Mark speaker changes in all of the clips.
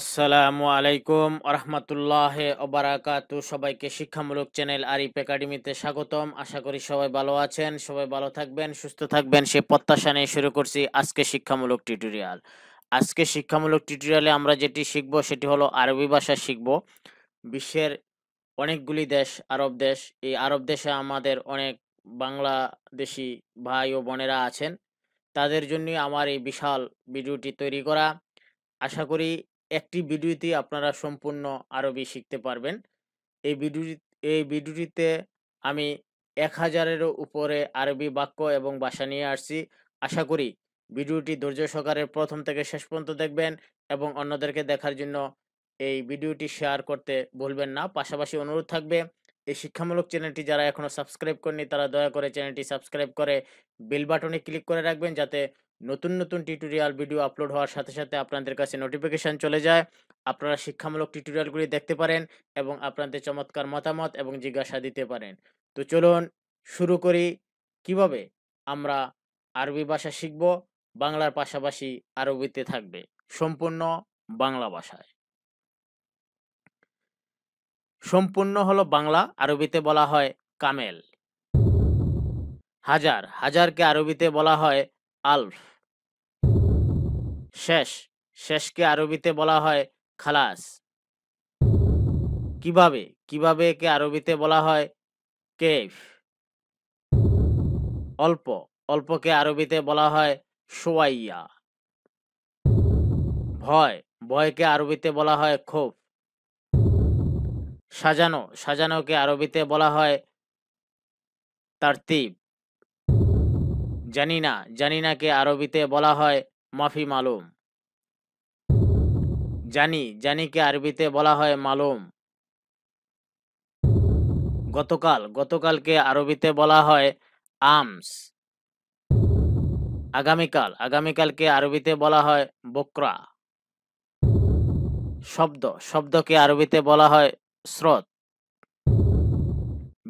Speaker 1: আসসালামু আলাইকুম আরহামতুল্লাহ ওবারাকাত সবাইকে শিক্ষামূলক চ্যানেল আরিফ একাডেমিতে স্বাগতম আশা করি সবাই ভালো আছেন সবাই ভালো থাকবেন সুস্থ থাকবেন সে প্রত্যাশা নিয়ে শুরু করছি আজকে শিক্ষামূলক টিউটোরিয়াল আজকে শিক্ষামূলক টিউটোরিয়ালে আমরা যেটি শিখব সেটি হলো আরবি ভাষা শিখব বিশ্বের অনেকগুলি দেশ আরব দেশ এই আরব দেশে আমাদের অনেক বাংলাদেশি ভাই ও বোনেরা আছেন তাদের জন্য আমার এই বিশাল ভিডিওটি তৈরি করা আশা করি একটি ভিডিওতে আপনারা সম্পূর্ণ আরবি শিখতে পারবেন এই ভিডিও এই ভিডিওটিতে আমি এক হাজারেরও উপরে আরবি বাক্য এবং ভাষা নিয়ে আসছি আশা করি ভিডিওটি ধৈর্য সহকারে প্রথম থেকে শেষ পর্যন্ত দেখবেন এবং অন্যদেরকে দেখার জন্য এই ভিডিওটি শেয়ার করতে ভুলবেন না পাশাপাশি অনুরোধ থাকবে এই শিক্ষামূলক চ্যানেলটি যারা এখনও সাবস্ক্রাইব করেনি তারা দয়া করে চ্যানেলটি সাবস্ক্রাইব করে বেল বাটনে ক্লিক করে রাখবেন যাতে নতুন নতুন টিউটোরিয়াল ভিডিও আপলোড হওয়ার সাথে সাথে আপনাদের কাছে নোটিফিকেশান চলে যায় আপনারা শিক্ষামূলক টিউটোরিয়ালগুলি দেখতে পারেন এবং আপনাদের চমৎকার মতামত এবং জিজ্ঞাসা দিতে পারেন তো চলুন শুরু করি কিভাবে আমরা আরবি ভাষা শিখব বাংলার পাশাপাশি আরবিতে থাকবে সম্পূর্ণ বাংলা ভাষায় সম্পূর্ণ হলো বাংলা আরবিতে বলা হয় কামেল হাজার হাজারকে আরবিতে বলা হয় আলফ শেষ শেষকে আরবিতে বলা হয় খালাস কিভাবে কিভাবে একে আরবিতে বলা হয় কেফ অল্প অল্পকে আরবিতে বলা হয় সোয়াইয়া ভয় ভয়কে আরবিতে বলা হয় ক্ষোভ সাজানো সাজানোকে আরবিতে বলা হয় তারতিব জানি না জানিনাকে আরবিতে বলা হয় মাফি মালুম জানি জানিকে আরবিতে বলা হয় মালুম গতকাল গতকালকে আরবিতে বলা হয় আমস আগামীকাল আগামীকালকে আরবিতে বলা হয় বকরা শব্দ শব্দকে আরবিতে বলা হয় স্রোত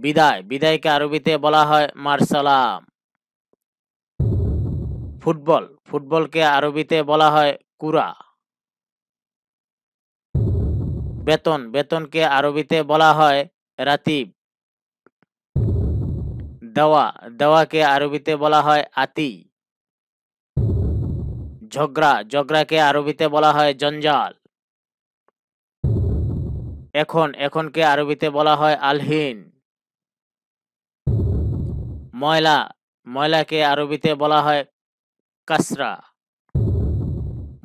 Speaker 1: বিদায় বিদায়কে আরবিতে বলা হয় মারসালাম ফুটবল ফুটবলকে আরবিতে বলা হয় কুরা বেতন বেতনকে আরবিতে বলা হয় রাতিব দেওয়া দেওয়াকে আরবিতে বলা হয় আতি ঝগড়া ঝগড়াকে আরবিতে বলা হয় জঞ্জাল এখন এখনকে আরবিতে বলা হয় আলহীন ময়লা ময়লাকে আরবিতে বলা হয় কাসরা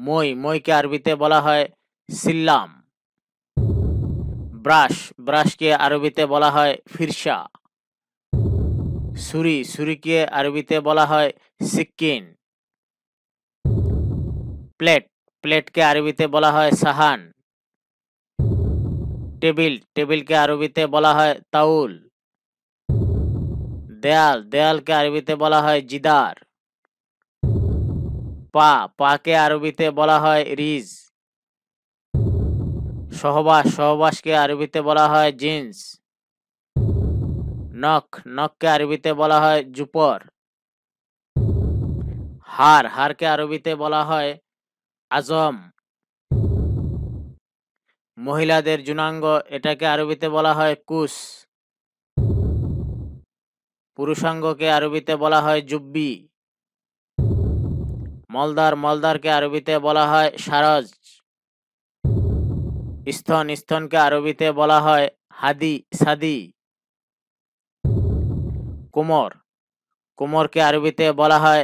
Speaker 1: মই মইকে আরবিতে বলা হয় সিল্লাম ব্রাশ ব্রাশকে আরবিতে বলা হয় ফিরসা সুরি সুরিকে আরবিতে বলা হয় সিকিন প্লেট প্লেটকে আরবিতে বলা হয় সাহান টেবিল টেবিলকে আরবিতে বলা হয় তাউল দেয়াল দেয়ালকে আরবিতে বলা হয় জিদার পা পাকে আরবিতে বলা হয় রিজ সহবাস সহবাসকে আরবিতে বলা হয় জিন্স নখ নখকে আরবিতে বলা হয় জুপর হার হারকে আরবিতে বলা হয় আজম মহিলাদের জুনাঙ্গ এটাকে আরবিতে বলা হয় কুস পুরুষাঙ্গকে আরবিতে বলা হয় জুব্বি মলদার মলদারকে আরবিতে বলা হয় সারজ স্তন স্তনকে আরবিতে বলা হয় হাদি সাদি কোমর কোমরকে আরবিতে বলা হয়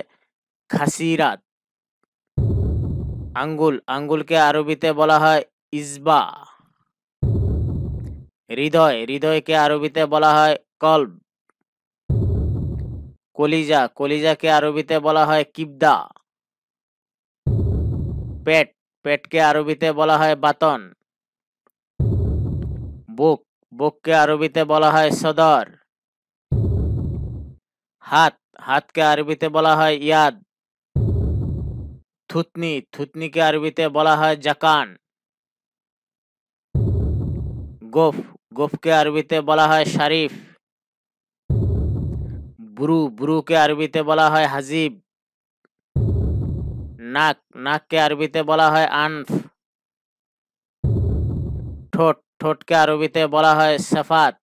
Speaker 1: খাসিরাত আঙ্গুল আঙ্গুলকে আরবিতে বলা হয় ইজবা হৃদয় হৃদয়কে আরবিতে বলা হয় কল কলিজা কলিজাকে আরবিতে বলা হয় কিবদা পেট পেটকে আরবিতে বলা হয় বাতন বুক বুককে আরবিতে বলা হয় সদর হাত হাতকে আরবিতে বলা হয় ইয়াদ থুতনি থুতনিকে আরবিতে বলা হয় জাকান গোফ গোফকে আরবিতে বলা হয় শারিফ ব্রু ব্রুকে আরবিতে বলা হয় হাজিব নাক নাককে আরবিতে বলা হয় আনফ ঠোঁট ঠোঁটকে আরবিতে বলা হয় সাফাত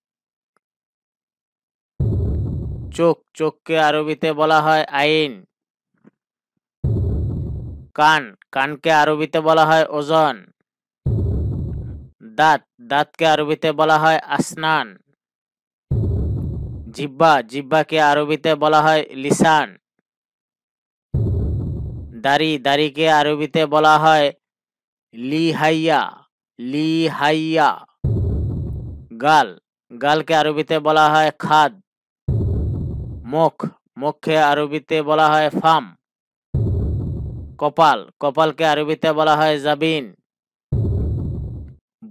Speaker 1: চোখ চোখকে আরবিতে বলা হয় আইন কান কানকে আরবিতে বলা হয় ওজন দাঁত দাঁতকে আরবিতে বলা হয় আসনান জিব্বা জিব্বাকে আরবিতে বলা হয় লিসান দাড়ি দাড়িকে আরবিতে বলা হয় লিহাইয়া লিহাইয়া গাল গালকে আরবিতে বলা হয় খাদ মুখ মুখকে আরবিতে বলা হয় ফাম কপাল কপালকে আরবিতে বলা হয় জাবিন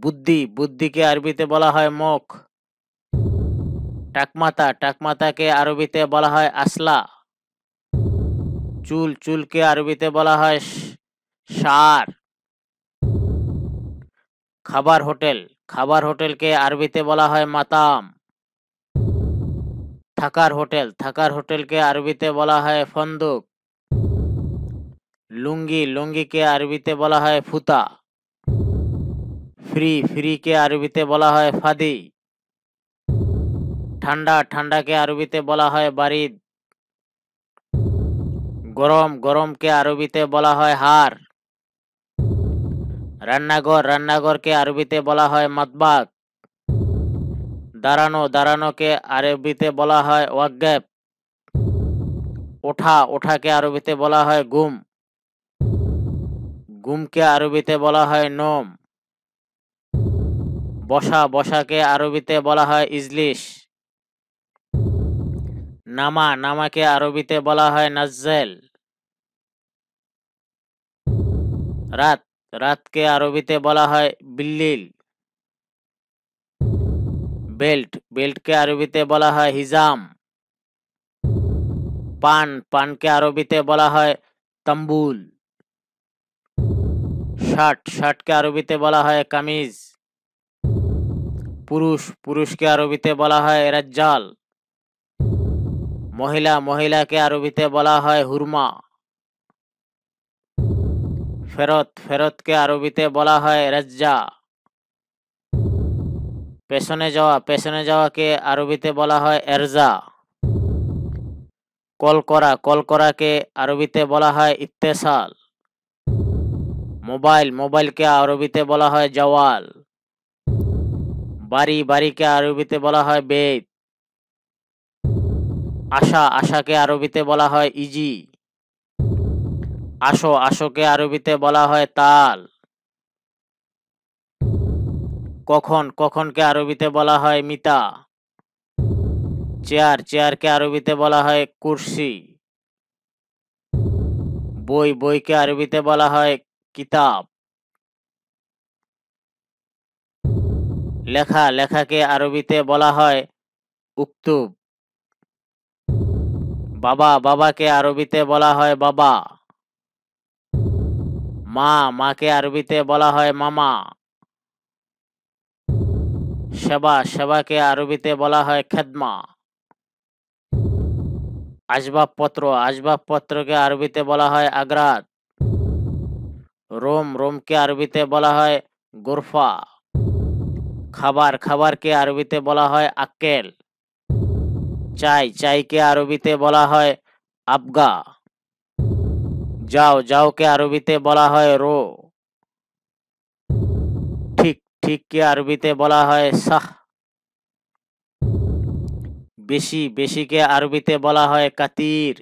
Speaker 1: বুদ্ধি বুদ্ধিকে আরবিতে বলা হয় মুখ টাকমাতা টাকমাতাকে আরবিতে বলা হয় আসলা চুল চুলকে আরবিতে বলা হয় সার খাবার হোটেল খাবার হোটেলকে আরবিতে বলা হয় মাতাম থাকার হোটেল থাকার হোটেলকে আরবিতে বলা হয় ফন্দুক লুঙ্গি লুঙ্গিকে আরবিতে বলা হয় ফুতা ফ্রি ফ্রিকে আরবিতে বলা হয় ফাদি ঠান্ডা ঠান্ডাকে আরবিতে বলা হয় বারিদ গরম গরমকে আরবিতে বলা হয় হার রান্নাঘর রান্নাঘরকে আরবিতে বলা হয় মাতবাক দাঁড়ানো দাঁড়ানোকে আরবিতে বলা হয় ওয়াকগ্যাপ ওঠা ওঠাকে আরবিতে বলা হয় গুম গুমকে আরবিতে বলা হয় নোম বসা বসাকে আরবিতে বলা হয় ইজলিশ নামা নামাকে আরবিতে বলা হয় নাজ্জেল রাত রাতকে আরবিতে বলা হয় বিল্লিল বেল্ট বেল্টকে আরবিতে বলা হয় হিজাম পান পানকে আরবিতে বলা হয় তাম্বুল শার্ট শার্টকে আরবিতে বলা হয় কামিজ পুরুষ পুরুষকে আরবিতে বলা হয় রাজ্জাল মহিলা মহিলাকে আরবিতে বলা হয় হুরমা ফেরত ফেরতকে আরবিতে বলা হয় রাজ্জা পেছনে যাওয়া পেছনে যাওয়াকে আরবিতে বলা হয় এরজা কল করা কল করাকে আরবিতে বলা হয় ইত্তেসাল মোবাইল মোবাইলকে আরবিতে বলা হয় জওয়াল বাড়ি বাড়িকে আরবিতে বলা হয় বেদ আশা আশাকে আরবিতে বলা হয় ইজি আসো আসোকে আরবিতে বলা হয় তাল কখন কখনকে আরবিতে বলা হয় মিতা চেয়ার চেয়ারকে আরবিতে বলা হয় কুর্সি বই বইকে আরবিতে বলা হয় কিতাব লেখা লেখাকে আরবিতে বলা হয় উক্তুব বাবা বাবাকে আরবিতে বলা হয় বাবা মা মাকে আরবিতে বলা হয় মামা সেবা সেবাকে আরবিতে বলা হয় খেদমা আসবাবপত্র আসবাবপত্রকে আরবিতে বলা হয় আগ্রাত রোম রোমকে আরবিতে বলা হয় গোরফা খাবার খাবারকে আরবিতে বলা হয় আক্কেল চাই চাইকে আরবিতে বলা হয় আবগা যাও যাওকে আরবিতে বলা হয় রো ঠিক ঠিককে আরবিতে বলা হয় সাহ বেশি বেশিকে আরবিতে বলা হয় কাতির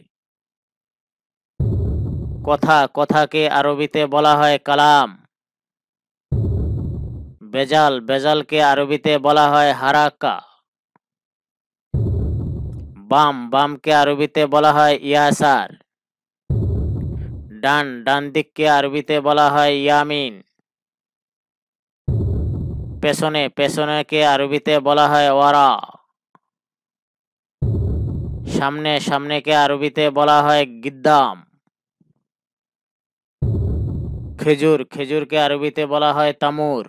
Speaker 1: কথা কথাকে আরবিতে বলা হয় কালাম বেজাল বেজালকে আরবিতে বলা হয় হারাকা বাম বামকে আরবিতে বলা হয় ইয়াসার ডান ডান দিককে আরবিতে বলা হয় ইয়ামিন পেছনে পেছনেকে আরবিতে বলা হয় ওয়ারা সামনে সামনেকে আরবিতে বলা হয় গিদ্দাম খেজুর খেজুরকে আরবিতে বলা হয় তামুর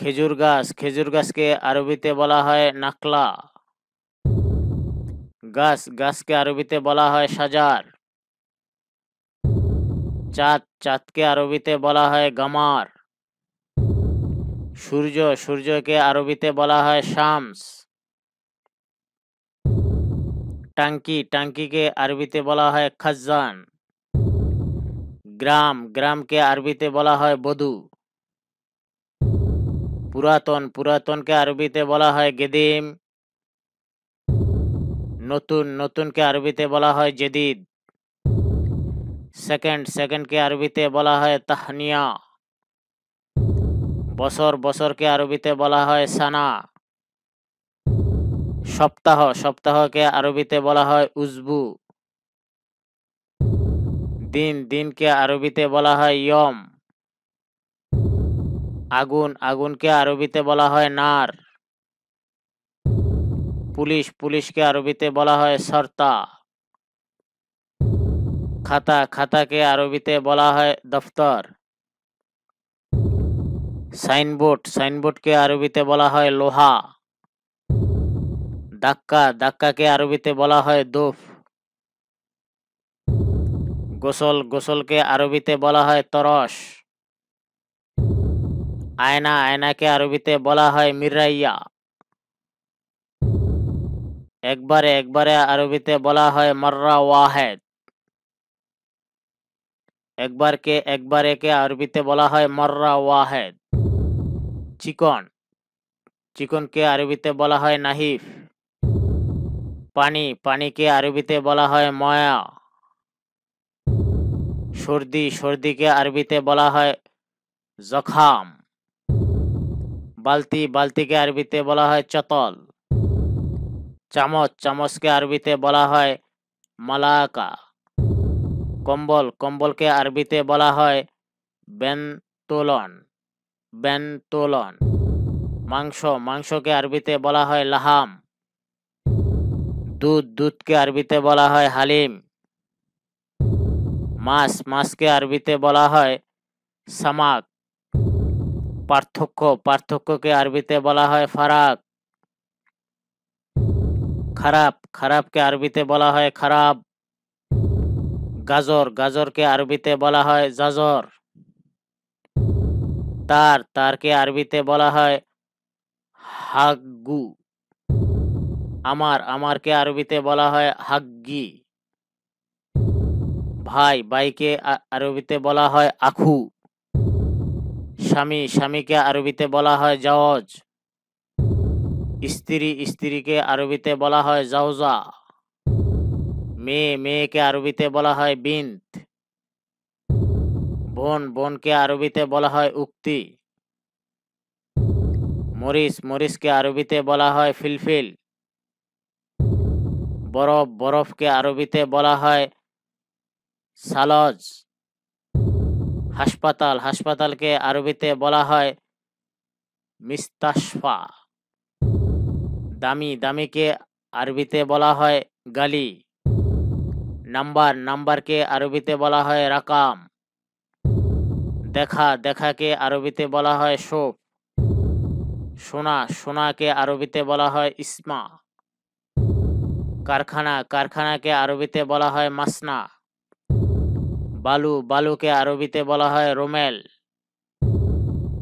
Speaker 1: খেজুর গাছ খেজুর গাছকে আরবিতে বলা হয় নাকলা গাছ গাছকে আরবিতে বলা হয় সাজার চাঁদ চাঁদকে আরবিতে বলা হয় গামার সূর্য সূর্যকে আরবিতে বলা হয় শামস টাঙ্কি টাঙ্কিকে আরবিতে বলা হয় খাজান গ্রাম গ্রামকে আরবিতে বলা হয় বধু পুরাতন পুরাতনকে আরবিতে বলা হয় গেদিম নতুন নতুনকে আরবিতে বলা হয় জেদিদ সেকেন্ড সেকেন্ডকে আরবিতে বলা হয় তাহনিয়া বছর বছরকে আরবিতে বলা হয় সানা সপ্তাহ সপ্তাহকে আরবিতে বলা হয় উজবু দিন দিনকে আরবিতে বলা হয় ইয়ম আগুন আগুনকে আরবিতে বলা হয় নার পুলিশ পুলিশকে আরবিতে বলা হয় সর্তা খাতা খাতাকে আরবিতে বলা হয় দফতর সাইনবোর্ড সাইনবোর্ডকে আরবিতে বলা হয় লোহা দাক্কা ধাক্কাকে আরবিতে বলা হয় দোফ গোসল গোসলকে আরবিতে বলা হয় তরস আয়না আয়নাকে আরবিতে বলা হয় মিরাইয়া একবারে একবারে আরবিতে বলা হয় মর্রা ওয়াহেদ একবারকে একবার একে আরবিতে বলা হয় মর্রা ওয়াহেদ চিকন চিকনকে আরবিতে বলা হয় নাহিফ পানি পানিকে আরবিতে বলা হয় ময়া সর্দি সর্দিকে আরবিতে বলা হয় জখাম বালতি বালতিকে আরবিতে বলা হয় চতল চামচ চামচকে আরবিতে বলা হয় মালাকা কম্বল কম্বলকে আরবিতে বলা হয় বেনতোলন বেনতোলন মাংস মাংসকে আরবিতে বলা হয় লাহাম দুধ দুধকে আরবিতে বলা হয় হালিম মাছ মাছকে আরবিতে বলা হয় সামাক পার্থক্য পার্থক্যকে আরবিতে বলা হয় ফারাক খারাপ খারাপকে আরবিতে বলা হয় খারাপ গাজর গাজরকে আরবিতে বলা হয় জাজর তার তারকে আরবিতে বলা হয় হাগু আমার আমারকে আরবিতে বলা হয় হাগ্গি ভাই ভাইকে আরবিতে বলা হয় আখু স্বামী স্বামীকে আরবিতে বলা হয় জাওজ স্ত্রী স্ত্রীকে আরবিতে বলা হয় জাওজা মেয়ে মেয়েকে আরবিতে বলা হয় বিন্ত বোন বোনকে আরবিতে বলা হয় উক্তি মরিচ মরিচকে আরবিতে বলা হয় ফিলফিল বরফ বরফকে আরবিতে বলা হয় সালজ হাসপাতাল হাসপাতালকে আরবিতে বলা হয় মিস্তাসফা দামি দামিকে আরবিতে বলা হয় গালি নাম্বার নাম্বারকে আরবিতে বলা হয় রাকাম দেখা দেখাকে আরবিতে বলা হয় শোক সোনা সোনাকে আরবিতে বলা হয় ইসমা কারখানা কারখানাকে আরবিতে বলা হয় মাসনা বালু বালুকে আরবিতে বলা হয় রোমেল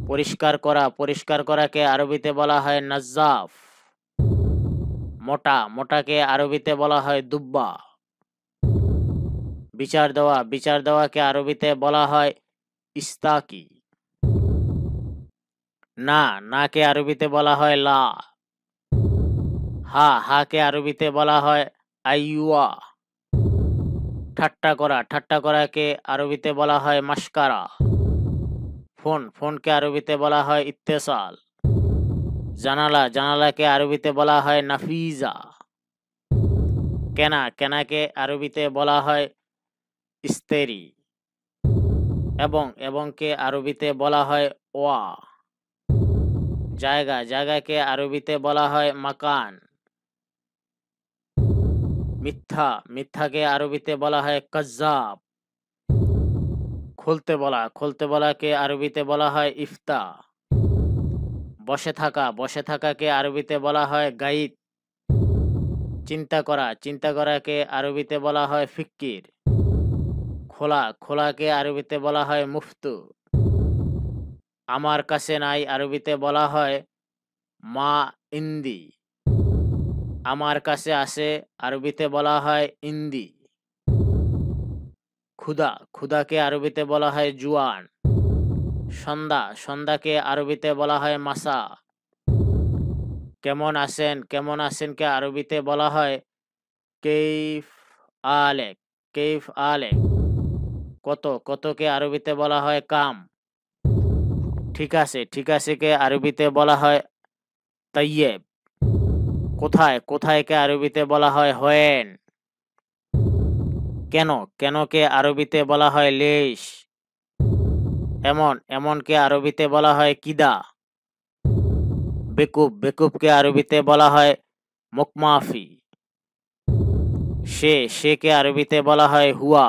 Speaker 1: পরিষ্কার করা পরিষ্কার করাকে আরবিতে বলা হয় নাজ্জাফ মোটা মোটাকে আরবিতে বলা হয় দুব্বা বিচার দেওয়া বিচার দেওয়াকে আরবিতে বলা হয় ইস্তাকি না নাকে আরবিতে বলা হয় লা হা হাকে আরবিতে বলা হয় আইয়ুয়া ঠাট্টা করা ঠাট্টা করাকে আরবিতে বলা হয় মাস্কারা ফোন ফোনকে আরবিতে বলা হয় ইত্তেসাল জানালা জানালাকে আরবিতে বলা হয় নাফিজা কেনা কেনাকে আরবিতে বলা হয় স্ত্রী এবং এবংকে আরবিতে বলা হয় ওয়া জায়গা জায়গাকে আরবিতে বলা হয় মাকান মিথ্যা মিথ্যাকে আরবিতে বলা হয় কজ্জাব খুলতে বলা খুলতে বলাকে আরবিতে বলা হয় ইফতা বসে থাকা বসে থাকাকে আরবিতে বলা হয় গাইদ চিন্তা করা চিন্তা করাকে আরবিতে বলা হয় ফিক্কির খোলা খোলাকে আরবিতে বলা হয় মুফতু আমার কাছে নাই আরবিতে বলা হয় মা ইন্দি আমার কাছে আছে আরবিতে বলা হয় ইন্দি ক্ষুদা ক্ষুদাকে আরবিতে বলা হয় জুয়ান সন্ধ্যা সন্ধ্যাকে আরবিতে বলা হয় মাসা কেমন আছেন কেমন আছেনকে আরবিতে বলা হয় কেইফ আলেক কেইফ আলেক কত কতকে আরবিতে বলা হয় কাম ঠিক আছে ঠিক আছেকে আরবিতে বলা হয় তাইয়েব কোথায় কোথায়কে আরবিতে বলা হয় হয়েন কেন কেনকে আরবিতে বলা হয় লেশ এমন এমনকে আরবিতে বলা হয় কিদা বেকুব বেকুবকে আরবিতে বলা হয় মুকমাফি সে সেকে আরবিতে বলা হয় হুয়া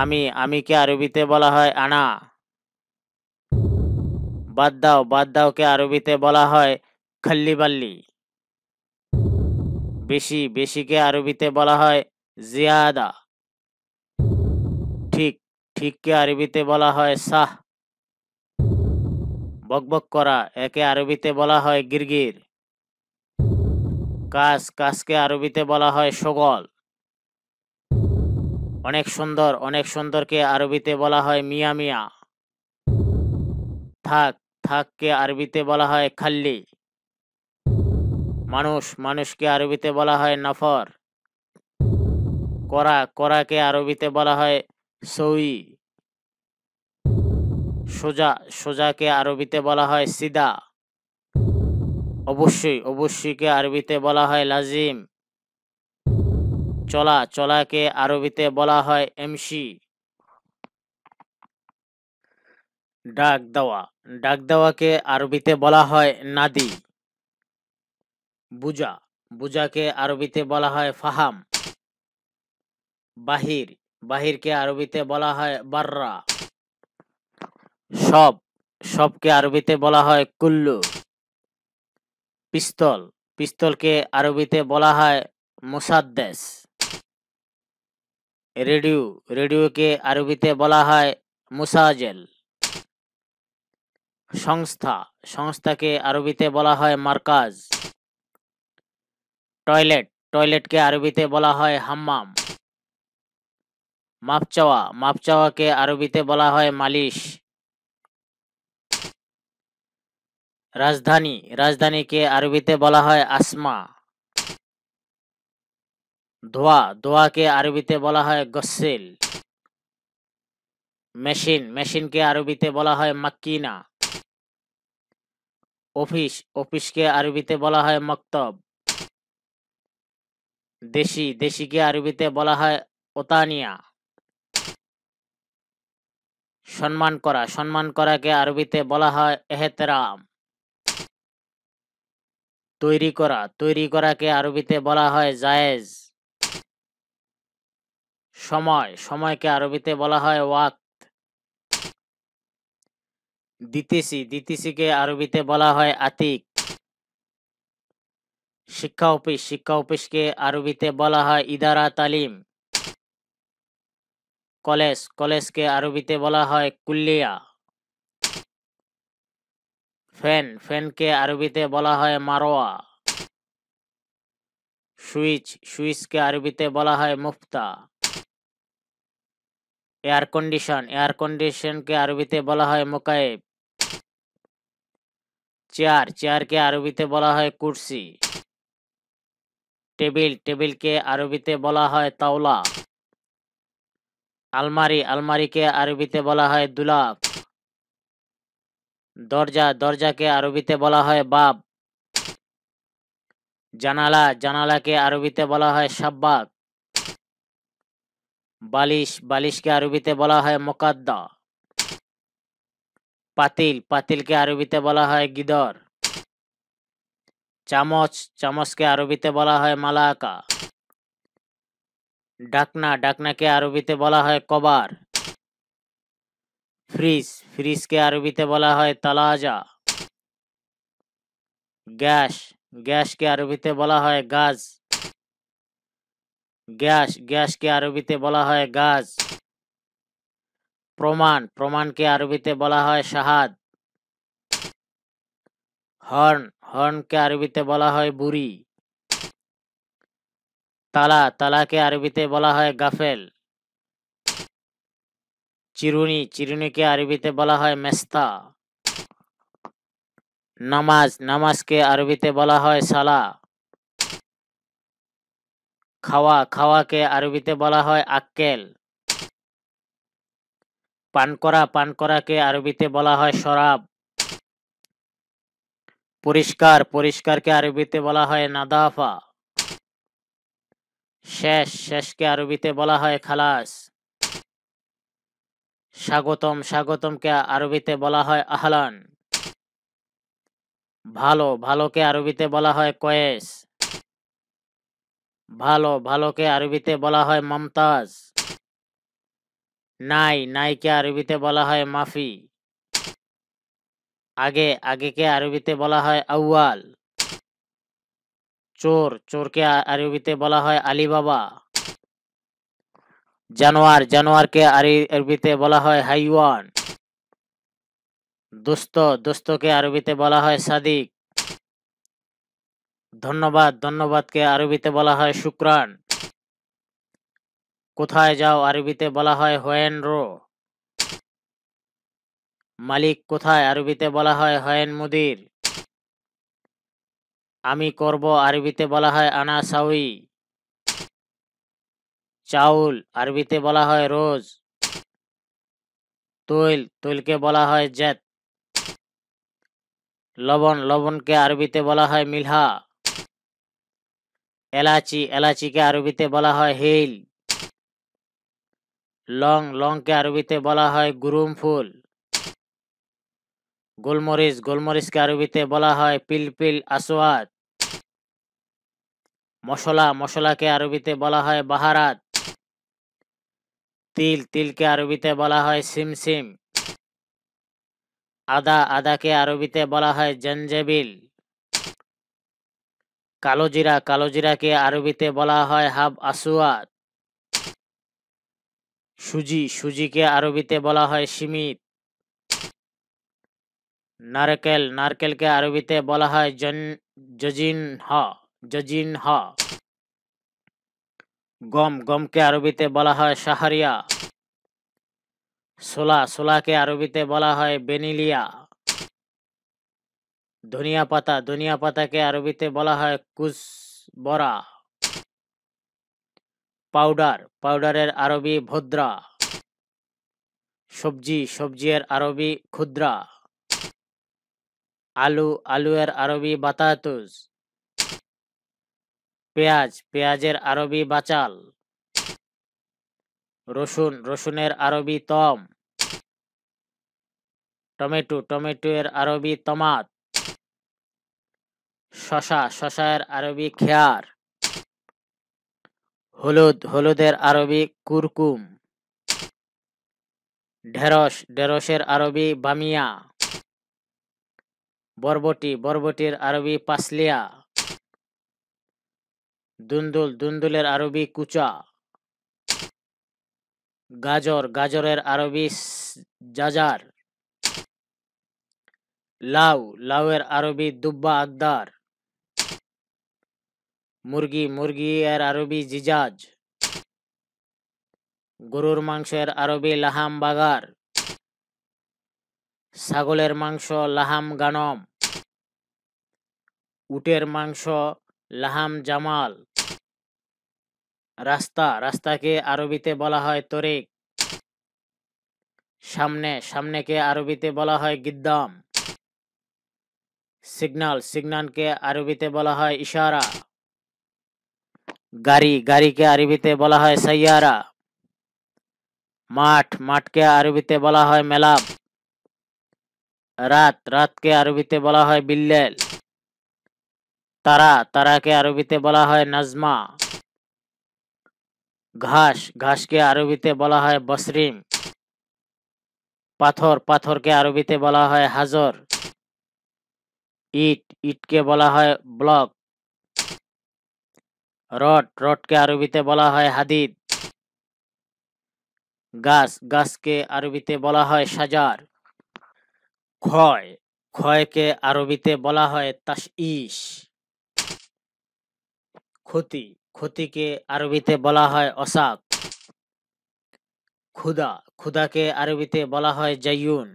Speaker 1: আমি আমিকে আরবিতে বলা হয় আনা বাদ দাও বাদ দাওকে আরবিতে বলা হয় খাল্লি বাল্লি বেশি বেশিকে আরবিতে বলা হয় জিয়াদা ঠিক ঠিককে আরবিতে বলা হয় সাহ বকবক করা একে আরবিতে বলা হয় গিরগির কাজ কাজকে আরবিতে বলা হয় সগল অনেক সুন্দর অনেক সুন্দরকে আরবিতে বলা হয় মিয়া মিয়া থাক থাককে আরবিতে বলা হয় খাল্লি মানুষ মানুষকে আরবিতে বলা হয় নফর করা করাকে আরবিতে বলা হয় সৌই সোজা সোজাকে আরবিতে বলা হয় সিদা অবশ্যই অবশ্যইকে আরবিতে বলা হয় লাজিম চলা চলাকে আরবিতে বলা হয় এমসি ডাক দেওয়া ডাক দেওয়াকে আরবিতে বলা হয় নাদি বুজা বুজাকে আরবিতে বলা হয় ফাহাম বাহির বাহিরকে আরবিতে বলা হয় বাররা সব সবকে আরবিতে বলা হয় কুল্লু পিস্তল পিস্তলকে আরবিতে বলা হয় মুসাদ্দেশ রেডিও রেডিওকে আরবিতে বলা হয় মুসাজেল সংস্থা সংস্থাকে আরবিতে বলা হয় মার্কাজ টয়লেট টয়লেটকে আরবিতে বলা হয় হাম্মাম মাপ চাওয়া মাপ চাওয়াকে আরবিতে বলা হয় মালিশ রাজধানী রাজধানীকে আরবিতে বলা হয় আসমা ধোয়া ধোয়াকে আরবিতে বলা হয় গসিল মেশিন মেশিনকে আরবিতে বলা হয় মাকিনা অফিস অফিসকে আরবিতে বলা হয় মক্তব দেশি দেশিকে আরবিতে বলা হয় ওতানিয়া সম্মান করা সম্মান করাকে আরবিতে বলা হয় এহতেরাম তৈরি করা তৈরি করাকে আরবিতে বলা হয় জায়েজ সময় সময়কে আরবিতে বলা হয় ওয়াক্ত দিতিসি দিতিসিকে আরবিতে বলা হয় আতিক শিক্ষা অফিস শিক্ষা অফিসকে আরবিতে বলা হয় ইদারা তালিম কলেজ কলেজকে আরবিতে বলা হয় কুল্লিয়া ফ্যান ফ্যানকে আরবিতে বলা হয় মারোয়া সুইচ সুইচকে আরবিতে বলা হয় মুফতা এয়ার কন্ডিশন এয়ার কন্ডিশনকে আরবিতে বলা হয় মোকায়েব চেয়ার চেয়ারকে আরবিতে বলা হয় কুর্সি টেবিল টেবিলকে আরবিতে বলা হয় তাওলা আলমারি আলমারিকে আরবিতে বলা হয় দুলাপ দরজা দরজাকে আরবিতে বলা হয় বাপ জানালা জানালাকে আরবিতে বলা হয় সাব্বাক বালিশ বালিশকে আরবিতে বলা হয় মোকাদ্দা পাতিল পাতিলকে আরবিতে বলা হয় গিদর চামচ চামচকে আরবিতে বলা হয় মালাকা ডাকনা ডাকনাকে আরবিতে বলা হয় কবার ফ্রিজ ফ্রিজকে আরবিতে বলা হয় তালাজা গ্যাস গ্যাসকে আরবিতে বলা হয় গাছ গ্যাস গ্যাসকে আরবিতে বলা হয় গাছ প্রমাণ প্রমাণকে আরবিতে বলা হয় শাহাদ হর্ন হর্নকে আরবিতে বলা হয় বুড়ি তালা তালাকে আরবিতে বলা হয় গাফেল চিরুনি চিরুনিকে আরবিতে বলা হয় মেস্তা নামাজ নামাজকে আরবিতে বলা হয় সালা খাওয়া খাওয়াকে আরবিতে বলা হয় আক্কেল পান করা পান করাকে আরবিতে বলা হয় শরাব পরিষ্কার পরিষ্কারকে আরবিতে বলা হয় নাদাফা শেষ শেষকে আরবিতে বলা হয় খালাস স্বাগতম স্বাগতমকে আরবিতে বলা হয় আহলান ভালো ভালোকে আরবিতে বলা হয় কয়েস ভালো ভালোকে আরবিতে বলা হয় মমতাজ নাই নাইকে আরবিতে বলা হয় মাফি আগে আগেকে আরবিতে বলা হয় আউয়াল চোর চোরকে আরবিতে বলা হয় আলী বাবা জানোয়ার জানোয়ারকে আরবিতে বলা হয় হাইওয়ান দোস্ত দোস্তকে আরবিতে বলা হয় সাদিক ধন্যবাদ ধন্যবাদকে আরবিতে বলা হয় শুক্রান কোথায় যাও আরবিতে বলা হয় হোয়েন রো মালিক কোথায় আরবিতে বলা হয় হয়েন মুদির আমি করব আরবিতে বলা হয় আনা সাউই চাউল আরবিতে বলা হয় রোজ তৈল তৈলকে বলা হয় জেত লবণ লবণকে আরবিতে বলা হয় মিলহা এলাচি এলাচিকে আরবিতে বলা হয় হিল লং লংকে আরবিতে বলা হয় গুরুম ফুল গোলমরিচ গোলমরিচকে আরবিতে বলা হয় পিলপিল আসোয়াদ মশলা মশলাকে আরবিতে বলা হয় বাহারাত তিল তিলকে আরবিতে বলা হয় সিমসিম আদা আদাকে আরবিতে বলা হয় জঞ্জেবিল কালোজিরা কালোজিরাকে আরবিতে বলা হয় হাব আসুয়াদ সুজি সুজিকে আরবিতে বলা হয় সীমিত নারকেল নারকেলকে আরবিতে বলা হয় জন জজিন হ জজিন হ গম গমকে আরবিতে বলা হয় সাহারিয়া সোলা সোলাকে আরবিতে বলা হয় বেনিলিয়া ধনিয়া পাতা ধনিয়া পাতাকে আরবিতে বলা হয় কুসবরা পাউডার পাউডারের আরবি ভদ্রা সবজি সবজির আরবি ক্ষুদ্রা আলু আলুয়ের আরবি বাতাতুস পেঁয়াজ পেঁয়াজের আরবি বাচাল রসুন রসুনের আরবি তম টমেটো টমেটো এর আরবি তমাত শশা শশার আরবি খেয়ার হলুদ হলুদের আরবি কুরকুম ঢেরস ঢেরসের আরবি বামিয়া বরবটি বরবটির আরবি পাসলিয়া দুন্দুল দুন্দুলের আরবি কুচা গাজর গাজরের আরবি জাজার লাউ লাউয়ের আরবি দুব্বা আদার মুরগি মুরগি এর আরবি জিজাজ গরুর মাংসের আরবি লাহাম বাগার ছাগলের মাংস লাহাম গানম উটের মাংস লাহাম জামাল রাস্তা রাস্তাকে আরবিতে বলা হয় তরিক সামনে সামনেকে আরবিতে বলা হয় গিদ্দাম সিগনাল সিগনালকে আরবিতে বলা হয় ইশারা গাড়ি গাড়িকে আরবিতে বলা হয় সাইয়ারা মাঠ মাঠকে আরবিতে বলা হয় মেলাব রাত রাতকে আরবিতে বলা হয় বিল্লেল তারা তারাকে আরবিতে বলা হয় নাজমা ঘাস ঘাসকে আরবিতে বলা হয় বসরিম পাথর পাথরকে আরবিতে বলা হয় হাজর ইট ইটকে বলা হয় ব্লক রড রডকে আরবিতে বলা হয় হাদিদ গাছ গাছকে আরবিতে বলা হয় সাজার ক্ষয় ক্ষয়কে আরবিতে বলা হয় তাস ইস ক্ষতি ক্ষতিকে আরবিতে বলা হয় অসাক ক্ষুদা ক্ষুদাকে আরবিতে বলা হয় জাইয়ুন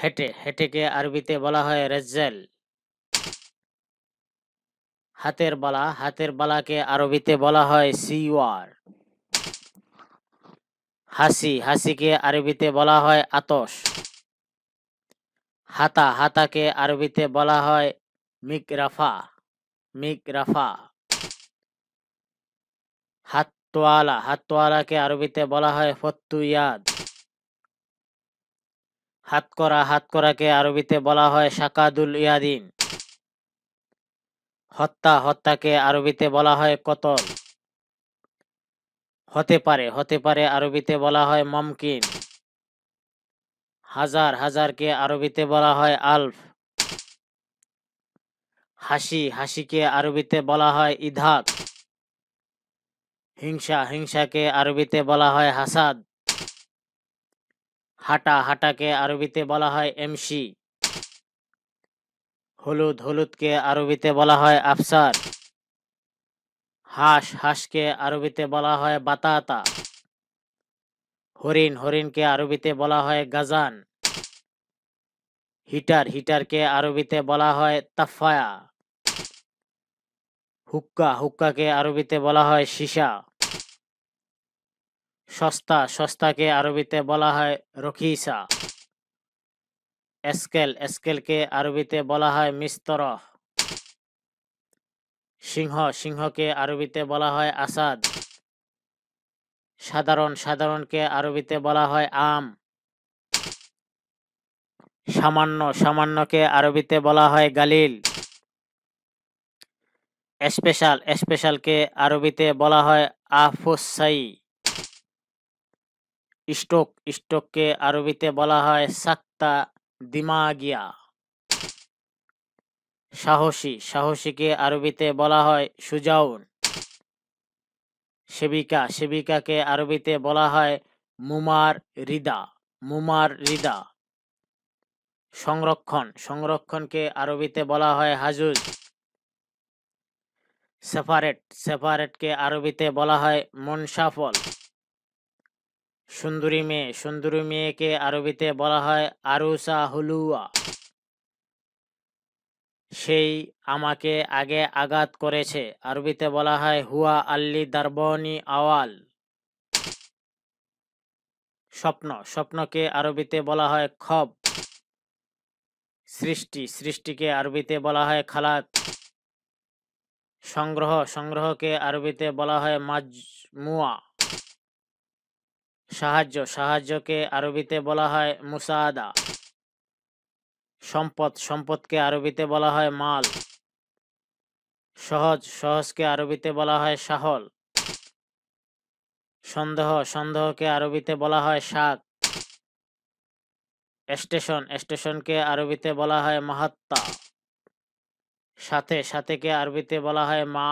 Speaker 1: হেটে হেটেকে আরবিতে বলা হয় রেজ্জেল হাতের বালা হাতের বালাকে আরবিতে বলা হয় সিওয়ার হাসি হাসিকে আরবিতে বলা হয় আতস হাতা হাতাকে আরবিতে বলা হয় মিকরাফা মিকরাফা হাতওয়ালা হাতওয়ালাকে আরবিতে বলা হয় করা হাতকরা হাতকরাকে আরবিতে বলা হয় শাকাদুল ইয়াদিন হত্যা হত্যাকে আরবিতে বলা হয় কতল হতে পারে হতে পারে আরবিতে বলা হয় মমকিন হাজার হাজারকে আরবিতে বলা হয় আলফ হাসি হাসিকে আরবিতে বলা হয় ইধাক হিংসা হিংসাকে আরবিতে বলা হয় হাসাদ হাঁটা হাঁটাকে আরবিতে বলা হয় এমসি হলুদ হলুদকে আরবিতে বলা হয় আফসার হাঁস হাঁসকে আরবিতে বলা হয় বাতাতা হরিণ হরিণকে আরবিতে বলা হয় গাজান হিটার হিটারকে আরবিতে বলা হয় তাফায়া হুক্কা হুক্কাকে আরবিতে বলা হয় সীসা সস্তা সস্তাকে আরবিতে বলা হয় রখিসা স্কেল স্কেলকে আরবিতে বলা হয় মিস্তর সিংহ সিংহকে আরবিতে বলা হয় আসাদ সাধারণ সাধারণকে আরবিতে বলা হয় আম সামান্য সামান্যকে আরবিতে বলা হয় গালিল স্পেশাল স্পেশালকে আরবিতে বলা হয় আফুসাই স্টোক স্টোককে আরবিতে বলা হয় সাক্তা দিমাগিয়া সাহসী সাহসীকে আরবিতে বলা হয় সুজাউন সেবিকা সেবিকাকে আরবিতে বলা হয় মুমার রিদা মুমার রিদা সংরক্ষণ সংরক্ষণকে আরবিতে বলা হয় হাজুজ সেপারেট সেপারেটকে আরবিতে বলা হয় মনসাফল সুন্দরী মেয়ে সুন্দরী মেয়েকে আরবিতে বলা হয় আরুসা হুলুয়া সেই আমাকে আগে আঘাত করেছে আরবিতে বলা হয় হুয়া আল্লি দারবনি আওয়াল স্বপ্ন স্বপ্নকে আরবিতে বলা হয় খব সৃষ্টি সৃষ্টিকে আরবিতে বলা হয় খালাত সংগ্রহ সংগ্রহকে আরবিতে বলা হয় মাজমুয়া সাহায্য সাহায্যকে আরবিতে বলা হয় মুসাদা সম্পদ সম্পদকে আরবিতে বলা হয় মাল সহজ সহজকে আরবিতে বলা হয় সাহল সন্দেহ সন্দেহকে আরবিতে বলা হয় শাক স্টেশন স্টেশনকে আরবিতে বলা হয় মাহাত্মা সাথে সাথেকে আরবিতে বলা হয় মা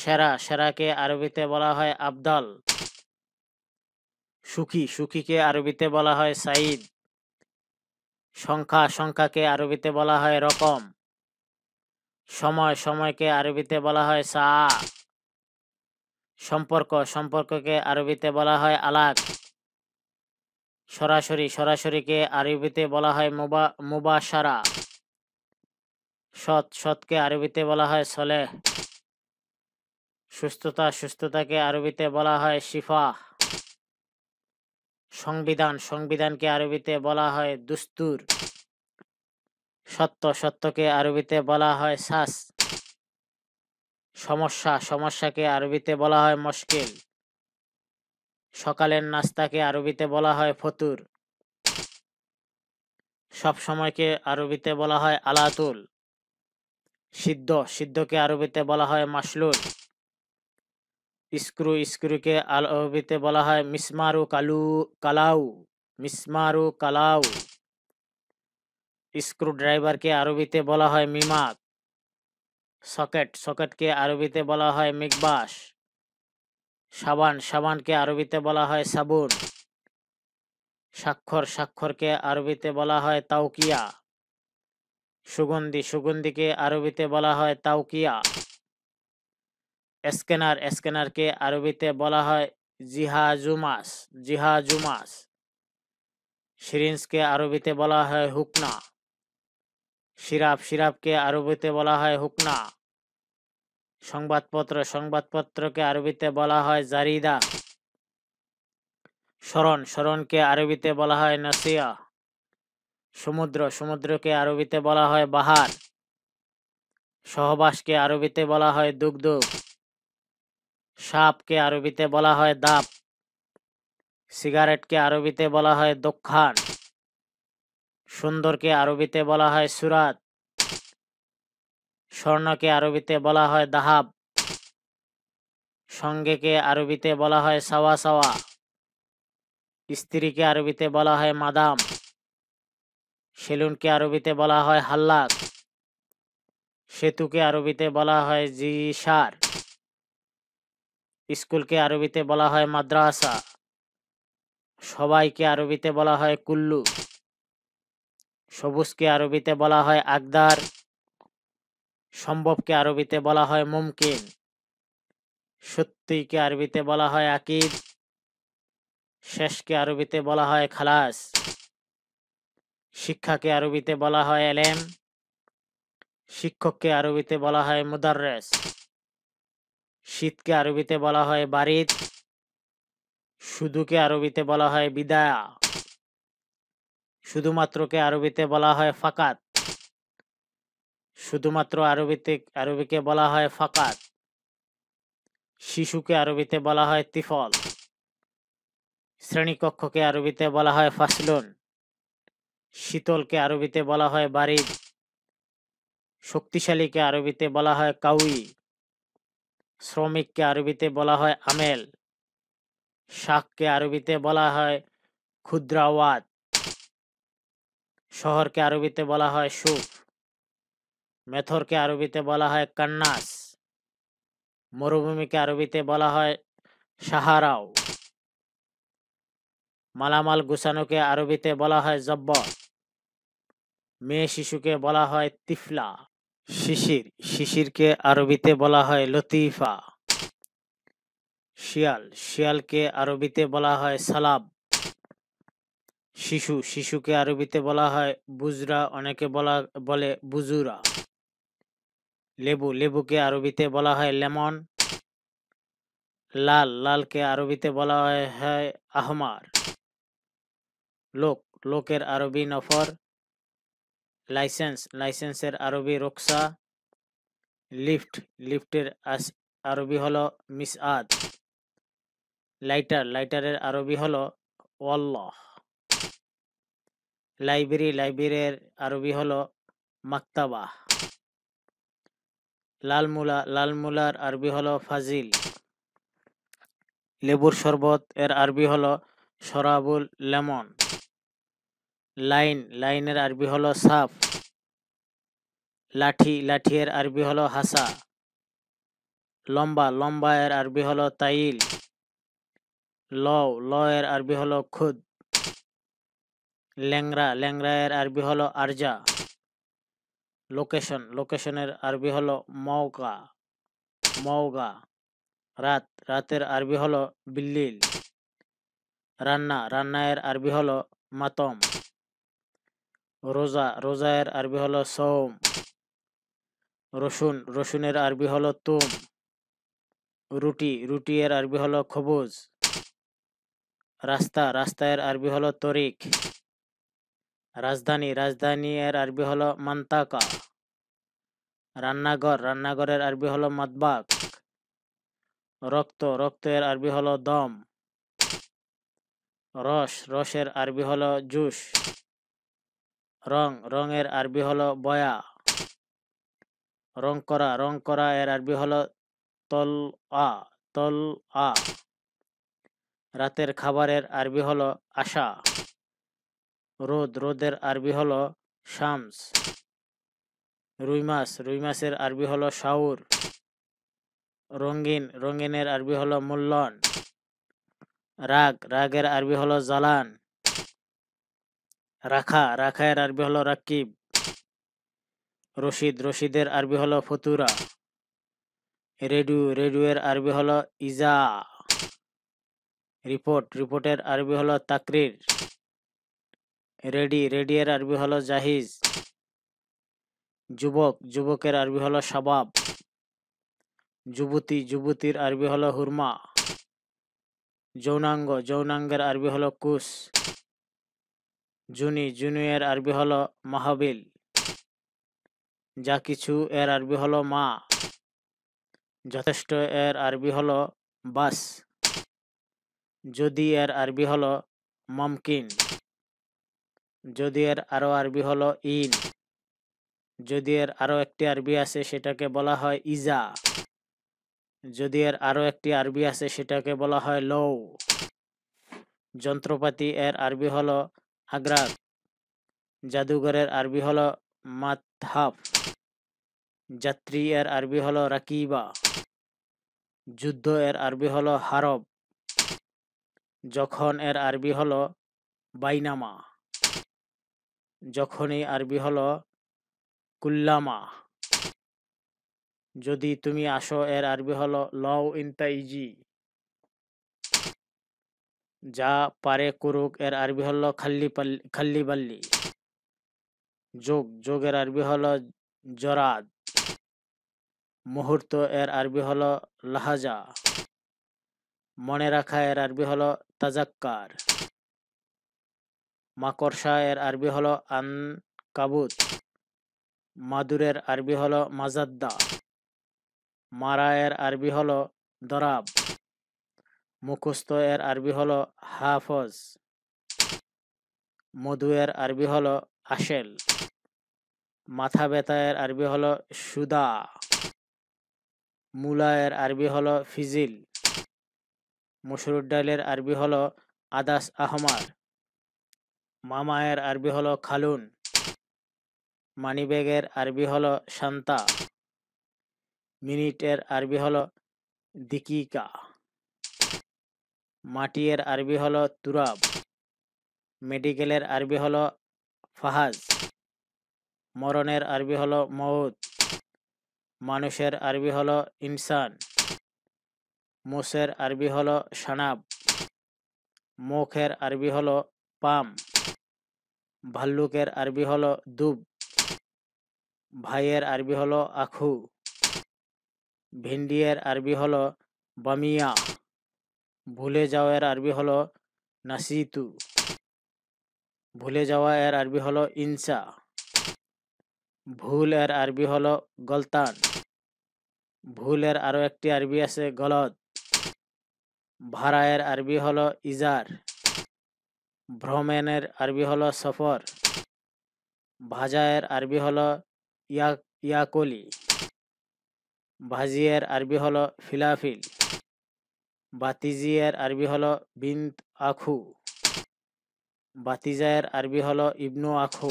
Speaker 1: সেরা সেরাকে আরবিতে বলা হয় আবদাল সুখী সুখীকে আরবিতে বলা হয় সাইদ সংখ্যা সংখ্যাকে আরবিতে বলা হয় রকম সময় সময়কে আরবিতে বলা হয় সা সম্পর্ক সম্পর্ককে আরবিতে বলা হয় আলাক সরাসরি সরাসরিকে আরবিতে বলা হয় মুবা মুবাসারা সৎ সৎকে আরবিতে বলা হয় সলেহ সুস্থতা সুস্থতাকে আরবিতে বলা হয় শিফা সংবিধান সংবিধানকে আরবিতে বলা হয় দুস্তুর সত্য সত্যকে আরবিতে বলা হয় সাস সমস্যা সমস্যাকে আরবিতে বলা হয় মুশকিল সকালের নাস্তাকে আরবিতে বলা হয় ফতুর সব সময়কে আরবিতে বলা হয় আলাতুল সিদ্ধ সিদ্ধকে আরবিতে বলা হয় মাসলুল স্ক্রু স্ক্রুকে আরবিতে বলা হয় মিসমারু কালু কালাউ মিসমারু কালাউ স্ক্রু ড্রাইভারকে আরবিতে বলা হয় মিমাক সকেট সকেটকে আরবিতে বলা হয় মিকবাস সাবান সাবানকে আরবিতে বলা হয় সাবুন স্বাক্ষর স্বাক্ষরকে আরবিতে বলা হয় তাউকিয়া সুগন্ধি সুগন্ধিকে আরবিতে বলা হয় তাউকিয়া স্ক্যানার স্ক্যানারকে আরবিতে বলা হয় জিহাজুমাস জিহাজুমাস সিরিঞ্জকে আরবিতে বলা হয় হুকনা সিরাপ সিরাপকে আরবিতে বলা হয় হুকনা সংবাদপত্র সংবাদপত্রকে আরবিতে বলা হয় জারিদা স্মরণ স্মরণকে আরবিতে বলা হয় নাসিয়া সমুদ্র সমুদ্রকে আরবিতে বলা হয় বাহার সহবাসকে আরবিতে বলা হয় দুগ্ধ সাপকে আরবিতে বলা হয় দাপ সিগারেটকে আরবিতে বলা হয় দক্ষান সুন্দরকে আরবিতে বলা হয় সুরাত স্বর্ণকে আরবিতে বলা হয় দাহাব সঙ্গেকে আরবিতে বলা হয় সাওয়া সাওয়া স্ত্রীকে আরবিতে বলা হয় মাদাম সেলুনকে আরবিতে বলা হয় হাল্লাক সেতুকে আরবিতে বলা হয় জিসার স্কুলকে আরবিতে বলা হয় মাদ্রাসা সবাইকে আরবিতে বলা হয় কুল্লু সবুজকে আরবিতে বলা হয় আকদার সম্ভবকে আরবিতে বলা হয় মুমকিন সত্যিকে আরবিতে বলা হয় আকিদ শেষকে আরবিতে বলা হয় খালাস শিক্ষাকে আরবিতে বলা হয় এলেম শিক্ষককে আরবিতে বলা হয় মুদারেস শীতকে আরবিতে বলা হয় বারিদ শুধুকে আরবিতে বলা হয় বিদায়া শুধুমাত্রকে আরবিতে বলা হয় ফাকাত শুধুমাত্র আরবিতে আরবিকে বলা হয় ফাকাত শিশুকে আরবিতে বলা হয় তিফল শ্রেণীকক্ষকে আরবিতে বলা হয় ফাসলুন শীতলকে আরবিতে বলা হয় বারিদ শক্তিশালীকে আরবিতে বলা হয় কাউই শ্রমিককে আরবিতে বলা হয় আমেল শাককে আরবিতে বলা হয় ক্ষুদ্রাওয়াত শহরকে আরবিতে বলা হয় সুখ মেথরকে আরবিতে বলা হয় কান্নাস মরুভূমিকে আরবিতে বলা হয় সাহারাও মালামাল গুসানোকে আরবিতে বলা হয় জব্বর মেয়ে শিশুকে বলা হয় তিফলা শিশির শিশিরকে আরবিতে বলা হয় লতিফা শিয়াল শিয়ালকে আরবিতে বলা হয় সালাব শিশু শিশুকে আরবিতে বলা হয় বুজরা অনেকে বলা বলে বুজুরা লেবু লেবুকে আরবিতে বলা হয় লেমন লাল লালকে আরবিতে বলা হয় আহমার লোক লোকের আরবি নফর লাইসেন্স লাইসেন্সের আরবি রোকসা লিফট লিফটের আরবি হলো মিস আদ লাইটার লাইটারের আরবি হলো ওয়াল্লাহ লাইব্রেরি লাইব্রেরির আরবি হলো মাক্তাবা লালমুলা লালমুলার আরবি হলো ফাজিল লেবুর শরবত এর আরবি হলো সরাবুল লেমন লাইন লাইনের আরবি হলো সাপ লাঠি লাঠিয়ের আরবি হলো হাসা লম্বা লম্বা এর আরবি হলো তাইল ল ল এর আরবি হলো খুদ ল্যাংরা ল্যাংরা এর আরবি হলো আরজা লোকেশন লোকেশনের আরবি হলো মৌকা মৌগা রাত রাতের আরবি হলো বিল্লিল রান্না রান্না এর আরবি হলো মাতম রোজা রোজায়ের আরবি হলো সোম রসুন রসুনের আরবি হলো তুম রুটি রুটি এর আরবি হলো খবুজ রাস্তা রাস্তা এর আরবি হলো তরিক রাজধানী রাজধানী এর আরবি হলো মান্তাকা রান্নাঘর রান্নাঘরের আরবি হলো মাদবাক রক্ত রক্ত এর আরবি হলো দম রস রসের আরবি হলো জুস রং রঙের আরবি হলো বয়া রং করা রং করা এর আরবি হলো তল আ তল আ রাতের খাবারের আরবি হলো আশা রোদ রোদের আরবি হলো শামস রুই মাছ রুই মাছের আরবি হলো শাউর রঙিন রঙিনের আরবি হলো মূল্যন রাগ রাগের আরবি হলো জালান রাখা রাখায়ের আরবি হলো রাকিব রশিদ রশিদের আরবি হলো ফতুরা রেডু রেডুয়ের আরবি হলো ইজা রিপোর্ট রিপোর্টের আরবি হলো তাকরির রেডি রেডিয়ের আরবি হলো জাহিজ যুবক যুবকের আরবি হলো সাবাব যুবতী যুবতীর আরবি হলো হুরমা যৌনাঙ্গ যৌনাঙ্গের আরবি হলো কুশ জুনি এর আরবি হল মাহাবিল যা কিছু এর আরবি হল মা যথেষ্ট এর আরবি হল বাস যদি এর আরবি হল মামকিন যদি এর আরও আরবি হল ইন যদি এর আরও একটি আরবি আছে সেটাকে বলা হয় ইজা যদি এর আরও একটি আরবি আছে সেটাকে বলা হয় লৌ যন্ত্রপাতি এর আরবি হলো আগ্রার জাদুঘরের আরবি হল মাতহাফ যাত্রী এর আরবি হল রাকিবা যুদ্ধ এর আরবি হল হারব যখন এর আরবি হল বাইনামা যখনই আরবি হল কুল্লামা যদি তুমি আসো এর আরবি হল লও ইন্তা যা পারে করুক এর আরবি হল খাল্লি পাল্লি খাল্লি বাল্লি যোগ যোগের আরবি হল জরাদ মুহূর্ত এর আরবি হল লাহাজা মনে রাখা এর আরবি হল তাজাক্কার মাকড়সা এর আরবি হল আন কাবুত মাদুরের আরবি হল মাজাদ্দা মারা এর আরবি হল দরাব মুখস্থ এর আরবি হলো হাফজ মধু এর আরবি হলো আশেল মাথা ব্যথা এর আরবি হলো সুদা মূলা এর আরবি হলো ফিজিল মসুর ডালের আরবি হলো আদাস আহমার মামা এর আরবি হলো খালুন মানিব্যাগের আরবি হলো শান্তা মিনিটের আরবি হলো দিকিকা মাটির আরবি হলো তুরাব মেডিকেলের আরবি হলো ফাহাজ মরণের আরবি হলো মৌত মানুষের আরবি হলো ইনসান মোষের আরবি হলো সানাব মুখের আরবি হলো পাম ভাল্লুকের আরবি হলো দুব ভাইয়ের আরবি হলো আখু ভিন্ডিয়ের আরবি হলো বামিয়া ভুলে যাওয়া এর আরবি হলো নাসিতু ভুলে যাওয়া এর আরবি হলো ইনসা ভুল এর আরবি হলো গলতান ভুল এর আরো একটি আরবি আছে গলদ ভাড়া এর আরবি হলো ইজার ভ্রমণের আরবি হলো সফর ভাজায়ের আরবি হলো ইয়াকলি ভাজিয়ের আরবি হলো ফিলাফিল বাতিজিয়ার আরবি হলো বিন্ত আখু বাতিজায়ের আরবি হলো ইবনু আখু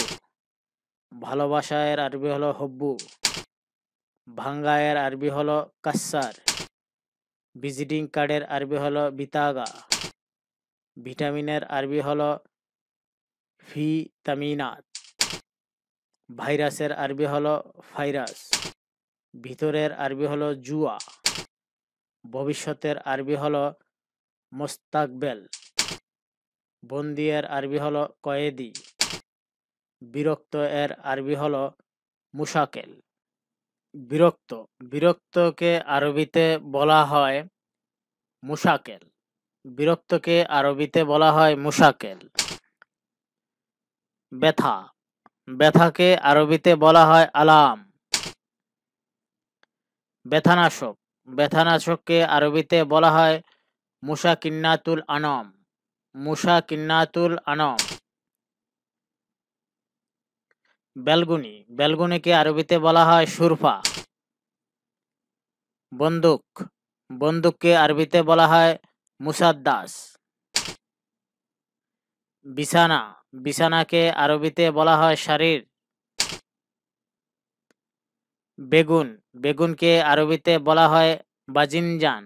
Speaker 1: ভালোবাসায়ের আরবি হলো হব্বু ভাঙ্গায়ের আরবি হলো কাসার ভিজিটিং কার্ডের আরবি হলো বিতাগা ভিটামিনের আরবি হলো ভিটামিনাত ভাইরাসের আরবি হলো ভাইরাস ভিতরের আরবি হলো জুয়া ভবিষ্যতের আরবি হলো মোস্তাকবেল বন্দি এর আরবি হলো কয়েদি বিরক্ত এর আরবি হলো মুসাকেল বিরক্ত বিরক্তকে আরবিতে বলা হয় মুসাকেল বিরক্তকে আরবিতে বলা হয় মুসাকেল ব্যথা ব্যথাকে আরবিতে বলা হয় আলাম ব্যথানাশক ব্যথানাশককে আরবিতে বলা হয় মুসা কিন্নাতুল আনম মুসা কিন্নাতুল আনম বেলগুনি বেলগুনিকে আরবিতে বলা হয় সুরফা বন্দুক বন্দুককে আরবিতে বলা হয় মুসাদ্দাস বিছানা বিছানাকে আরবিতে বলা হয় শারীর বেগুন বেগুনকে আরবিতে বলা হয় বাজিনজান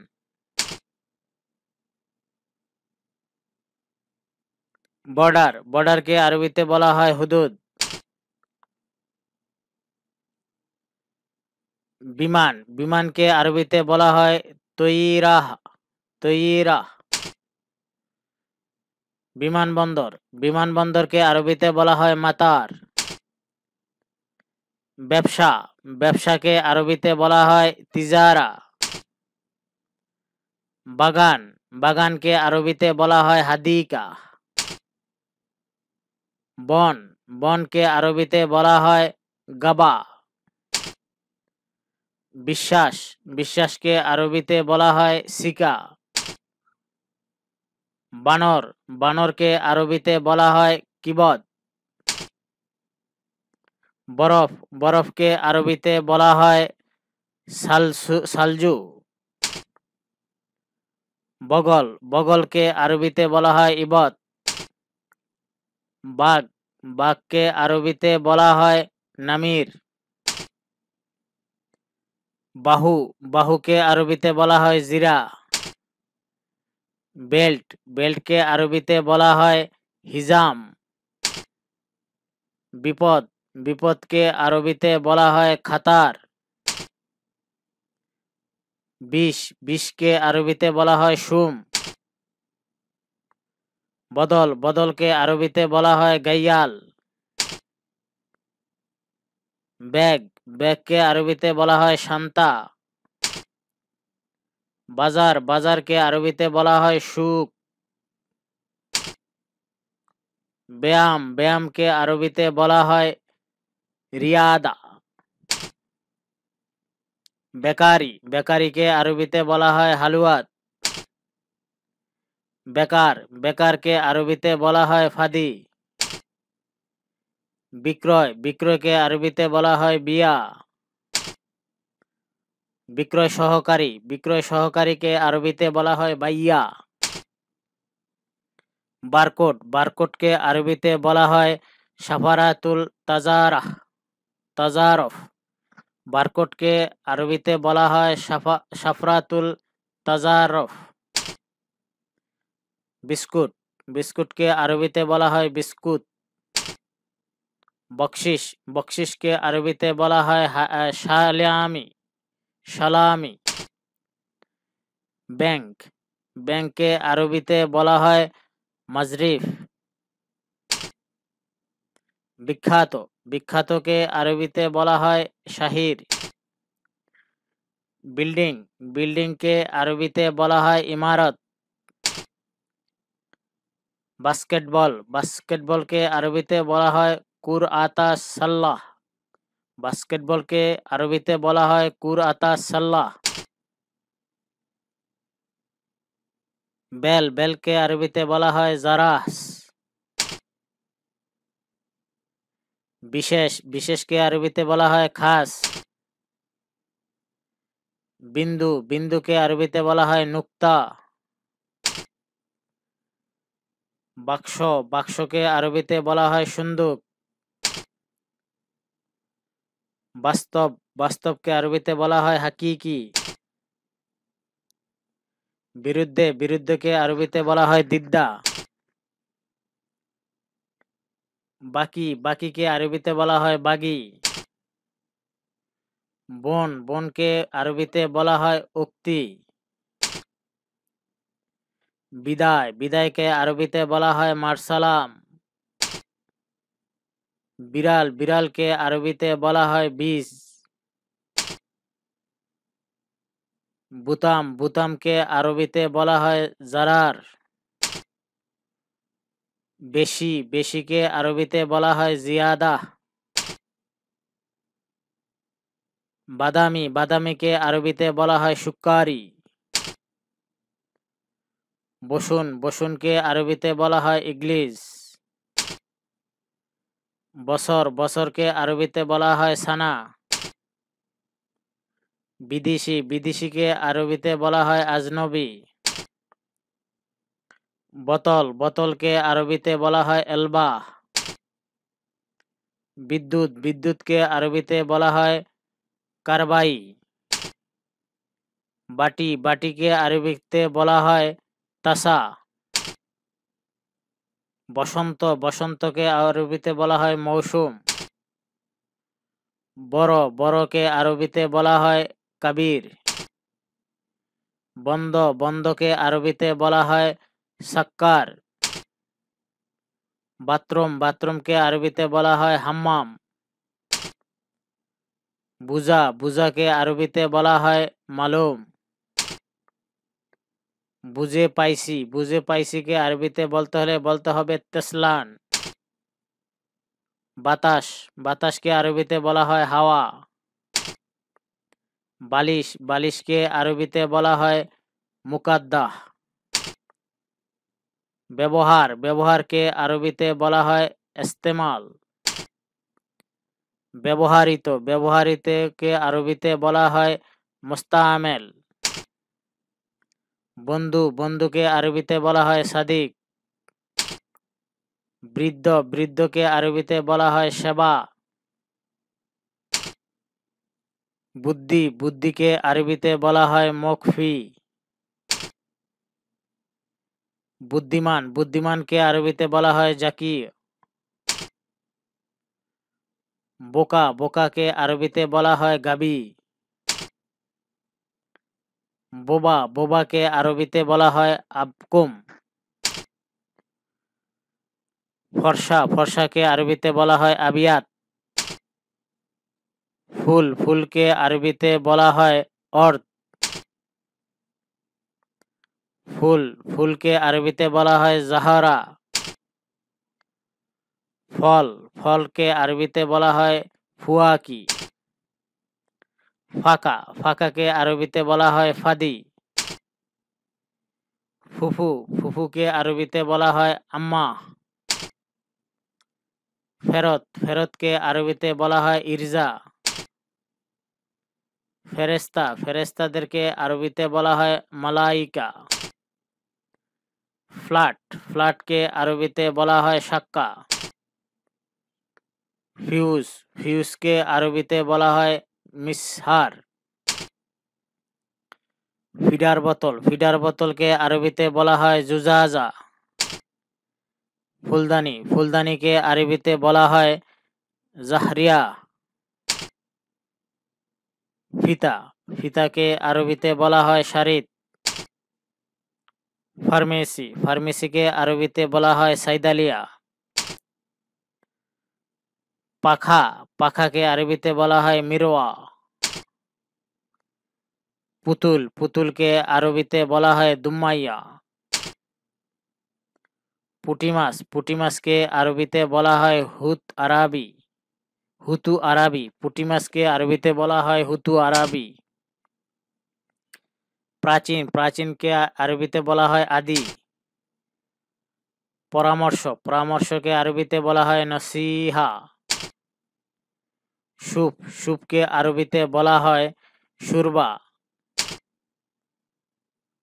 Speaker 1: বর্ডার বর্ডারকে আরবিতে বলা হয় হুদুদ বিমান বিমানকে আরবিতে বলা হয় তৈরাহ তৈরাহ বিমানবন্দর বিমানবন্দরকে আরবিতে বলা হয় মাতার ব্যবসা ব্যবসাকে আরবিতে বলা হয় তিজারা বাগান বাগানকে আরবিতে বলা হয় হাদিকা বন বনকে আরবিতে বলা হয় গাবা বিশ্বাস বিশ্বাসকে আরবিতে বলা হয় সিকা বানর বানরকে আরবিতে বলা হয় কিবত বরফ বরফকে আরবিতে বলা হয় সালজু বগল বগলকে আরবিতে বলা হয় ইবত বাঘ বাঘকে আরবিতে বলা হয় নামির বাহু বাহুকে আরবিতে বলা হয় জিরা বেল্ট বেল্টকে আরবিতে বলা হয় হিজাম বিপদ বিপদকে আরবিতে বলা হয় খাতার বিষ বিষকে আরবিতে বলা হয় সুম বদল বদলকে আরবিতে বলা হয় গাইয়াল ব্যাগ ব্যাগকে আরবিতে বলা হয় শান্তা বাজার বাজারকে আরবিতে বলা হয় সুখ ব্যায়াম ব্যায়ামকে আরবিতে বলা হয় রিয়াদা বেকারি বেকারিকে আরবিতে বলা হয় হালুয়াত বেকার বেকারকে আরবিতে বলা হয় ফাদি বিক্রয় বিক্রয়কে আরবিতে বলা হয় বিয়া বিক্রয় সহকারী বিক্রয় সহকারীকে আরবিতে বলা হয় বাইয়া বারকোট বারকোটকে আরবিতে বলা হয় সাফারাতুল তাজারাহ তাজারফ বারকোটকে আরবিতে বলা হয় সাফরাতুল তাজারফ বিস্কুট বিস্কুটকে আরবিতে বলা হয় বিস্কুট বকশিস বকশিসকে আরবিতে বলা হয় সালামি সালামি ব্যাংক ব্যাংকে আরবিতে বলা হয় মজরিফ বিখ্যাত বিখ্যাতকে আরবিতে বলা হয় শাহির বিল্ডিং বিল্ডিংকে আরবিতে বলা হয় ইমারত বাস্কেটবল বাস্কেটবলকে আরবিতে বলা হয় কুর আতা সাল্লাহ বাস্কেটবলকে আরবিতে বলা হয় কুর আতা সাল্লাহ বেল বেলকে আরবিতে বলা হয় জারাস বিশেষ বিশেষকে আরবিতে বলা হয় খাস বিন্দু বিন্দুকে আরবিতে বলা হয় নুক্তা বাক্স বাক্সকে আরবিতে বলা হয় সুন্দুক বাস্তব বাস্তবকে আরবিতে বলা হয় হাকিকি বিরুদ্ধে বিরুদ্ধকে আরবিতে বলা হয় দিদ্দা বাকি বাকিকে আরবিতে বলা হয় বাগি বন বনকে আরবিতে বলা হয় উক্তি বিদায় বিদায়কে আরবিতে বলা হয় মারসালাম বিড়াল বিড়ালকে আরবিতে বলা হয় বিষ বুতাম বুতামকে আরবিতে বলা হয় জারার বেশি বেশিকে আরবিতে বলা হয় জিয়াদা বাদামি বাদামিকে আরবিতে বলা হয় সুকারি বসুন বসুনকে আরবিতে বলা হয় ইংলিশ বছর বছরকে আরবিতে বলা হয় সানা বিদেশি বিদেশিকে আরবিতে বলা হয় আজনবী বোতল বোতলকে আরবিতে বলা হয় এলবা বিদ্যুৎ বিদ্যুৎকে আরবিতে বলা হয় কারবাই বাটি বাটিকে আরবিতে বলা হয় তাসা বসন্ত বসন্তকে আরবিতে বলা হয় মৌসুম বড় বড়কে আরবিতে বলা হয় কাবির বন্ধ বন্ধকে আরবিতে বলা হয় সাক্কার বাথরুম বাথরুমকে আরবিতে বলা হয় হাম্মাম বুজা বুজাকে আরবিতে বলা হয় মালুম বুঝে পাইসি বুঝে পাইসিকে আরবিতে বলতে হলে বলতে হবে তেসলান বাতাস বাতাসকে আরবিতে বলা হয় হাওয়া বালিশ বালিশকে আরবিতে বলা হয় মুকাদ্দাহ ব্যবহার ব্যবহারকে আরবিতে বলা হয় ইস্তেমাল ব্যবহারিত ব্যবহারিতকে আরবিতে বলা হয় মোস্তামেল বন্ধু বন্ধুকে আরবিতে বলা হয় সাদিক বৃদ্ধ বৃদ্ধকে আরবিতে বলা হয় সেবা বুদ্ধি বুদ্ধিকে আরবিতে বলা হয় মকফি বুদ্ধিমান বুদ্ধিমানকে আরবিতে বলা হয় জাকি বোকা বোকাকে আরবিতে বলা হয় গাবি বোবা বোবাকে আরবিতে বলা হয় আবকুম ফর্সা ফর্সাকে আরবিতে বলা হয় আবিয়াত ফুল ফুলকে আরবিতে বলা হয় অর্থ ফুল ফুলকে আরবিতে বলা হয় জাহারা ফল ফলকে আরবিতে বলা হয় ফুয়াকি ফাঁকা ফাঁকাকে আরবিতে বলা হয় ফাদি ফুফু ফুফুকে আরবিতে বলা হয় আম্মা ফেরত ফেরতকে আরবিতে বলা হয় ইরজা ফেরেস্তা ফেরেস্তাদেরকে আরবিতে বলা হয় মালাইকা ফ্ল্যাট ফ্ল্যাটকে আরবিতে বলা হয় সাক্কা ফিউজ ফিউজকে আরবিতে বলা হয় মিসহার ফিডার বোতল ফিডার বোতলকে আরবিতে বলা হয় জুজাজা ফুলদানি ফুলদানিকে আরবিতে বলা হয় জাহরিয়া ফিতা ফিতাকে আরবিতে বলা হয় শারিত ফার্মেসি ফার্মেসিকে আরবিতে বলা হয় সাইদালিয়া পাখা পাখাকে আরবিতে বলা হয় মিরোয়া পুতুল পুতুলকে আরবিতে বলা হয় দুম্মাইয়া পুটি মাছ পুটি মাছকে আরবিতে বলা হয় হুত আরাবি হুতু আরাবি পুটি মাছকে আরবিতে বলা হয় হুতু আরাবি প্রাচীন প্রাচীনকে আরবিতে বলা হয় আদি পরামর্শ পরামর্শকে আরবিতে বলা হয় নসিহা সুপ সুপকে আরবিতে বলা হয় সুরবা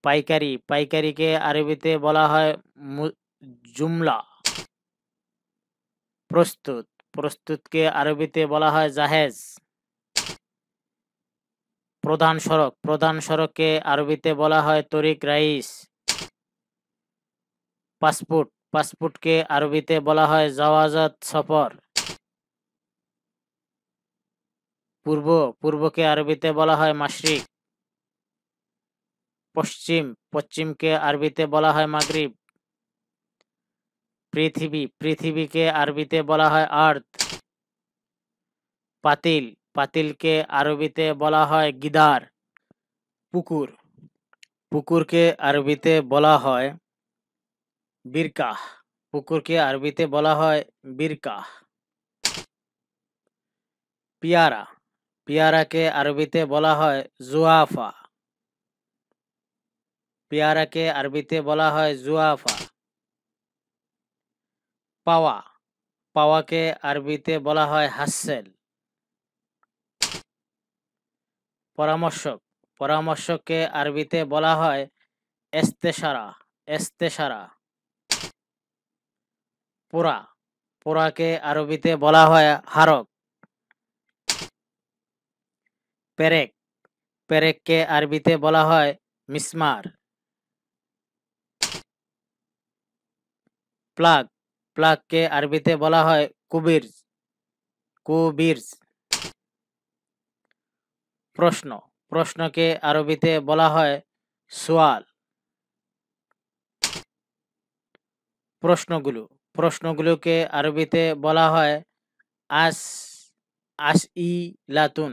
Speaker 1: পাইকারি পাইকারিকে আরবিতে বলা হয় জুমলা প্রস্তুত প্রস্তুতকে আরবিতে বলা হয় জাহেজ প্রধান সড়ক প্রধান সড়ককে আরবিতে বলা হয় তরিক রাইস পাসপোর্ট পাসপোর্টকে আরবিতে বলা হয় জওয়াজাত সফর পূর্ব পূর্বকে আরবিতে বলা হয় মাসরিক পশ্চিম পশ্চিমকে আরবিতে বলা হয় মাগরিব পৃথিবী পৃথিবীকে আরবিতে বলা হয় আর্থ পাতিল পাতিলকে আরবিতে বলা হয় গিদার পুকুর পুকুরকে আরবিতে বলা হয় বিরকাহ পুকুরকে আরবিতে বলা হয় বিরকাহ পিয়ারা পিয়ারাকে আরবিতে বলা হয় জুয়াফা পিয়ারাকে আরবিতে বলা হয় জুয়াফা পাওয়া পাওয়াকে আরবিতে বলা হয় হাসেল পরামর্শক পরামর্শককে আরবিতে বলা হয় এস্তেসারা এস্তেসারা পোড়া পোড়াকে আরবিতে বলা হয় হারক পেরেক পেরেককে আরবিতে বলা হয় মিসমার প্লাগ প্লাগকে আরবিতে বলা হয় কুবির কুবিরস প্রশ্ন প্রশ্নকে আরবিতে বলা হয় সোয়াল প্রশ্নগুলো প্রশ্নগুলোকে আরবিতে বলা হয় আস আস ই লাতুন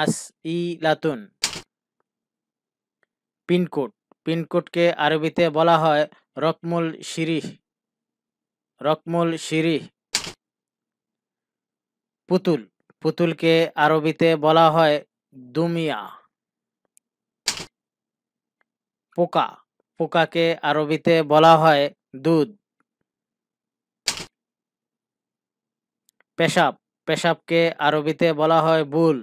Speaker 1: আস ই লাতুন পিনকোড পিনকোডকে আরবিতে বলা হয় রকমুল শিরিহ রকমুল শিরিহ পুতুল পুতুলকে আরবিতে বলা হয় দুমিয়া পোকা পোকাকে আরবিতে বলা হয় দুধ পেশাব পেশাবকে আরবিতে বলা হয় বুল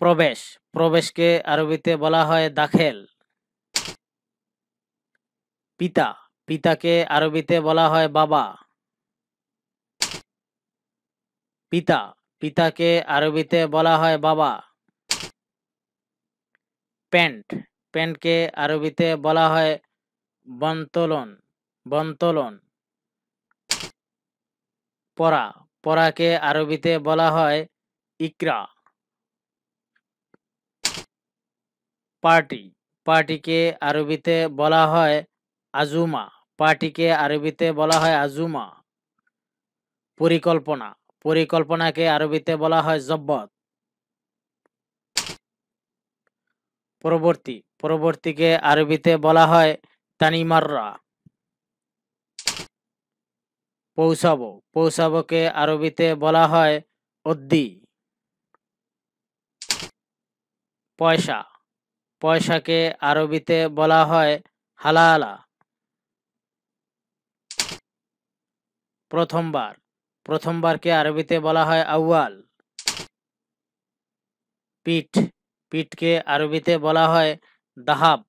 Speaker 1: প্রবেশ প্রবেশকে আরবিতে বলা হয় দাখেল পিতা পিতাকে আরবিতে বলা হয় বাবা পিতা পিতাকে আরবিতে বলা হয় বাবা প্যান্ট প্যান্টকে আরবিতে বলা হয় বন্তলন বন্তলন পরা পরাকে আরবিতে বলা হয় ইকরা পার্টি পার্টিকে আরবিতে বলা হয় আজুমা পার্টিকে আরবিতে বলা হয় আজুমা পরিকল্পনা পরিকল্পনাকে আরবিতে বলা হয় জব্বত পরবর্তী পরবর্তীকে আরবিতে বলা হয় তানিমাররা পৌঁছাবো পৌঁছাবোকে আরবিতে বলা হয় অদ্দি পয়সা পয়সাকে আরবিতে বলা হয় হালা আলা প্রথমবার প্রথমবারকে আরবিতে বলা হয় আউয়াল পিঠ পিঠকে আরবিতে বলা হয় দাহাব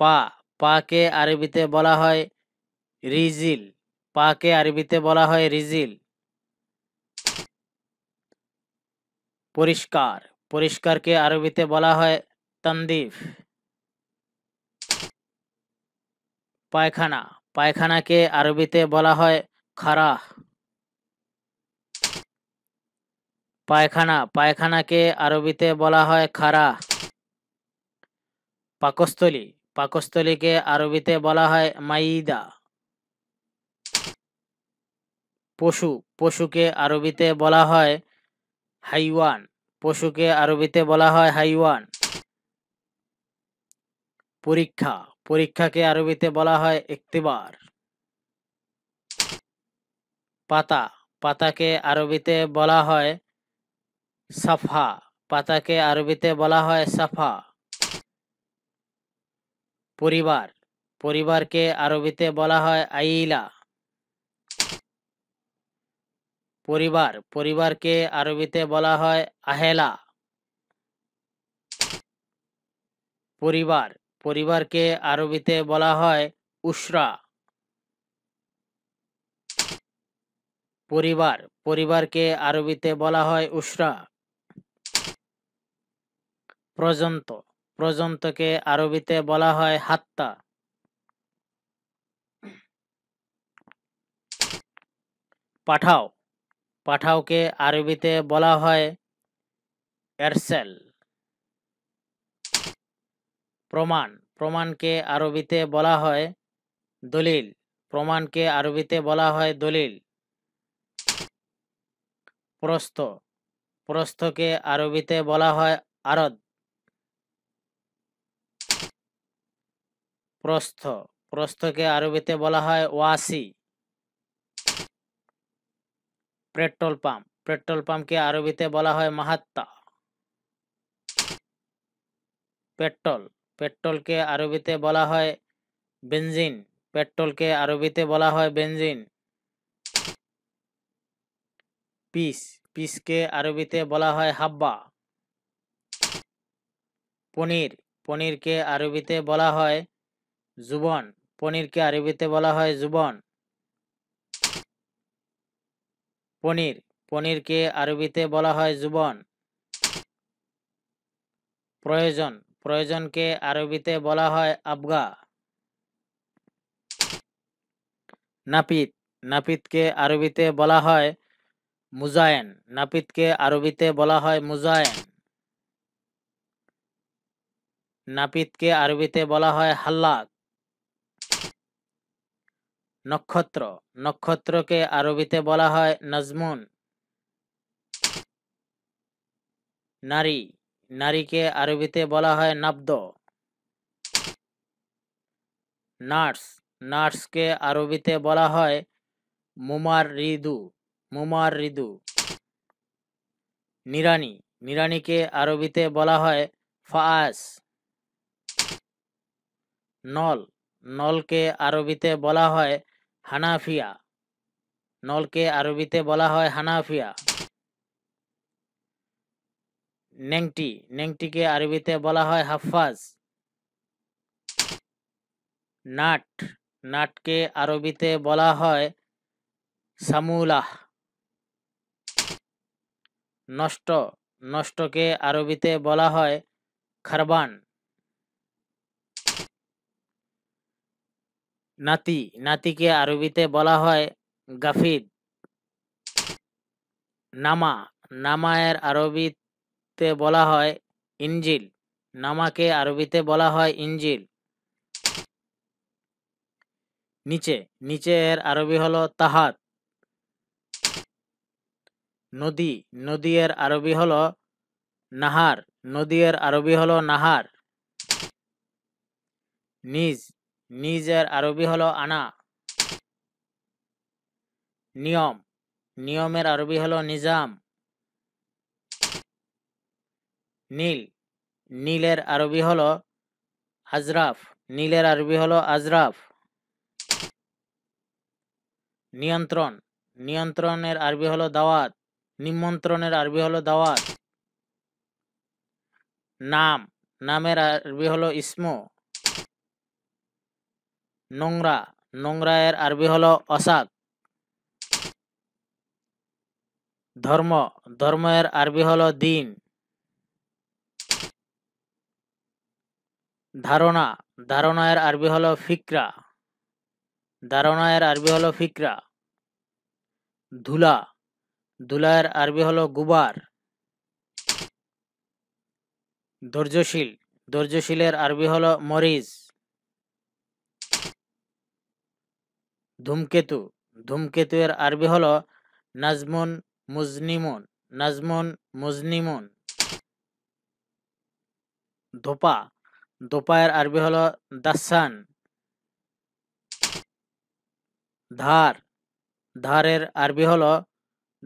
Speaker 1: পা পাকে আরবিতে বলা হয় রিজিল পাকে আরবিতে বলা হয় রিজিল পরিষ্কার পরিষ্কারকে আরবিতে বলা হয় তন্দিফ পায়খানা পায়খানাকে আরবিতে বলা হয় খারাহ পায়খানা পায়খানাকে আরবিতে বলা হয় খারা পাকস্থলী পাকস্থলীকে আরবিতে বলা হয় মাইদা পশু পশুকে আরবিতে বলা হয় হাইওয়ান পশুকে আরবিতে বলা হয় হাইওয়ান পরীক্ষা পরীক্ষাকে আরবিতে বলা হয় একতিবার পাতা পাতাকে আরবিতে বলা হয় সাফা পাতাকে আরবিতে বলা হয় সাফা পরিবার পরিবারকে আরবিতে বলা হয় আইলা পরিবার পরিবারকে আরবিতে বলা হয় আহেলা পরিবার পরিবারকে আরবিতে বলা হয় উশরা পরিবার পরিবারকে আরবিতে বলা হয় উশরা প্রজন্ত প্রজন্তকে আরবিতে বলা হয় হাত্তা পাঠাও পাঠাওকে আরবিতে বলা হয় এরসেল প্রমাণ প্রমাণকে আরবিতে বলা হয় দলিল প্রমাণকে আরবিতে বলা হয় দলিল প্রস্থ প্রস্থকে আরবিতে বলা হয় আরদ প্রস্থ প্রস্থকে আরবিতে বলা হয় ওয়াসি পেট্রোল পাম্প পেট্রোল পাম্পকে আরবিতে বলা হয় মাহাত্মা পেট্রোল পেট্রোলকে আরবিতে বলা হয় বেনজিন পেট্রোলকে আরবিতে বলা হয় বেনজিন পিস পিসকে আরবিতে বলা হয় হাব্বা পনির পনিরকে আরবিতে বলা হয় জুবন পনিরকে আরবিতে বলা হয় জুবন পনির পনিরকে আরবিতে বলা হয় জুবন প্রয়োজন প্রয়োজনকে আরবিতে বলা হয় আবগা নাপিত নাপিতকে আরবিতে বলা হয় মুজায়েন নাপিতকে আরবিতে বলা হয় মুজায়েন নাপিতকে আরবিতে বলা হয় হাল্লাক নক্ষত্র নক্ষত্রকে আরবিতে বলা হয় নাজমুন নারী নারীকে আরবিতে বলা হয় নাব্দ নার্স নার্সকে আরবিতে বলা হয় মুমার রিদু মুমার রিদু নিরানি নিরানিকে আরবিতে বলা হয় ফাস নল নলকে আরবিতে বলা হয় হানাফিয়া নলকে আরবিতে বলা হয় হানাফিয়া নেংটি নেংটিকে আরবিতে বলা হয় হাফাজ নাট নাটকে আরবিতে বলা হয় সামুলাহ নষ্ট নষ্টকে আরবিতে বলা হয় খারবান নাতি নাতিকে আরবিতে বলা হয় গাফিদ নামা নামায়ের আরবিত তে বলা হয় ইঞ্জিল নামাকে আরবিতে বলা হয় ইঞ্জিল নিচে নিচে এর আরবি হলো তাহাত নদী নদী এর আরবি হলো নাহার নদী এর আরবি হলো নাহার নিজ নিজ এর আরবি হলো আনা নিয়ম নিয়মের আরবি হলো নিজাম নীল নীলের আরবি হলো আজরাফ নীলের আরবি হলো আজরাফ নিয়ন্ত্রণ নিয়ন্ত্রণের আরবি হলো দাওয়াত নিমন্ত্রণের আরবি হলো দাওয়াত নাম নামের আরবি হলো ইসমো নোংরা নোংরা এর আরবি হলো অসাক ধর্ম ধর্মের আরবি হলো দিন ধারণা ধারণা এর আরবি হলো ফিকরা ধারণা এর আরবি হলো ফিকরা ধুলা ধুলা এর আরবি হলো গুবার ধৈর্যশীল ধৈর্যশীলের আরবি হলো মরিজ ধূমকেতু ধূমকেতু এর আরবি হলো নাজমুন মুজনিমুন নাজমুন মুজনিমুন ধোপা দোপায়ের আরবি হলো দাসান ধার ধারের আরবি হলো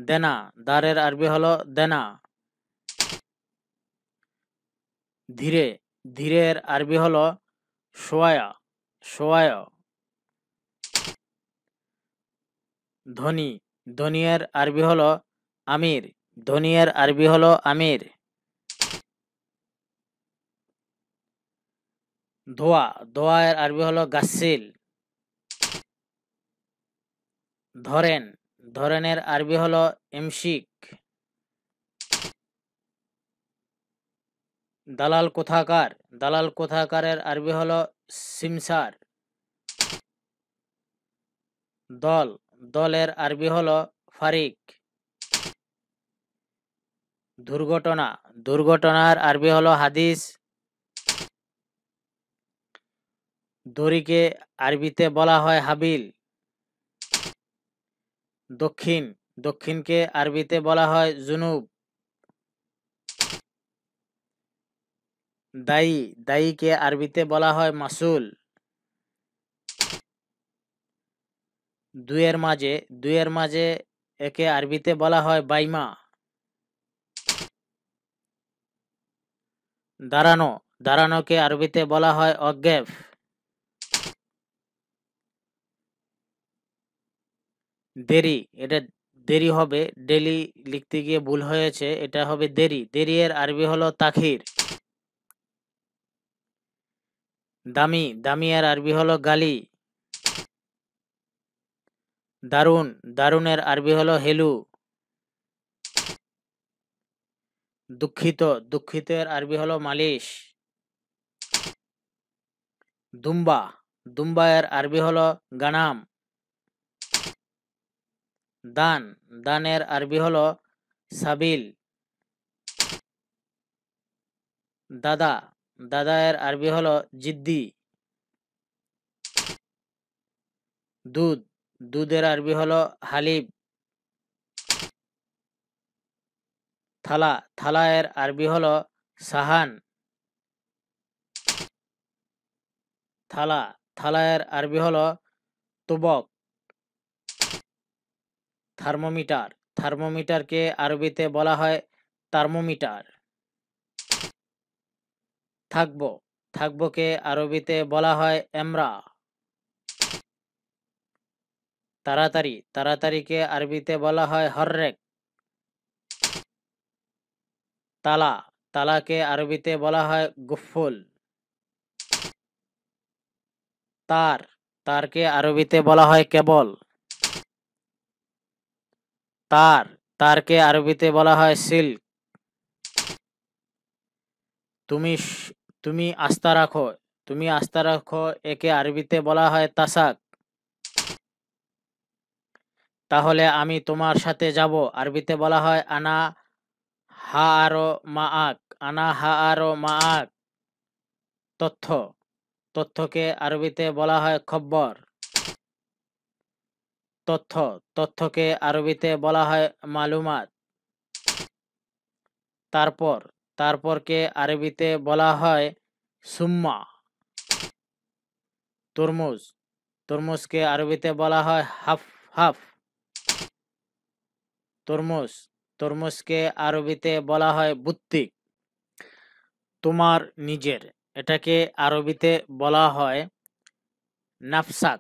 Speaker 1: দেনা ধারের আরবি হলো দেনা ধীরে ধীরের আরবি হলো সোয়া সোয়ায় ধনী ধনিয়ের আরবি হলো আমির ধনিয়ের আরবি হলো আমির ধোয়া ধোয়া এর আরবি হলো গাসিল ধরেন ধরেনের আরবি হলো ইমশিক দালাল কোথাকার দালাল কোথাকারের আরবি হলো সিমসার দল দলের আরবি হলো ফারিক দুর্ঘটনা দুর্ঘটনার আরবি হলো হাদিস দড়িকে আরবিতে বলা হয় হাবিল দক্ষিণ দক্ষিণকে আরবিতে বলা হয় জুনুব দায়ী দায়ীকে আরবিতে বলা হয় মাসুল দুয়ের মাঝে দুয়ের মাঝে একে আরবিতে বলা হয় বাইমা দাঁড়ানো দাঁড়ানোকে আরবিতে বলা হয় অজ্ঞেফ দেরি এটা দেরি হবে ডেলি লিখতে গিয়ে ভুল হয়েছে এটা হবে দেরি দেরি এর আরবি হলো তাখির দামি দামি এর আরবি হলো গালি দারুন দারুণের আরবি হলো হেলু দুঃখিত দুঃখিতের আরবি হলো মালিশ দুম্বা দুম্বা এর আরবি হলো গানাম দান দানের আরবি হল সাবিল দাদা দাদা এর আরবি হল জিদ্দি দুধ দুধের আরবি হল হালিব থালা থালা এর আরবি হল সাহান থালা থালা এর আরবি হল তুবক থার্মোমিটার থার্মোমিটারকে আরবিতে বলা হয় থার্মোমিটার থাকব থাকবকে আরবিতে বলা হয় এমরা তাড়াতাড়ি তাড়াতাড়িকে আরবিতে বলা হয় হররেক তালা তালাকে আরবিতে বলা হয় গুফুল তার তারকে আরবিতে বলা হয় কেবল তার তারকে আরবিতে বলা হয় সিল্ক তুমি তুমি আস্থা রাখো তুমি আস্থা রাখো একে আরবিতে বলা হয় তাসাক তাহলে আমি তোমার সাথে যাব আরবিতে বলা হয় আনা হা আরো মা আক আনা হা আরো মা আক তথ্য তথ্যকে আরবিতে বলা হয় খব্বর তথ্য তথ্যকে আরবিতে বলা হয় মালুমাত তারপর তারপরকে আরবিতে বলা হয় সুম্মা তরমুজ তরমুজকে আরবিতে বলা হয় হাফ হাফ তরমুজ তরমুজকে আরবিতে বলা হয় বুত্তি তোমার নিজের এটাকে আরবিতে বলা হয় নাফসাক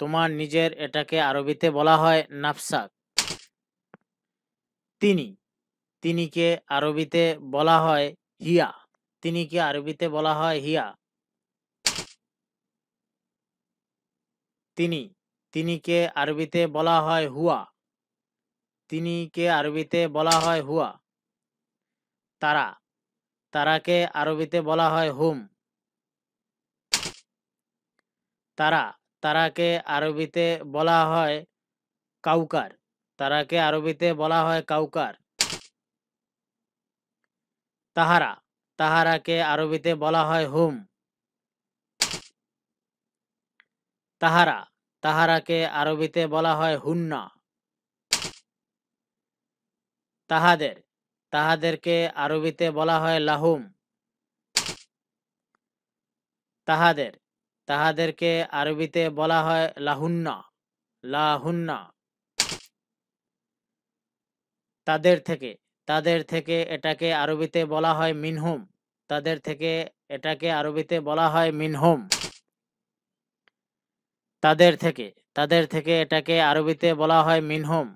Speaker 1: তোমার নিজের এটাকে আরবিতে বলা হয় নাফসাক তিনি তিনিকে আরবিতে বলা হয় হিয়া তিনিকে আরবিতে বলা হয় হিয়া তিনি তিনিকে আরবিতে বলা হয় হুয়া তিনিকে আরবিতে বলা হয় হুয়া তারা তারাকে আরবিতে বলা হয় হুম তারা তারাকে আরবিতে বলা হয় কাউকার তারাকে আরবিতে বলা হয় কাউকার তাহারা তাহারাকে আরবিতে বলা হয় হুম তাহারা তাহারাকে আরবিতে বলা হয় হুন্না তাহাদের তাহাদেরকে আরবিতে বলা হয় লাহুম তাহাদের তাহাদেরকে আরবিতে বলা হয় লাহুন্না লাহুন্না তাদের থেকে তাদের থেকে এটাকে আরবিতে বলা হয় মিনহুম তাদের থেকে এটাকে আরবিতে বলা হয় মিনহুম তাদের থেকে তাদের থেকে এটাকে আরবিতে বলা হয় মিনহুম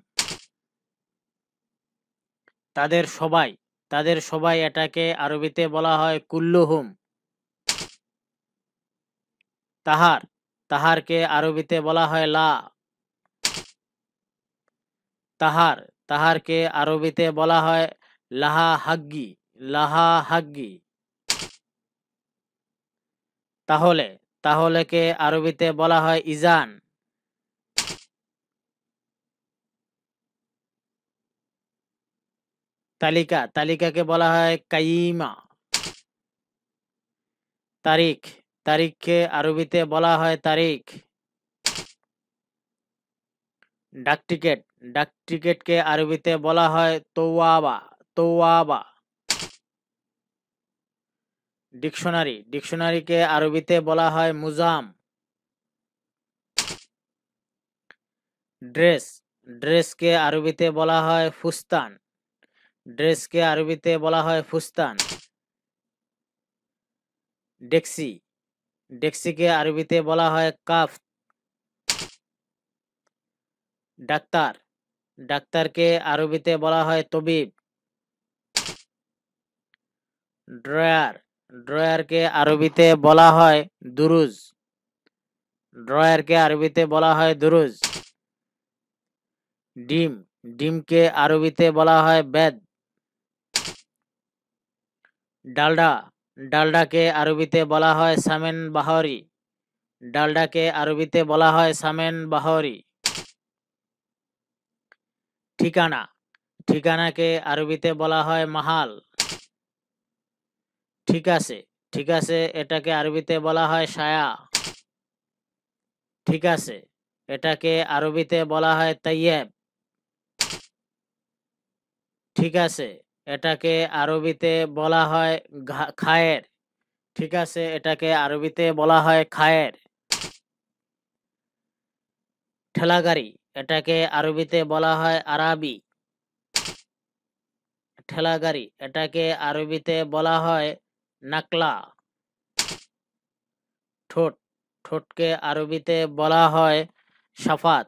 Speaker 1: তাদের সবাই তাদের সবাই এটাকে আরবিতে বলা হয় কুল্লুহুম তাহার তাহারকে আরবিতে বলা হয় লা তাহার তাহারকে আরবিতে বলা হয় লাহা হাগ্গি লাহা হাগ্গি তাহলে তাহলেকে আরবিতে বলা হয় ইজান তালিকা তালিকাকে বলা হয় কাইমা তারিখ তারিখকে আরবিতে বলা হয় তারিখ ডাক টিকেট ডাক টিকেটকে আরবিতে বলা হয় তোয়াবা তোয়াবা ডিকশনারি ডিকশনারিকে আরবিতে বলা হয় মুজাম ড্রেস ড্রেসকে আরবিতে বলা হয় ফুস্তান ড্রেসকে আরবিতে বলা হয় ফুস্তান ডেক্সি ডেক্সিকে আরবিতে বলা হয় কাফ ডাক্তার ডাক্তারকে আরবিতে বলা হয় তবিব ড্রয়ার ড্রয়ারকে আরবিতে বলা হয় দুরুজ ড্রয়ারকে আরবিতে বলা হয় দুরুজ ডিম ডিমকে আরবিতে বলা হয় বেদ ডালডা ডালডাকে আরবিতে বলা হয় সামেন বাহরি ডালডাকে আরবিতে বলা হয় সামেন বাহরি ঠিকানা ঠিকানাকে আরবিতে বলা হয় মাহাল ঠিক আছে ঠিক আছে এটাকে আরবিতে বলা হয় সায়া ঠিক আছে এটাকে আরবিতে বলা হয় তাইয়েব ঠিক আছে এটাকে আরবিতে বলা হয় খায়ের ঠিক আছে এটাকে আরবিতে বলা হয় খায়ের ঠেলাগাড়ি এটাকে আরবিতে বলা হয় আরাবি ঠেলাগাড়ি এটাকে আরবিতে বলা হয় নাকলা ঠোঁট ঠোঁটকে আরবিতে বলা হয় সাফাত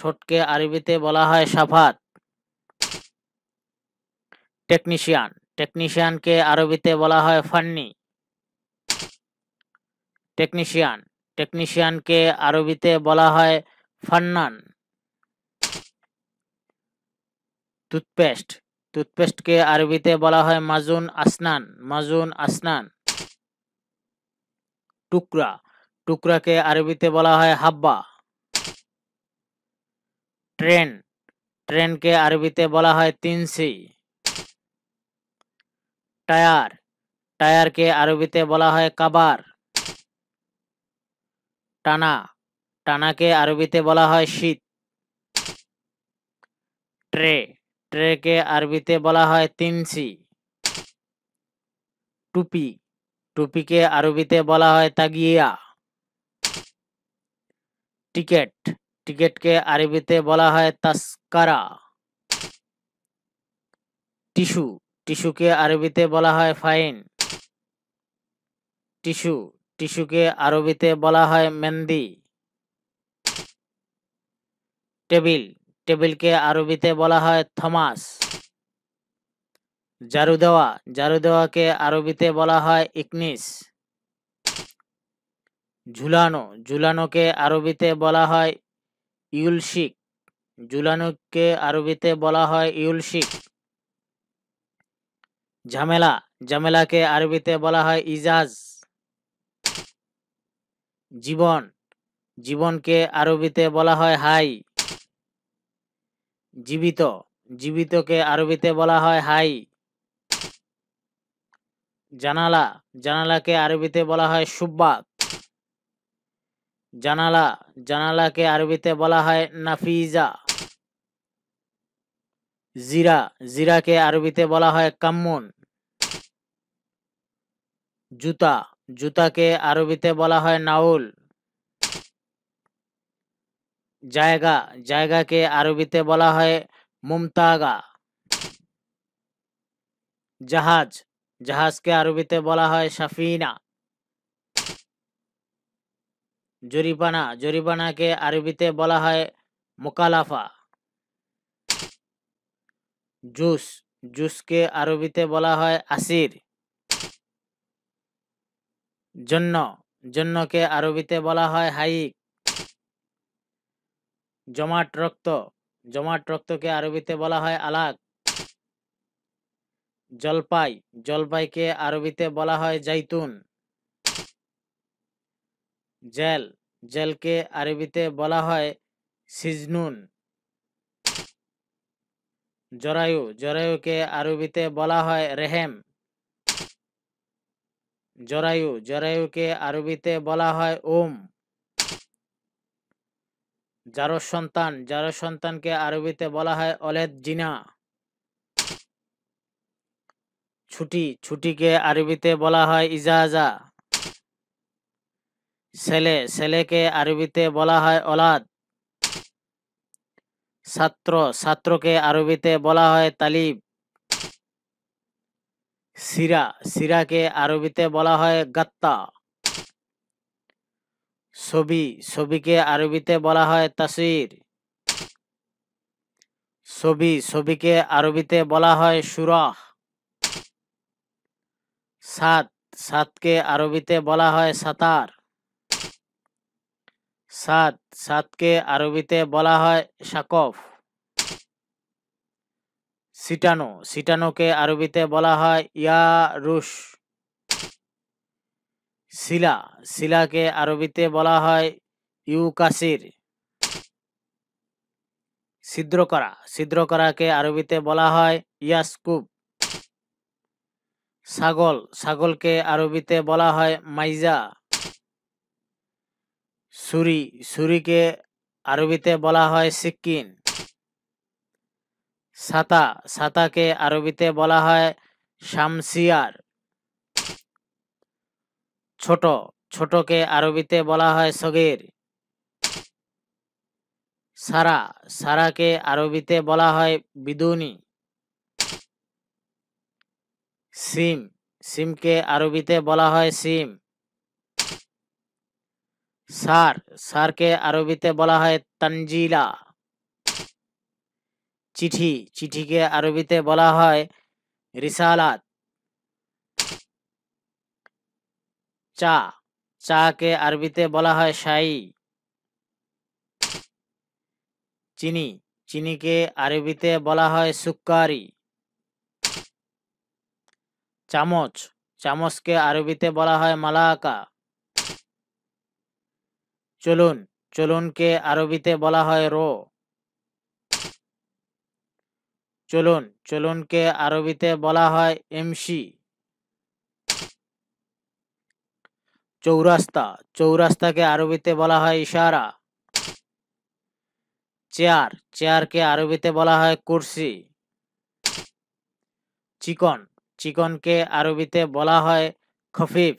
Speaker 1: ঠোঁটকে আরবিতে বলা হয় সাফাত टेक्निशियन टेक्निशियन के आरबीते बला है फन्नी टेक्निशियन टेक्निशियन के आरबीते बला है फन्नान टूथपेस्ट टूथपेस्ट के आरबीते बला है मजून अस्नान मजून अस्नान टुकरा टुकरा के आरबीते बला है हब्बा ट्रेन ट्रेन के आरबीते बला है तीन सी টায়ার টায়ারকে আরবিতে বলা হয় কাবার টানা টানাকে আরবিতে বলা হয় শীত ট্রে ট্রেকে আরবিতে বলা হয় তিনসি টুপি টুপিকে আরবিতে বলা হয় তাগিয়া টিকেট টিকেটকে আরবিতে বলা হয় তাস্কারা টিস্যু টিস্যুকে আরবিতে বলা হয় ফাইন টিস্যু টিস্যুকে আরবিতে বলা হয় মেন্দি টেবিল টেবিলকে আরবিতে বলা হয় থমাস জারু দেওয়া জারু দেওয়াকে আরবিতে বলা হয় ইকনিস ঝুলানো ঝুলানোকে আরবিতে বলা হয় ইউলশিক ঝুলানোকে আরবিতে বলা হয় ইউলশিক ঝামেলা ঝামেলাকে আরবিতে বলা হয় ইজাজ জীবন জীবনকে আরবিতে বলা হয় হাই জীবিত জীবিতকে আরবিতে বলা হয় হাই জানালা জানালাকে আরবিতে বলা হয় সুব্বাক জানালা জানালাকে আরবিতে বলা হয় নাফিজা জিরা জিরাকে আরবিতে বলা হয় কাম্মন জুতা জুতাকে আরবিতে বলা হয় নাউল জায়গা জায়গাকে আরবিতে বলা হয় মুমতাগা জাহাজ জাহাজকে আরবিতে বলা হয় সাফিনা জরিপানা জরিপানাকে আরবিতে বলা হয় মোকালাফা জুস জুসকে আরবিতে বলা হয় আসির জন্য জন্যকে আরবিতে বলা হয় হাইক জমাট রক্ত জমাট রক্তকে আরবিতে বলা হয় আলাক জলপাই জলপাইকে আরবিতে বলা হয় জাইতুন জেল জেলকে আরবিতে বলা হয় সিজনুন জরায়ু জরায়ুকে আরবিতে বলা হয় রেহেম জরায়ু জরায়ুকে আরবিতে বলা হয় ওম যার সন্তান যার সন্তানকে আরবিতে বলা হয় অলেদ জিনা ছুটি ছুটিকে আরবিতে বলা হয় ইজাজা ছেলে ছেলেকে আরবিতে বলা হয় অলাদ ছাত্র ছাত্রকে আরবিতে বলা হয় তালিব সিরা সিরাকে আরবিতে বলা হয় গাত্তা ছবি ছবিকে আরবিতে বলা হয় তাসির ছবি ছবিকে আরবিতে বলা হয় সুরাহ সাত সাতকে আরবিতে বলা হয় সাতার সাদ সাদকে আরবিতে বলা হয় সাকফ সিটানো সিটানোকে আরবিতে বলা হয় ইয়া রুশ শিলা শিলাকে আরবিতে বলা হয় ইউকাসির সিদ্র করা সিদ্র করাকে আরবিতে বলা হয় ইয়াসকুব ছাগল ছাগলকে আরবিতে বলা হয় মাইজা সুরি সুরিকে আরবিতে বলা হয় সিকিন সাতা সাতাকে আরবিতে বলা হয় শামসিয়ার ছোট ছোটকে আরবিতে বলা হয় সগির সারা সারাকে আরবিতে বলা হয় বিদুনি সিম সিমকে আরবিতে বলা হয় সিম সার সারকে আরবিতে বলা হয় তানজিলা চিঠি চিঠিকে আরবিতে বলা হয় রিসালাত চা চাকে আরবিতে বলা হয় শাই চিনি চিনিকে আরবিতে বলা হয় সুক্কারি চামচ চামচকে আরবিতে বলা হয় মালাকা চলুন চলুনকে আরবিতে বলা হয় রো চলুন চলুনকে আরবিতে বলা হয় এমসি চৌরাস্তা চৌরাস্তাকে আরবিতে বলা হয় ইশারা চেয়ার চেয়ারকে আরবিতে বলা হয় কুর্সি চিকন চিকনকে আরবিতে বলা হয় খফিফ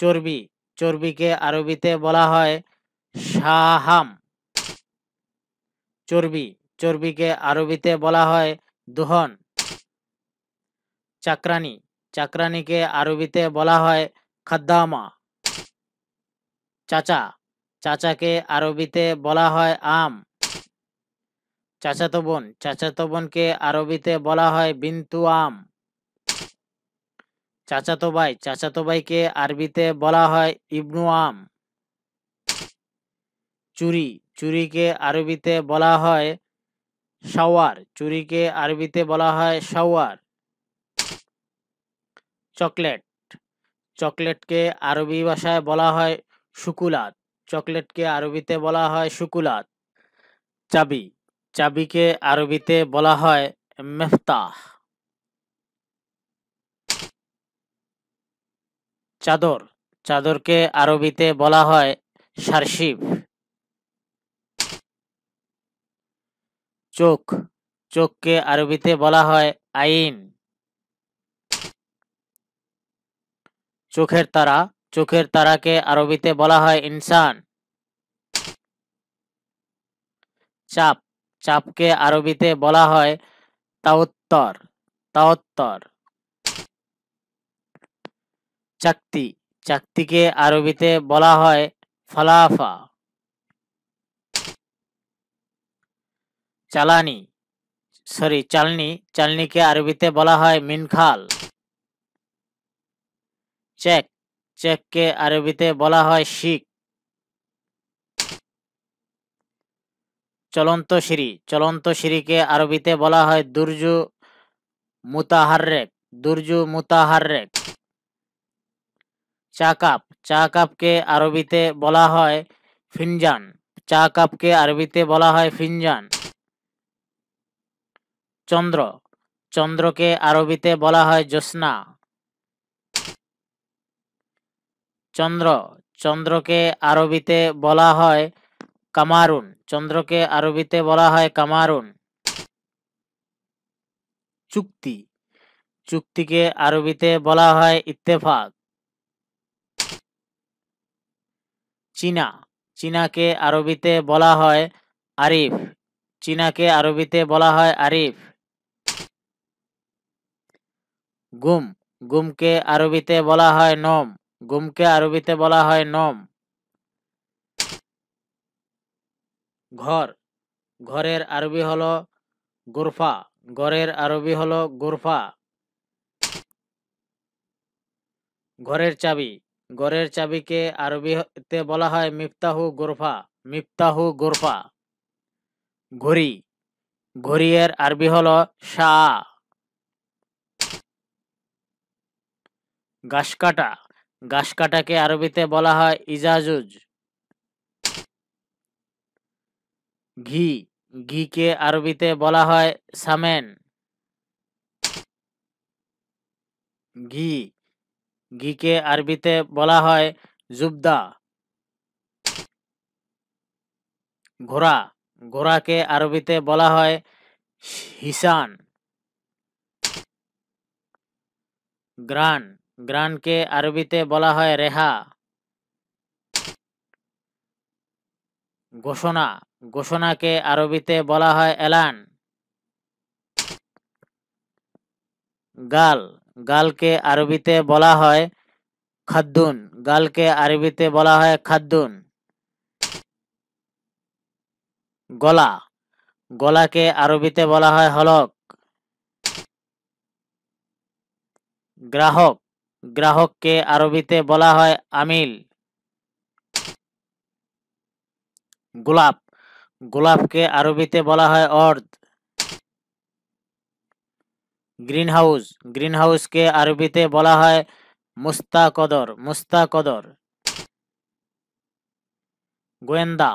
Speaker 1: চর্বি চর্বিকে আরবিতে বলা হয় শাহাম চর্বি চর্বিকে আরবিতে বলা হয় দুহন চাকরানি চাকরানিকে আরবিতে বলা হয় খাদ্দামা চাচা চাচাকে আরবিতে বলা হয় আম চাচাতো বোন চাচাতো বোনকে আরবিতে বলা হয় বিন্তু আম চাচাতো ভাই চাচাতো ভাইকে আরবিতে বলা হয় ইবনু আম চুরি চুরিকে আরবিতে বলা হয় শাওয়ার চুরিকে আরবিতে বলা হয় শাওয়ার চকলেট চকলেটকে আরবি ভাষায় বলা হয় শুকুলাত চকলেটকে আরবিতে বলা হয় শুকুলাত চাবি চাবিকে আরবিতে বলা হয় মেফতাহ চাদর চাদরকে আরবিতে বলা হয় সারশিব চোখ চোখকে আরবিতে বলা হয় আইন চোখের তারা চোখের তারাকে আরবিতে বলা হয় ইনসান চাপ চাপকে আরবিতে বলা হয় তাওত্তর তাওত্তর চাকতি চাকতিকে আরবিতে বলা হয় ফালাফা চালানি সরি চালনি চালনিকে আরবিতে বলা হয় মিনখাল চেক চেককে আরবিতে বলা হয় শিখ চলন্ত সিঁড়ি চলন্ত সিঁড়িকে আরবিতে বলা হয় দুর্জু মুতাহারেক দুর্জু মুতাহারেক চা কাপ চা কাপকে আরবিতে বলা হয় ফিনজান চা কাপকে আরবিতে বলা হয় ফিনজান চন্দ্র চন্দ্রকে আরবিতে বলা হয় জোসনা চন্দ্র চন্দ্রকে আরবিতে বলা হয় কামারুন চন্দ্রকে আরবিতে বলা হয় কামারুন চুক্তি চুক্তিকে আরবিতে বলা হয় ইত্তেফাক চীনা চীনাকে আরবিতে বলা হয় আরিফ চীনাকে আরবিতে বলা হয় আরিফ গুম গুমকে আরবিতে বলা হয় নম গুমকে আরবিতে বলা হয় নম ঘর ঘরের আরবি হলো গোরফা ঘরের আরবি হলো গোরফা ঘরের চাবি ঘরের চাবিকে আরবিতে বলা হয় মিফতাহু গোরফা মিফতাহু গোরফা ঘড়ি ঘড়িয়ের আরবি হল সা গাছ কাটা গাছ কাটাকে আরবিতে বলা হয় ইজাজুজ ঘি ঘিকে আরবিতে বলা হয় সামেন ঘি ঘিকে আরবিতে বলা হয় জুবদা ঘোড়া ঘোড়াকে আরবিতে বলা হয় হিসান গ্রান গ্রানকে আরবিতে বলা হয় রেহা ঘোষণা ঘোষণাকে আরবিতে বলা হয় এলান গাল গালকে আরবিতে বলা হয় খাদ্দুন গালকে আরবিতে বলা হয় খাদ্দুন গলা গলাকে আরবিতে বলা হয় হলক গ্রাহক গ্রাহককে আরবিতে বলা হয় আমিল গোলাপ গোলাপকে আরবিতে বলা হয় অর্ধ গ্রিন হাউস গ্রিন হাউসকে আরবিতে বলা হয় মুস্তাকদর মুস্তাকদর গোয়েন্দা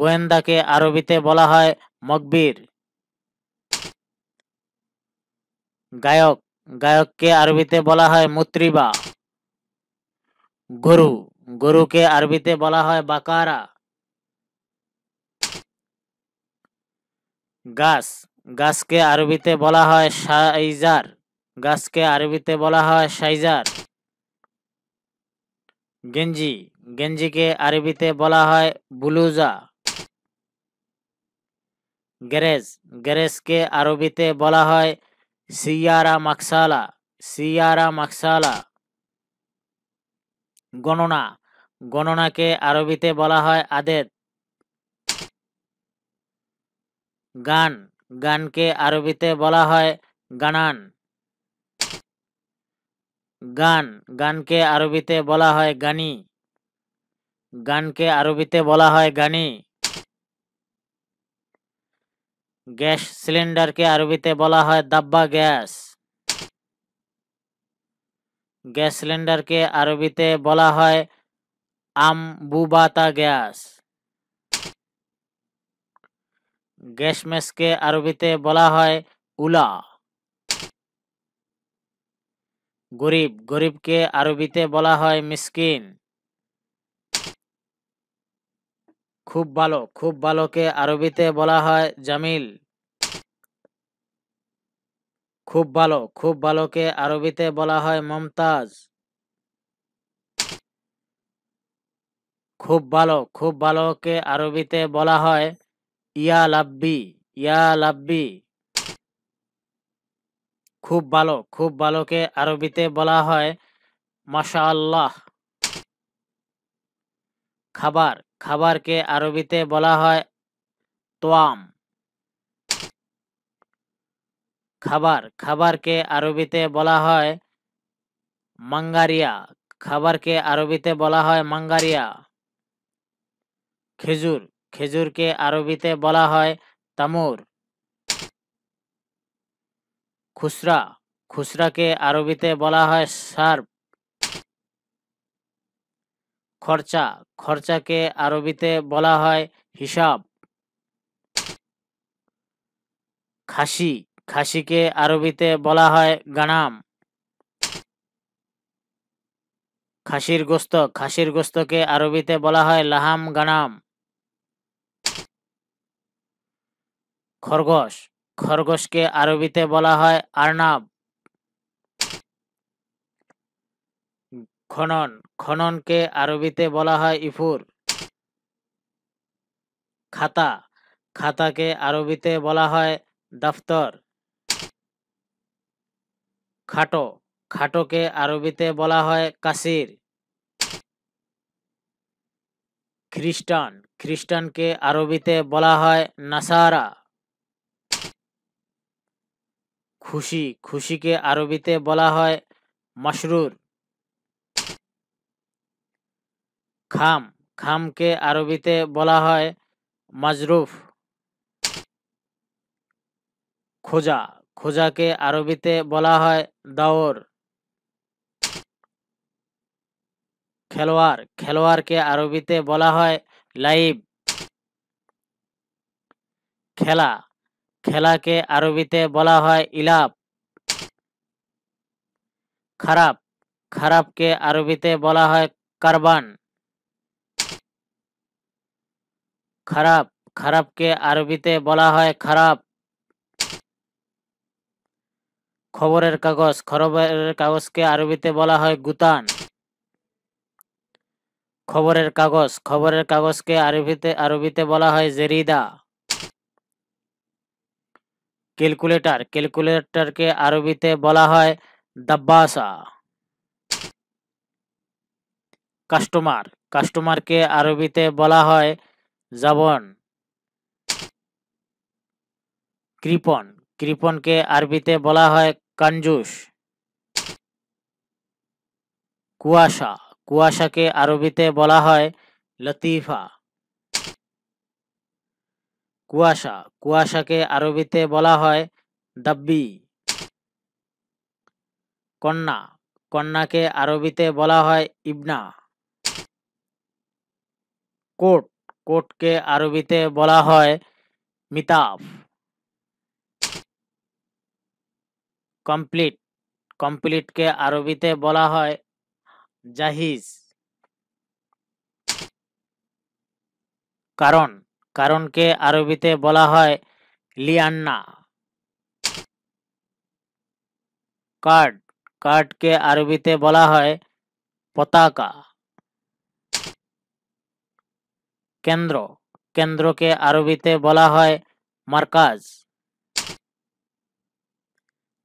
Speaker 1: গোয়েন্দাকে আরবিতে বলা হয় মকবির গায়ক গায়ককে আরবিতে বলা হয় মুত্রিবা গরু গরুকে আরবিতে বলা হয় বাকারা গাছ গাছকে আরবিতে বলা হয় সাইজার গাছকে আরবিতে বলা হয় সাইজার গেঞ্জি গেঞ্জিকে আরবিতে বলা হয় বুলুজা গ্যারেজ গ্যারেজকে আরবিতে বলা হয় সিয়ারা মাকসালা সিয়ারা মাকসালা গণনা গণনাকে আরবিতে বলা হয় আদেদ গান গানকে আরবিতে বলা হয় গানান গান গানকে আরবিতে বলা হয় গানি গানকে আরবিতে বলা হয় গানি গ্যাস সিলিন্ডারকে আরবিতে বলা হয় দাব্বা গ্যাস গ্যাস সিলিন্ডারকে আরবিতে বলা হয় আমবুবাতা গ্যাস গ্যাসমেসকে আরবিতে বলা হয় উলা গরিব গরিবকে আরবিতে বলা হয় মিসকিন খুব ভালো খুব ভালোকে আরবিতে বলা হয় জামিল খুব ভালো খুব ভালোকে আরবিতে বলা হয় মমতাজ খুব ভালো খুব ভালোকে আরবিতে বলা হয় ইয়া লাব্বি ইয়া লাব্বি খুব ভালো খুব ভালোকে আরবিতে বলা হয় মাশা আল্লাহ খাবার খাবারকে আরবিতে বলা হয় তোয়াম খাবার খাবারকে আরবিতে বলা হয় মাঙ্গারিয়া খাবারকে আরবিতে বলা হয় মাঙ্গারিয়া খেজুর খেজুরকে আরবিতে বলা হয় তামুর খুচরা খুচরাকে আরবিতে বলা হয় সার্প খরচা খরচাকে আরবিতে বলা হয় হিসাব খাসি খাসিকে আরবিতে বলা হয় গানাম খাসির গোস্ত খাসির গোস্তকে আরবিতে বলা হয় লাহাম গানাম খরগোশ খরগোশকে আরবিতে বলা হয় আর্নাব খনন খননকে আরবিতে বলা হয় ইফুর খাতা খাতাকে আরবিতে বলা হয় দফতর খাটো খাটোকে আরবিতে বলা হয় কাসির খ্রিস্টান খ্রিস্টানকে আরবিতে বলা হয় নাসারা খুশি খুশিকে আরবিতে বলা হয় মাসরুর খাম খামকে আরবিতে বলা হয় মাজরুফ খোজা খোজাকে আরবিতে বলা হয় দাওর খেলোয়াড় খেলোয়াড়কে আরবিতে বলা হয় লাইব খেলা খেলাকে আরবিতে বলা হয় ইলাপ খারাপ খারাপকে আরবিতে বলা হয় কারবান খারাপ খারাপকে আরবিতে বলা হয় খারাপ খবরের কাগজ খবরের কাগজকে আরবিতে বলা হয় গুতান খবরের কাগজ খবরের কাগজকে আরবিতে আরবিতে বলা হয় জেরিদা ক্যালকুলেটর ক্যালকুলেটরকে আরবিতে বলা হয় দাব্বাসা কাস্টমার কাস্টমারকে আরবিতে বলা হয় জাবন কৃপন কৃপনকে আরবিতে বলা হয় কাঞ্জুস কুয়াশা কুয়াশাকে আরবিতে বলা হয় লতিফা কুয়াশা কুয়াশাকে আরবিতে বলা হয় দাব্বি কন্যা কন্যাকে আরবিতে বলা হয় ইবনা কোট কোটকে আরবিতে বলা হয় মিতাফ কমপ্লিট কমপ্লিটকে আরবিতে বলা হয় জাহিজ কারণ কারণকে আরবিতে বলা হয় লিয়ান্না কার্ড কার্ডকে আরবিতে বলা হয় পতাকা কেন্দ্র কেন্দ্রকে আরবিতে বলা হয় মার্কাজ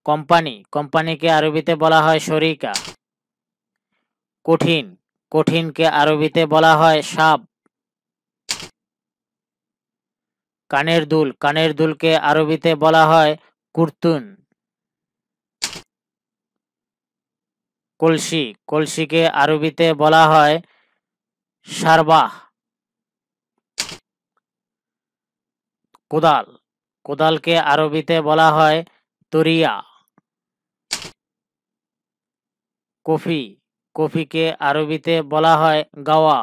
Speaker 1: কোম্পানি কোম্পানিকে আরবিতে বলা হয় সরিকা কঠিন কঠিনকে আরবিতে বলা হয় সাপ কানের দুল কানের দুলকে আরবিতে বলা হয় কুর্তুন কলসি কলসিকে আরবিতে বলা হয় সারবাহ কোদাল কোদালকে আরবিতে বলা হয় তরিয়া কফি কফিকে আরবিতে বলা হয় গাওয়া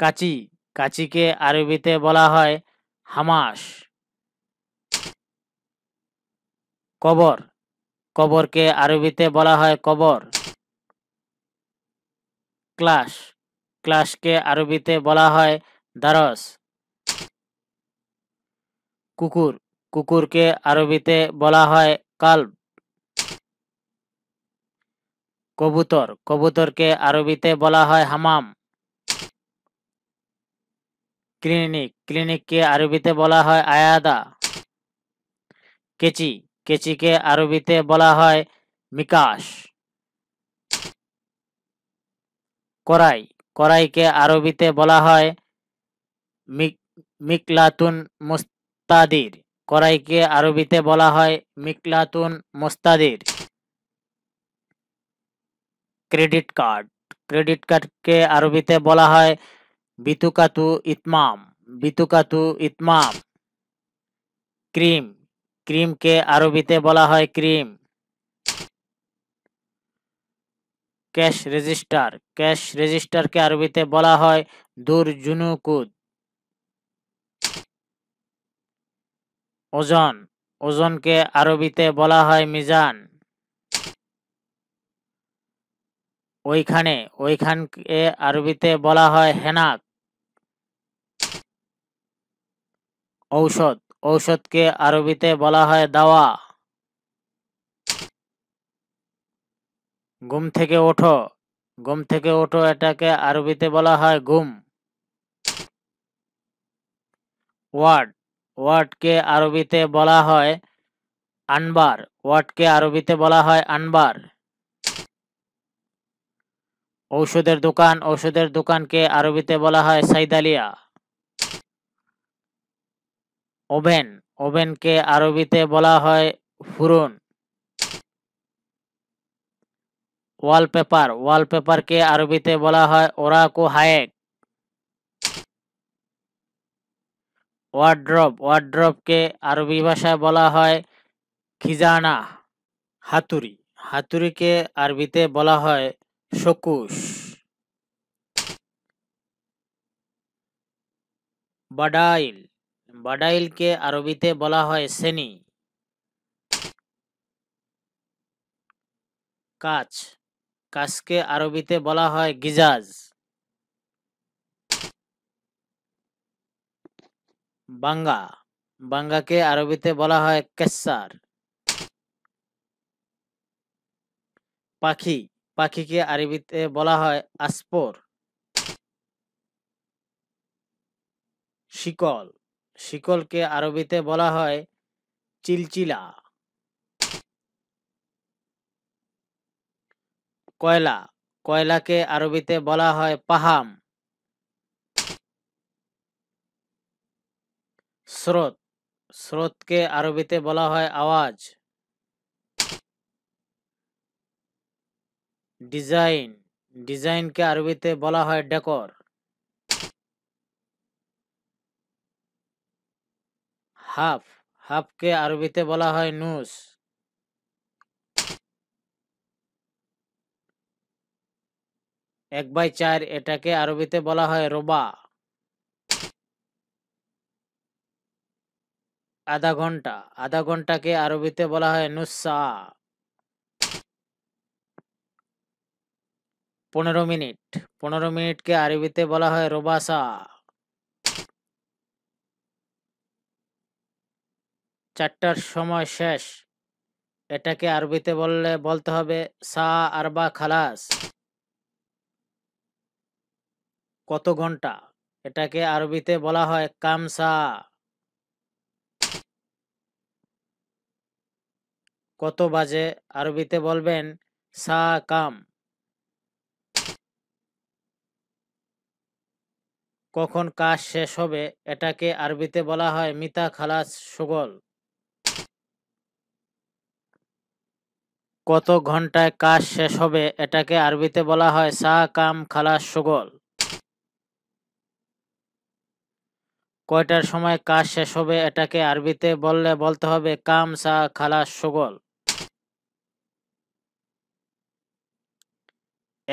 Speaker 1: কাচি কাচিকে আরবিতে বলা হয় হামাস কবর কবরকে আরবিতে বলা হয় কবর ক্লাস ক্লাসকে আরবিতে বলা হয় দারস কুকুর কুকুরকে আরবিতে বলা হয় কাল্ব কবুতর কবুতরকে আরবিতে বলা হয় হামাম ক্লিনিক ক্লিনিককে আরবিতে বলা হয় আয়াদা কেচি কেচিকে আরবিতে বলা হয় মিকাশ করাই করাইকে আরবিতে বলা হয় মিকলাতুন মোস্তাদির করাইকে আরবিতে বলা হয় মিকলাতুন মোস্তাদির ক্রেডিট কার্ড ক্রেডিট কার্ডকে আরবিতে বলা হয় বিতুকাতু ইতমাম বিতুকাতু ইতমাম ক্রিম ক্রিমকে আরবিতে বলা হয় ক্রিম ক্যাশ রেজিস্টার ক্যাশ রেজিস্টারকে আরবিতে বলা হয় জুনুকুদ ওজন ওজনকে আরবিতে বলা হয় মিজান ওইখানে ওইখানকে আরবিতে বলা হয় হেনাক ঔষধ ঔষধকে আরবিতে বলা হয় দাওয়া ঘুম থেকে ওঠো ঘুম থেকে ওঠো এটাকে আরবিতে বলা হয় ঘুম ওয়ার্ড ওয়ার্ডকে আরবিতে বলা হয় আনবার ওয়ার্ডকে আরবিতে বলা হয় আনবার ঔষধের দোকান ঔষধের দোকানকে আরবিতে বলা হয় সাইদালিয়া ওভেন ওভেনকে আরবিতে বলা হয় ফুরন ওয়ালপেপার ওয়ালপেপারকে আরবিতে বলা হয় ওরাকো হায়েক ওয়ার্ড্রপ ওয়ার্ড্রপকে আরবি ভাষায় বলা হয় খিজানা হাতুড়ি হাতুড়িকে আরবিতে বলা হয় শকুশ বাডাইল বাডাইলকে আরবিতে বলা হয় সেনি কাচ কাচকে আরবিতে বলা হয় গিজাজ বাঙ্গা বাঙ্গাকে আরবিতে বলা হয় কেসার পাখি পাখিকে আরবিতে বলা হয় আসপোর শিকল শিকলকে আরবিতে বলা হয় চিলচিলা কয়লা কয়লাকে আরবিতে বলা হয় পাহাম স্রোত স্রোতকে আরবিতে বলা হয় আওয়াজ ডিজাইন ডিজাইনকে আরবিতে বলা হয় ডেকর হাফ হাফকে আরবিতে বলা হয় নুস এক বাই চার এটাকে আরবিতে বলা হয় রোবা আধা ঘন্টা আধা ঘন্টাকে আরবিতে বলা হয় নুসা পনেরো মিনিট পনেরো মিনিটকে আরবিতে বলা হয় রোবাসা চারটার সময় শেষ এটাকে আরবিতে বললে বলতে হবে সা আরবা খালাস কত ঘন্টা এটাকে আরবিতে বলা হয় কামসা কত বাজে আরবিতে বলবেন সা কাম কখন কাজ শেষ হবে এটাকে আরবিতে বলা হয় মিতা খালাস সুগল কত ঘন্টায় কাজ শেষ হবে এটাকে আরবিতে বলা হয় সা কাম খালাস সুগল কয়টার সময় কাজ শেষ হবে এটাকে আরবিতে বললে বলতে হবে কাম সা খালাস সুগল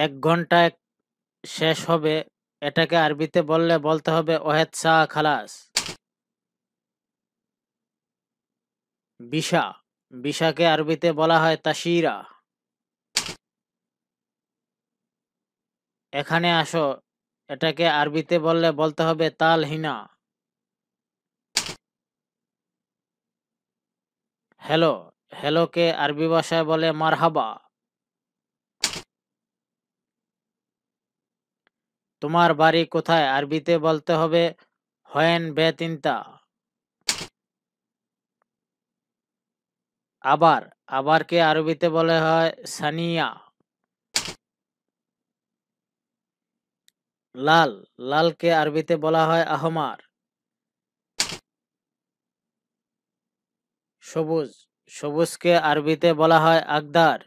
Speaker 1: এক ঘন্টায় শেষ হবে এটাকে আরবিতে বললে বলতে হবে ওহেদ সা খালাস বিশা বিশাকে আরবিতে বলা হয় তাসিরা এখানে আসো এটাকে আরবিতে বললে বলতে হবে তাল হিনা হ্যালো হ্যালোকে আরবি ভাষায় বলে মারহাবা তোমার বাড়ি কোথায় আরবিতে বলতে হবে হয়েন বেতিনতা আবার আবারকে আরবিতে বলা হয় সানিয়া লাল লালকে আরবিতে বলা হয় আহমার সবুজ সবুজকে আরবিতে বলা হয় আকদার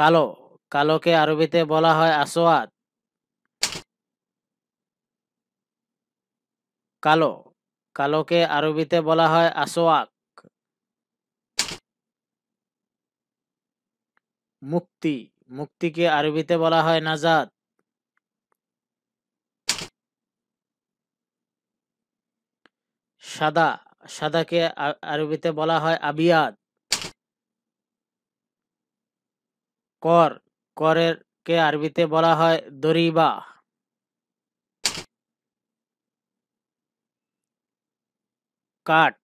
Speaker 1: কালো কালোকে আরবিতে বলা হয় আসোয়াদ কালো কালোকে আরবিতে বলা হয় আসোয়াক মুক্তি মুক্তিকে আরবিতে বলা হয় নাজাদ সাদা সাদাকে আরবিতে বলা হয় আবিয়াদ কর করের কে আরবিতে বলা হয় দরিবা কাঠ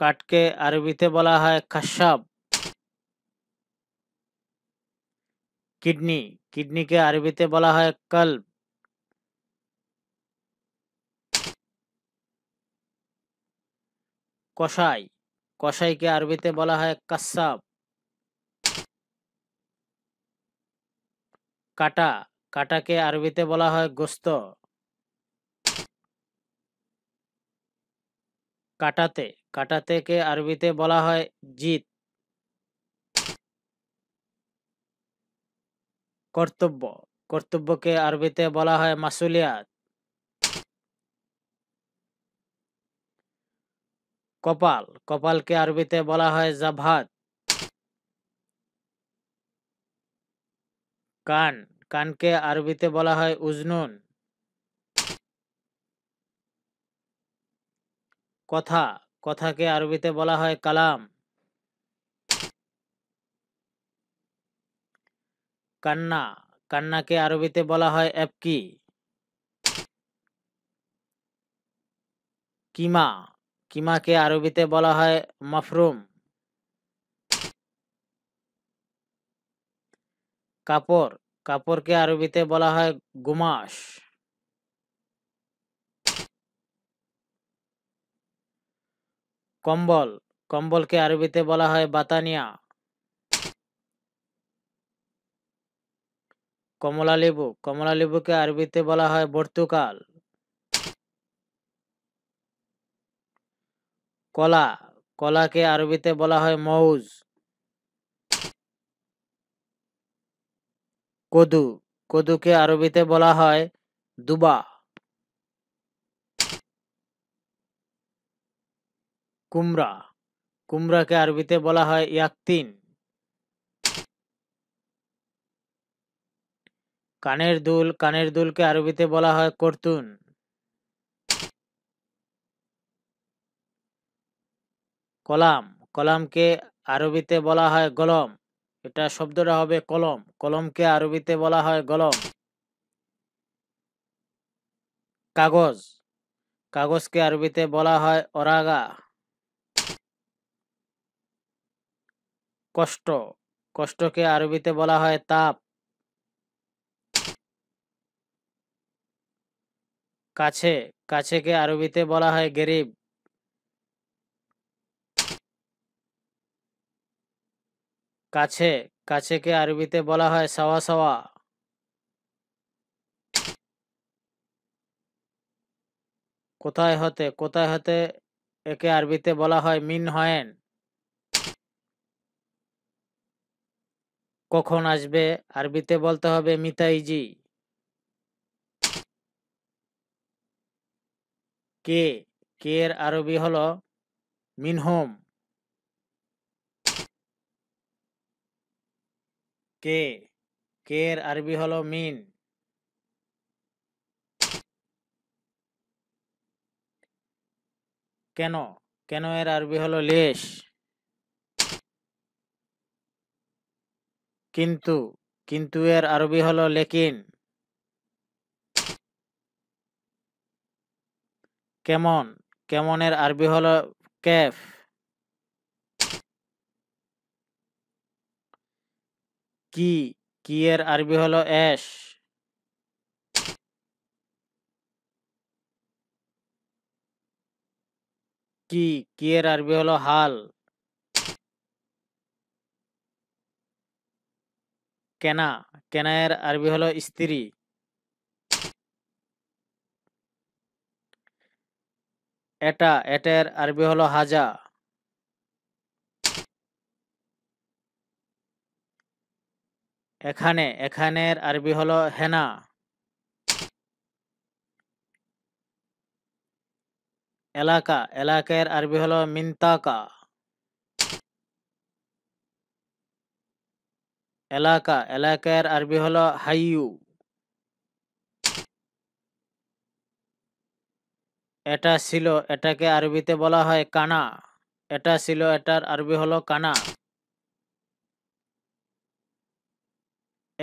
Speaker 1: কাঠকে আরবিতে বলা হয় খাসাব কিডনি কিডনিকে আরবিতে বলা হয় কল্প কষাই কষাইকে আরবিতে বলা হয় কাসাব কাটা কাটাকে আরবিতে বলা হয় গোস্ত কাটাতে কাটাতেকে আরবিতে বলা হয় জিত কর্তব্য কর্তব্যকে আরবিতে বলা হয় মাসুলিয়াত কপাল কপালকে আরবিতে বলা হয় জাভাত কান কানকে আরবিতে বলা হয় উজনুন কথা কথাকে আরবিতে বলা হয় কালাম কান্না কান্নাকে আরবিতে বলা হয় অ্যাপকি কিমা কিমাকে আরবিতে বলা হয় মাফরুম কাপড় কাপড়কে আরবিতে বলা হয় গুমাশ কম্বল কম্বলকে আরবিতে বলা হয় বাতানিয়া কমলা লেবু কমলা লেবুকে আরবিতে বলা হয় বর্তুকাল কলা কলাকে আরবিতে বলা হয় মৌজ কদু কদুকে আরবিতে বলা হয় দুবা কুমড়া কুমড়াকে আরবিতে বলা হয় ইয়াকতিন কানের দুল কানের দুলকে আরবিতে বলা হয় করতুন কলাম কলামকে আরবিতে বলা হয় গলম এটা শব্দটা হবে কলম কলমকে আরবিতে বলা হয় গলম কাগজ কাগজকে আরবিতে বলা হয় অরাগা কষ্ট কষ্টকে আরবিতে বলা হয় তাপ কাছে কাছেকে আরবিতে বলা হয় গরিব কাছে কাছেকে আরবিতে বলা হয় সাওয়া সাওয়া কোথায় হতে কোথায় হতে একে আরবিতে বলা হয় মিন হয়েন কখন আসবে আরবিতে বলতে হবে মিতাইজি কে কে এর আরবি হল মিনহোম কে কে এর আরবি হল মিন কেন কেন এর আরবি হলো লেশ কিন্তু কিন্তু এর আরবি হলো লেকিন কেমন কেমনের আরবি হলো ক্যাফ কি কি এর আরবি হলো অ্যাশ কি কি এর আরবি হলো হাল কেনা কেনায়ের আরবি হলো স্ত্রী এটা এটার আরবি হলো হাজা এখানে এখানের আরবি হলো হেনা এলাকা এলাকার আরবি হলো মিন্তাকা এলাকা এলাকার আরবি হল হাইউ এটা ছিল এটাকে আরবিতে বলা হয় কানা এটা ছিল এটার আরবি হলো কানা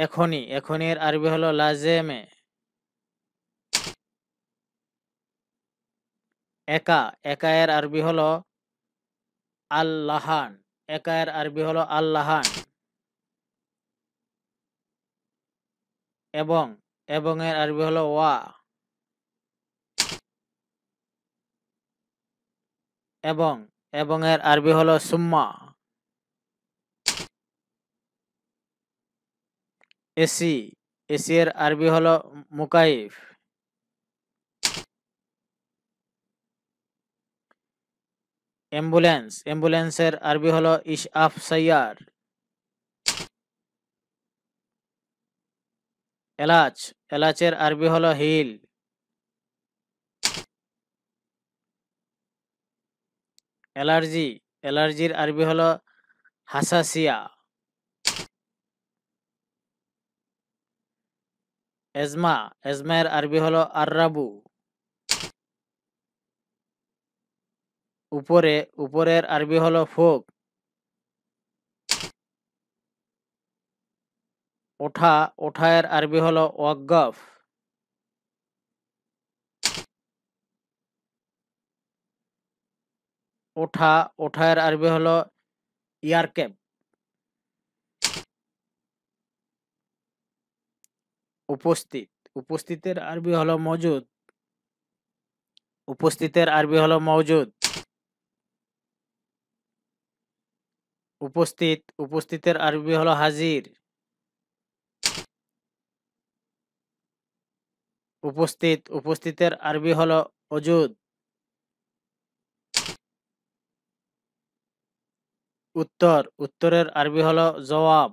Speaker 1: এখনই এখনির আরবি হলো লাজেমে একা একা এর আরবি হলো আল্লাহান একা এর আরবি হলো আল্লাহান এবং এবং এর আরবি হলো ওয়া এবং এবং এর আরবি হলো সুম্মা এসি এসি এর আরবি হলো মুকাইফ অ্যাম্বুলেন্স অ্যাম্বুলেন্সের আরবি হলো ইশআফ সাইয়ার এলাচ এলাচের আরবি হলো হিল অ্যালার্জি অ্যালার্জির আরবি হলো হাসাসিয়া এজমা এজমায়ের আরবি হলো আররাবু উপরে উপরের আরবি হলো ফোক ওঠা ওঠায়ের আরবি হলো ওয়াকফ ওঠা ওঠায়ের আরবি হলো ইয়ারকেব উপস্থিত উপস্থিতের আরবি হলো মজুদ উপস্থিতের আরবি হলো মজুদ উপস্থিত উপস্থিতের আরবি হলো হাজির উপস্থিত উপস্থিতের আরবি হল অজুদ উত্তর উত্তরের আরবি হল উল্টা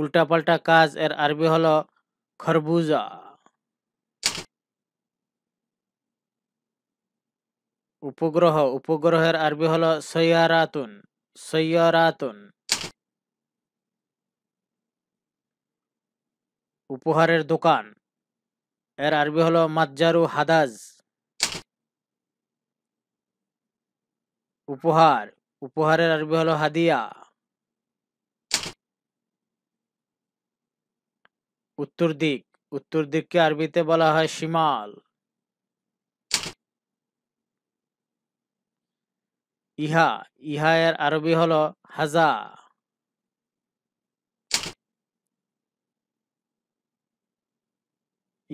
Speaker 1: উল্টাপাল্টা কাজ এর আরবি হল খরবুজা উপগ্রহ উপগ্রহের আরবি হল সৈয়ারাতুন সৈয়ারাতুন উপহারের দোকান এর আরবি হলো মাজ্জারু হাদাজ উপহার উপহারের আরবি হলো হাদিয়া উত্তর দিক উত্তর দিককে আরবিতে বলা হয় শিমাল ইহা ইহা এর আরবি হলো হাজা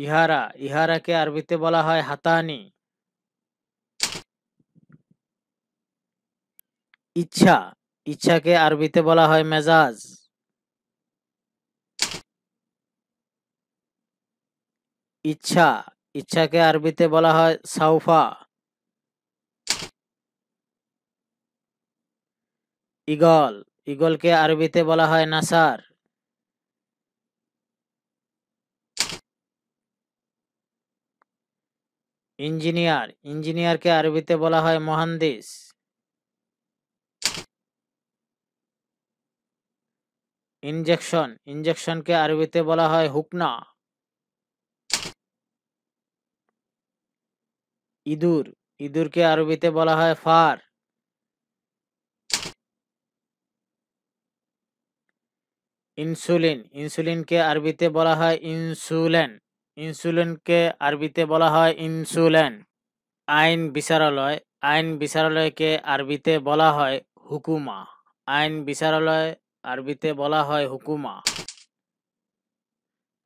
Speaker 1: ইহারা ইহারাকে আরবিতে বলা হয় হাতানি ইচ্ছা ইচ্ছাকে আরবিতে বলা হয় মেজাজ ইচ্ছা ইচ্ছাকে আরবিতে বলা হয় সাউফা ইগল ইগলকে আরবিতে বলা হয় নাসার ইঞ্জিনিয়ার ইঞ্জিনিয়ারকে আরবিতে বলা হয় মহান্দিস ইনজেকশন ইনজেকশনকে আরবিতে বলা হয় হুকনা ইঁদুর ইঁদুরকে আরবিতে বলা হয় ফার ইনসুলিন ইনসুলিনকে আরবিতে বলা হয় ইনসুলেন্ট ইনসুলিনকে আরবিতে বলা হয় ইনসুলেন আইন বিচারালয় আইন বিচারালয়কে আরবিতে বলা হয় হুকুমা আইন বিচারালয় আরবিতে বলা হয় হুকুমা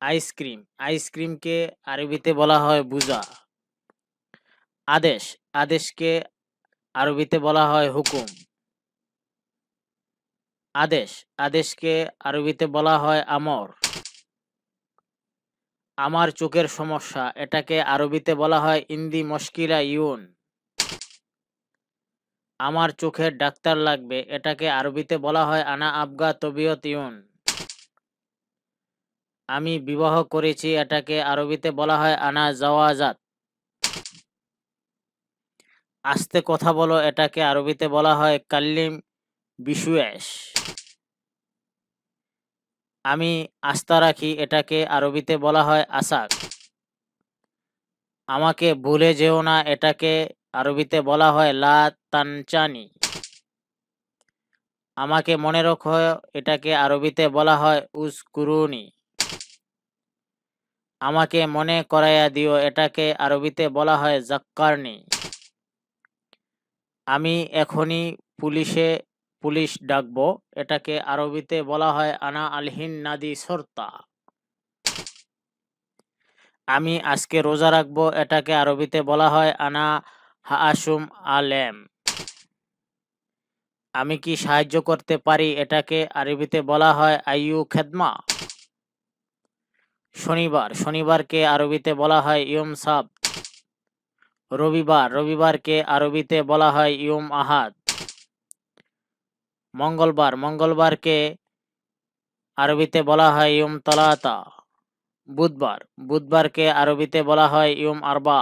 Speaker 1: আইসক্রিম আইসক্রিমকে আরবিতে বলা হয় বুজা আদেশ আদেশকে আরবিতে বলা হয় হুকুম আদেশ আদেশকে আরবিতে বলা হয় আমর আমার চোখের সমস্যা এটাকে আরবিতে বলা হয় ইন্দি মশকিলা ইউন আমার চোখের ডাক্তার লাগবে এটাকে আরবিতে বলা হয় আনা আবগা তবিয়ত ইউন আমি বিবাহ করেছি এটাকে আরবিতে বলা হয় আনা জওয়াজাত আস্তে কথা বলো এটাকে আরবিতে বলা হয় কাল্লিম বিশুয়েশ আমি আস্থা রাখি এটাকে আরবিতে বলা হয় আসাক আমাকে ভুলে যেও না এটাকে আরবিতে বলা হয় লা তানচানি আমাকে মনে রাখো এটাকে আরবিতে বলা হয় উসকুরুনি আমাকে মনে করাইয়া দিও এটাকে আরবিতে বলা হয় জাক্কারনি আমি এখনই পুলিশে পুলিশ ডাকব এটাকে আরবিতে বলা হয় আনা আলহিন নাদি সর্তা আমি আজকে রোজা রাখব এটাকে আরবিতে বলা হয় আনা হাসুম আলেম আমি কি সাহায্য করতে পারি এটাকে আরবিতে বলা হয় আইউ খেদমা শনিবার শনিবারকে আরবিতে বলা হয় ইয়ম সাব রবিবার রবিবারকে আরবিতে বলা হয় ইয়ম আহাদ মঙ্গলবার মঙ্গলবারকে আরবিতে বলা হয় ইয়ম তলাতা বুধবার বুধবারকে আরবিতে বলা হয় ইয়ম আরবা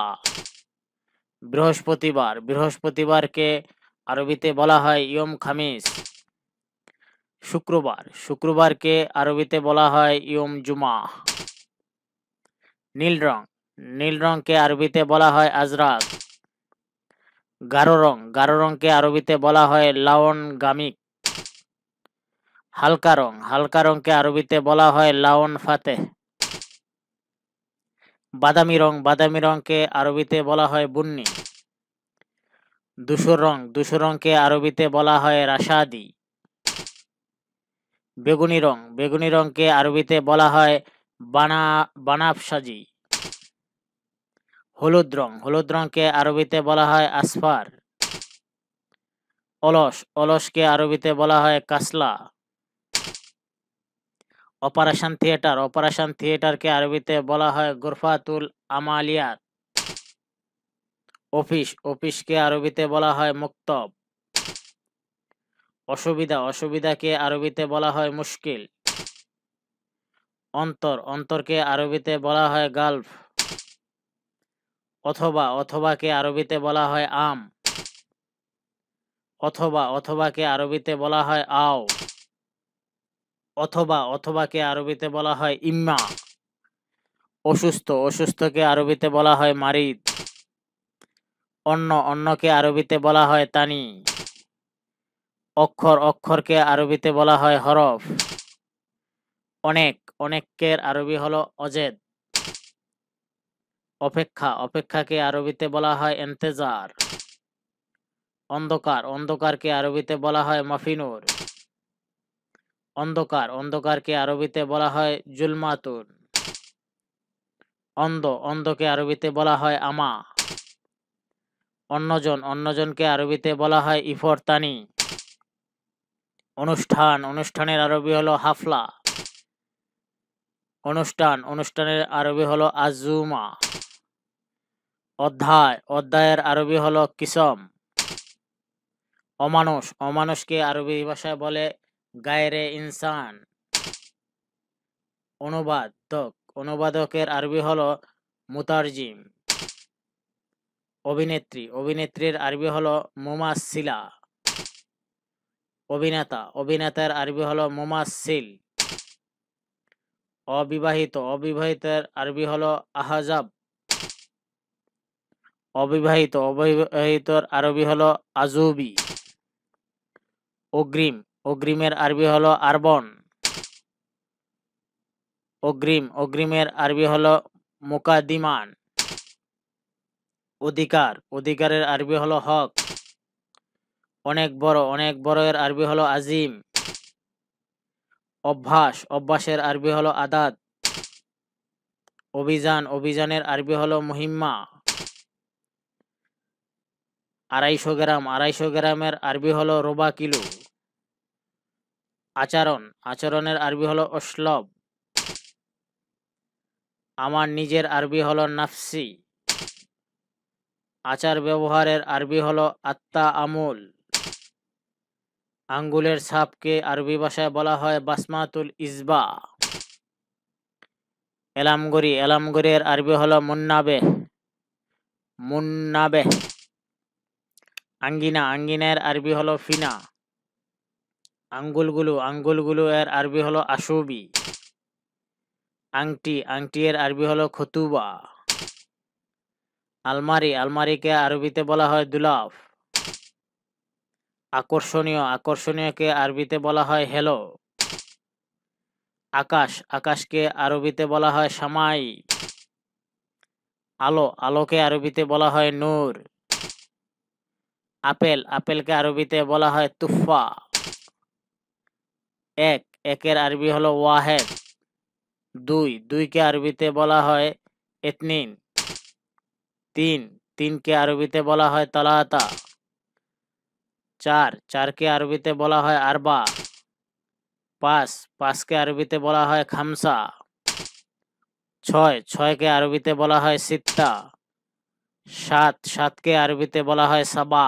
Speaker 1: বৃহস্পতিবার বৃহস্পতিবারকে আরবিতে বলা হয় ইয়ম খামিস শুক্রবার শুক্রবারকে আরবিতে বলা হয় ইয়ম জুমা নীল রং নীল রংকে আরবিতে বলা হয় আজরাত গাঢ় রং গাঢ় রংকে আরবিতে বলা হয় লাওন গামিক হালকা রং হালকা রংকে আরবিতে বলা হয় লাউন ফাতে বাদামি রং বাদামি রংকে আরবিতে বলা হয় বুন্নি দুশো রং দুশো রংকে আরবিতে বলা হয় রাশাদি বেগুনি রং বেগুনি রংকে আরবিতে বলা হয় বানা বানাফসাজি হলুদ রং হলুদ রংকে আরবিতে বলা হয় আসফার অলস অলসকে আরবিতে বলা হয় কাসলা অপারেশন থিয়েটার অপারেশন থিয়েটারকে আরবিতে বলা হয় গুরফাতুল আমালিয়ার অফিস অফিসকে আরবিতে বলা হয় মুক্তব অসুবিধা অসুবিধাকে আরবিতে বলা হয় মুশকিল অন্তর অন্তরকে আরবিতে বলা হয় গালফ অথবা অথবাকে আরবিতে বলা হয় আম অথবা অথবাকে আরবিতে বলা হয় আও অথবা অথবাকে আরবিতে বলা হয় ইম্মা অসুস্থ অসুস্থকে আরবিতে বলা হয় মারিদ অন্য অন্যকে আরবিতে বলা হয় তানি অক্ষর অক্ষরকে আরবিতে বলা হয় হরফ অনেক অনেকের আরবি হলো অজেদ অপেক্ষা অপেক্ষাকে আরবিতে বলা হয় এন্তেজার অন্ধকার অন্ধকারকে আরবিতে বলা হয় মাফিনুর অন্ধকার অন্ধকারকে আরবিতে বলা হয় জুলমাতুন অন্ধ অন্ধকে আরবিতে বলা হয় আমা অন্যজন অন্যজনকে আরবিতে বলা হয় ইফরতানি অনুষ্ঠান অনুষ্ঠানের আরবি হলো হাফলা অনুষ্ঠান অনুষ্ঠানের আরবি হলো আজুমা অধ্যায় অধ্যায়ের আরবি হলো কিসম অমানুষ অমানুষকে আরবি ভাষায় বলে গায়রে ইনসান অনুবাদক অনুবাদকের আরবি হল মুতারজিম অভিনেত্রী অভিনেত্রীর আরবি হল মোমাসিলা অভিনেতা অভিনেতার আরবি হল মোমাসিল অবিবাহিত অবিবাহিতের আরবি হল আহাজাব অবিবাহিত অবিবাহিতর আরবি হল আজুবি অগ্রিম অগ্রিমের আরবি হলো আরবন অগ্রিম অগ্রিমের আরবি হলো মুকাদিমান অধিকার অধিকারের আরবি হলো হক অনেক বড় অনেক বড় এর আরবি হলো আজিম অভ্যাস অভ্যাসের আরবি হলো আদাত অভিযান অভিযানের আরবি হলো মহিম্মা আড়াইশো গ্রাম আড়াইশো গ্রামের আরবি হলো রোবা কিলো আচরণ আচরণের আরবি হলো অশ্লব আমার নিজের আরবি হলো নাফসি আচার ব্যবহারের আরবি হলো আত্মা আমুল আঙ্গুলের ছাপকে আরবি ভাষায় বলা হয় বাসমাতুল ইজবা এলামগুড়ি এলামগুড়ির আরবি হলো মুন্নাবে মুন্নাবে আঙ্গিনা আঙ্গিনার আরবি হলো ফিনা আঙ্গুলগুলো আঙ্গুলগুলো এর আরবি হলো আশুবি আংটি আংটি এর আরবি হলো খতুবা আলমারি আলমারিকে আরবিতে বলা হয় দুলাফ আকর্ষণীয় আকর্ষণীয়কে আরবিতে বলা হয় হেলো আকাশ আকাশকে আরবিতে বলা হয় সামাই আলো আলোকে আরবিতে বলা হয় নূর আপেল আপেলকে আরবিতে বলা হয় তুফা এক একের আরবি হলো ওয়াহেদ দুই দুইকে আরবিতে বলা হয় এতনিন তিন তিনকে আরবিতে বলা হয় তালাতা চার চারকে আরবিতে বলা হয় আরবা পাঁচ পাঁচকে আরবিতে বলা হয় খামসা ছয় ছয়কে আরবিতে বলা হয় সিত্তা সাত সাতকে আরবিতে বলা হয় সাবা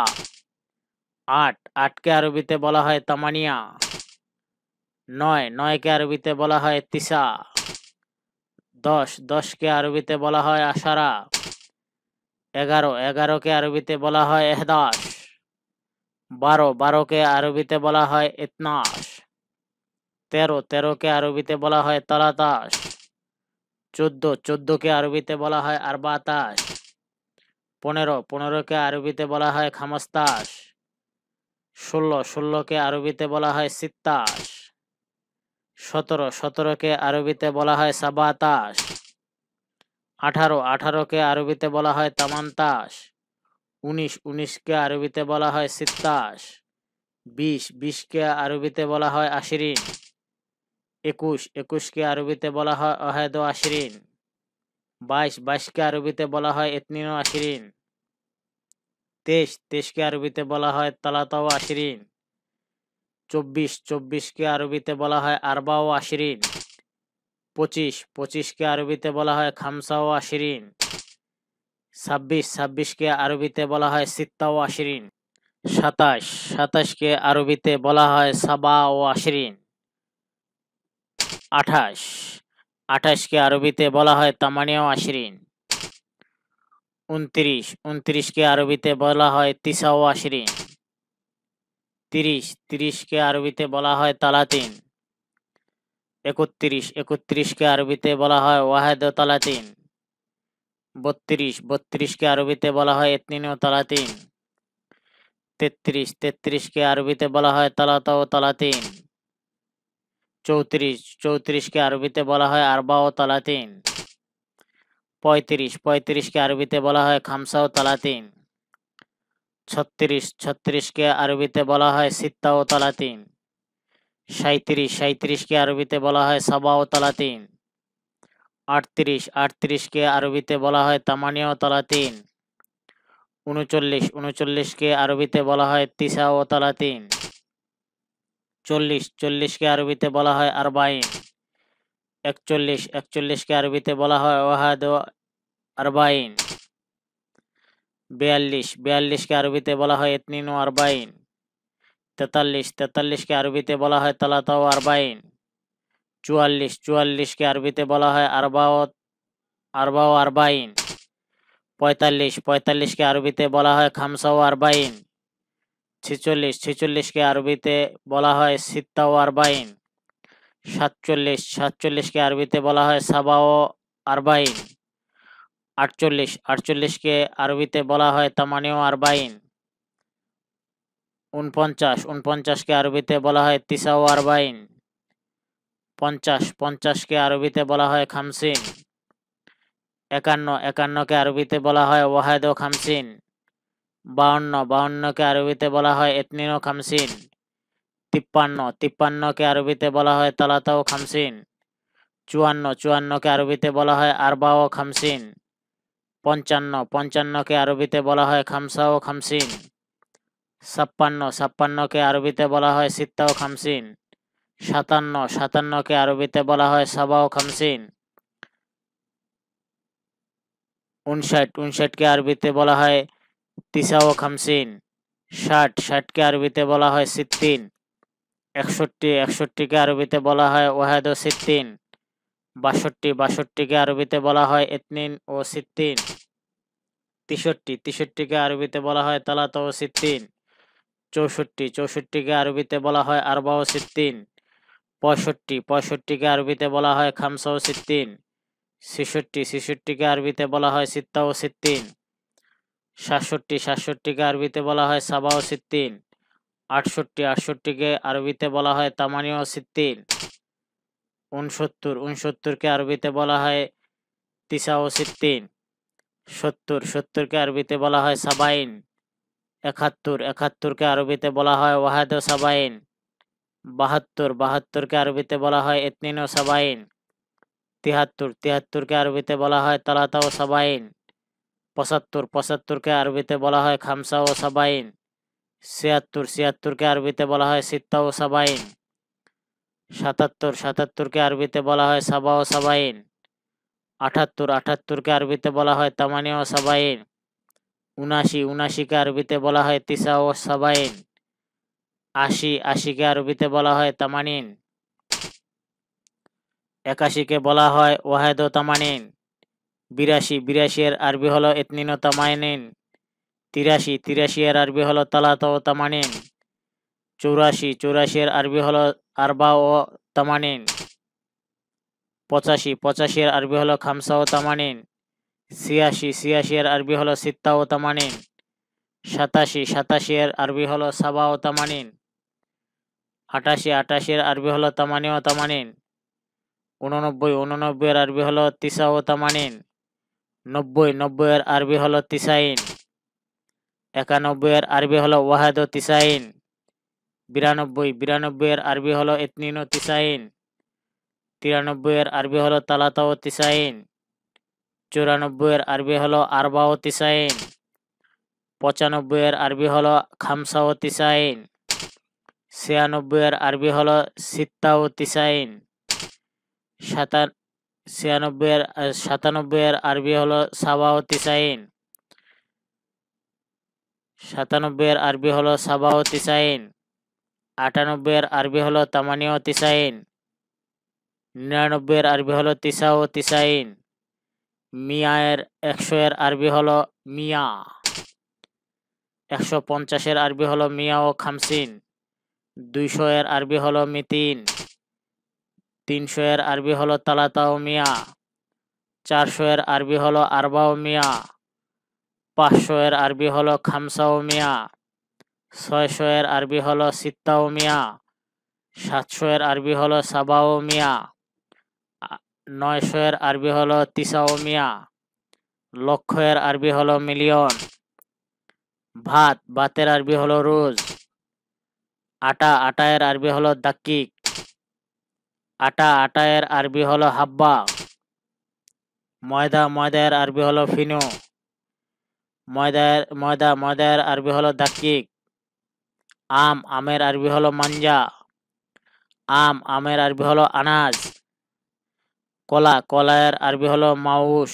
Speaker 1: আট আটকে আরবিতে বলা হয় তামানিয়া নয় নয়কে আরবিতে বলা হয় তিসা দশ দশকে আরবিতে বলা হয় আশারা এগারো এগারোকে আরবিতে বলা হয় এহদাস বারো বারোকে আরবিতে বলা হয় ইতনাস তেরো তেরোকে আরবিতে বলা হয় তলাতাস চোদ্দ চোদ্দোকে আরবিতে বলা হয় আরবাতাস পনেরো পনেরোকে আরবিতে বলা হয় খামস্তাস ষোলো ষোলোকে আরবিতে বলা হয় সিত্তাস সতেরো সতেরোকে আরবিতে বলা হয় সাবাতাস আঠারো আঠারোকে আরবিতে বলা হয় তামান্তাস উনিশ উনিশকে আরবিতে বলা হয় সিত্তাস বিশ বিশকে আরবিতে বলা হয় আশিরিন একুশ একুশকে আরবিতে বলা হয় অহেদ আশিরিন বাইশ বাইশকে আরবিতে বলা হয় এতনিন আশিরিন তেইশ তেইশকে আরবিতে বলা হয় তালাতাও আশিরিন চব্বিশ চব্বিশকে আরবিতে বলা হয় আরবা ও আশিরিন পঁচিশ পঁচিশকে আরবিতে বলা হয় খামসা ও আশিরিন ছাব্বিশ ছাব্বিশকে আরবিতে বলা হয় সিত্তা ও আশিরিন সাতাশ সাতাশকে আরবিতে বলা হয় সাবা ও আশরিন আঠাশ আঠাশকে আরবিতে বলা হয় তামানিয়া ও আশরিন উনত্রিশ উনত্রিশকে আরবিতে বলা হয় তিসা ও আশরিন তিরিশ তিরিশকে আরবিতে বলা হয় তালাতিন একত্রিশ একত্রিশকে আরবিতে বলা হয় ওয়াহেদ ও তালাতিন বত্রিশ বত্রিশকে আরবিতে বলা হয় এতনিন ও তালাতিন তেত্রিশ তেত্রিশকে আরবিতে বলা হয় তালাতা ও তালাতিন চৌত্রিশ চৌত্রিশকে আরবিতে বলা হয় আরবা ও তালাতিন পঁয়ত্রিশ পঁয়ত্রিশকে আরবিতে বলা হয় খামসা ও তালাতিন ছত্রিশ ছত্রিশকে আরবিতে বলা হয় সিত্তা ও তালাতিন সাঁত্রিশ সাঁত্রিশকে আরবিতে বলা হয় সাবা ও তালাতিন আটত্রিশ আটত্রিশকে আরবিতে বলা হয় তামানিয়া ও তালাতিন উনচল্লিশ উনচল্লিশকে আরবিতে বলা হয় তিসা ও তালাতিন চল্লিশ চল্লিশকে আরবিতে বলা হয় আরবাইন একচল্লিশ একচল্লিশকে আরবিতে বলা হয় ওয়াহাদ আরবাইন বিয়াল্লিশ বিয়াল্লিশকে আরবিতে বলা হয় এতনিন ও আরবাইন তেতাল্লিশ তেতাল্লিশকে আরবিতে বলা হয় তালাতা ও আরবাইন চুয়াল্লিশ চুয়াল্লিশকে আরবিতে বলা হয় আরবা ও আরবা ও আরবাইন পঁয়তাল্লিশ পঁয়তাল্লিশকে আরবিতে বলা হয় খামসা ও আরবাইন ছেচল্লিশ ছেচল্লিশকে আরবিতে বলা হয় সিত্তা ও আরবাইন সাতচল্লিশ সাতচল্লিশকে আরবিতে বলা হয় সাবা ও আরবাইন আটচল্লিশ আটচল্লিশকে আরবিতে বলা হয় তামানিও আরবাইন উনপঞ্চাশ উনপঞ্চাশকে আরবিতে বলা হয় তিসাও আরবাইন পঞ্চাশ পঞ্চাশকে আরবিতে বলা হয় খামসিন একান্ন একান্নকে আরবিতে বলা হয় ওয়াহেদ খামসিন বাউন্ন বাউন্নকে আরবিতে বলা হয় এতনিনো খামসিন তিপ্পান্ন তিপ্পান্নকে আরবিতে বলা হয় তালাতাও খামসিন চুয়ান্ন চুয়ান্নকে আরবিতে বলা হয় আরবাও খামসিন পঞ্চান্ন পঞ্চান্নকে আরবিতে বলা হয় খামসা ও খামসিন ছাপ্পান্ন ছাপ্পান্নকে আরবিতে বলা হয় সিত্তা ও খামসিন সাতান্ন সাতান্নকে আরবিতে বলা হয় সাবা ও খামসিন উনষাট উনষাটকে আরবিতে বলা হয় তিসা ও খামসিন ষাট ষাটকে আরবিতে বলা হয় সিত্তিন একষট্টি একষট্টিকে আরবিতে বলা হয় ওয়াহেদ ও সিত্তিন বাষট্টি বাষট্টিকে আরবিতে বলা হয় এতনিন ও সিদ্দিন তেষট্টি তেষট্টিকে আরবিতে বলা হয় তালাত ও সিদ্দিন চৌষট্টি চৌষট্টিকে আরবিতে বলা হয় আরবা ও সিদ্দিন পঁয়ষট্টি পঁয়ষট্টিকে আরবিতে বলা হয় খামসা ও সিদ্দিন ছেষট্টি ছেষট্টিকে আরবিতে বলা হয় সিত্তা ও সিদ্দিন সাতষট্টি সাতষট্টিকে আরবিতে বলা হয় সাবা ও সিদ্দিন আটষট্টি আটষট্টিকে আরবিতে বলা হয় তামানি ও সিদ্দিন উনসত্তর উনসত্তরকে আরবিতে বলা হয় তিসা ও সিত্তিন সত্তর সত্তরকে আরবিতে বলা হয় সাবাইন একাত্তর একাত্তরকে আরবিতে বলা হয় ওয়াহাদ ও সাবাইন বাহাত্তর বাহাত্তরকে আরবিতে বলা হয় এতনিন ও সাবাইন তিহাত্তর তিহাত্তরকে আরবিতে বলা হয় তালাতা ও সাবাইন পঁচাত্তর পঁচাত্তরকে আরবিতে বলা হয় খামসা ও সাবাইন ছিয়াত্তর ছিয়াত্তরকে আরবিতে বলা হয় সিত্তা ও সাবাইন সাতাত্তর সাতাত্তরকে আরবিতে বলা হয় সাবা ও সাবাইন আঠাত্তর আঠাত্তরকে আরবিতে বলা হয় তামানি ও সাবাইন উনাশি উনাশিকে আরবিতে বলা হয় তিসা ও সাবাইন আশি আশিকে আরবিতে বলা হয় তামানিন একাশিকে বলা হয় ওয়াহেদ ও তামানিন বিরাশি বিরাশিয়ার আরবি হলো এতনিন ও তামাইনিন তিরাশি তিরাশি আরবি হলো তালাত ও তামানিন চৌরাশি চৌরাশির আরবি হলো আরবা ও তামানিন পঁচাশি পঁচাশির আরবি হলো খামসা ও তামানিন ছিয়াশি ছিয়াশির আরবি হলো সিত্তা ও তামানিন সাতাশি সাতাশির আরবি হলো সাবা ও তামানিন আটাশি আটাশির আরবি হলো তামানি ও তামানিন উননব্বই উননব্বইয়ের আরবি হলো তিসা ও তামানিন নব্বই নব্বইয়ের আরবি হলো তিসাইন একানব্বইয়ের আরবি হলো ওয়াহেদ ও তিসাইন বিরানব্বই বিরানব্বইয়ের আরবি হলো এতনিন ও তিসাইন তিরানব্বইয়ের আরবি হলো তালাতা ও তিসাইন চুরানব্বইয়ের আরবি হলো আরবা ও তিসাইন পঁচানব্বইয়ের আরবি হলো খামসা ও তিসাইন ছিয়ানব্বইয়ের আরবি হলো সিত্তা ও তিসাইন সাতা ছিয়ানব্বইয়ের সাতানব্বইয়ের আরবি হলো সাবা ও তিসাইন সাতানব্বইয়ের আরবি হলো সাবা ও তিসাইন আটানব্বই এর আরবি হলো তামানিও তিসাইন এর আরবি হলো তিসাও তিসাইন মিয়ায়ের একশো এর আরবি হলো মিয়া একশো পঞ্চাশের আরবি হলো মিয়া ও খামসিন দুইশো এর আরবি হলো মিতিন তিনশো এর আরবি হলো তালাতা ও মিয়া চারশো এর আরবি হলো আরবা ও মিয়া পাঁচশো এর আরবি হলো খামসা ও মিয়া ছয়শো এর আরবি হল মিয়া সাতশো এর আরবি হল মিয়া নয়শো এর আরবি হল মিয়া লক্ষ এর আরবি হল মিলিয়ন ভাত ভাতের আরবি হল রোজ আটা আটা এর আরবি হল দাকিক আটা আটা এর আরবি হল হাব্বা ময়দা ময়দা এর আরবি হল ফিনো ময়দা ময়দা ময়দা এর আরবি হল দাকিক আম আমের আরবি হলো মাঞ্জা আম আমের আরবি হলো আনাজ কলা কলায়ের আরবি হলো মাউস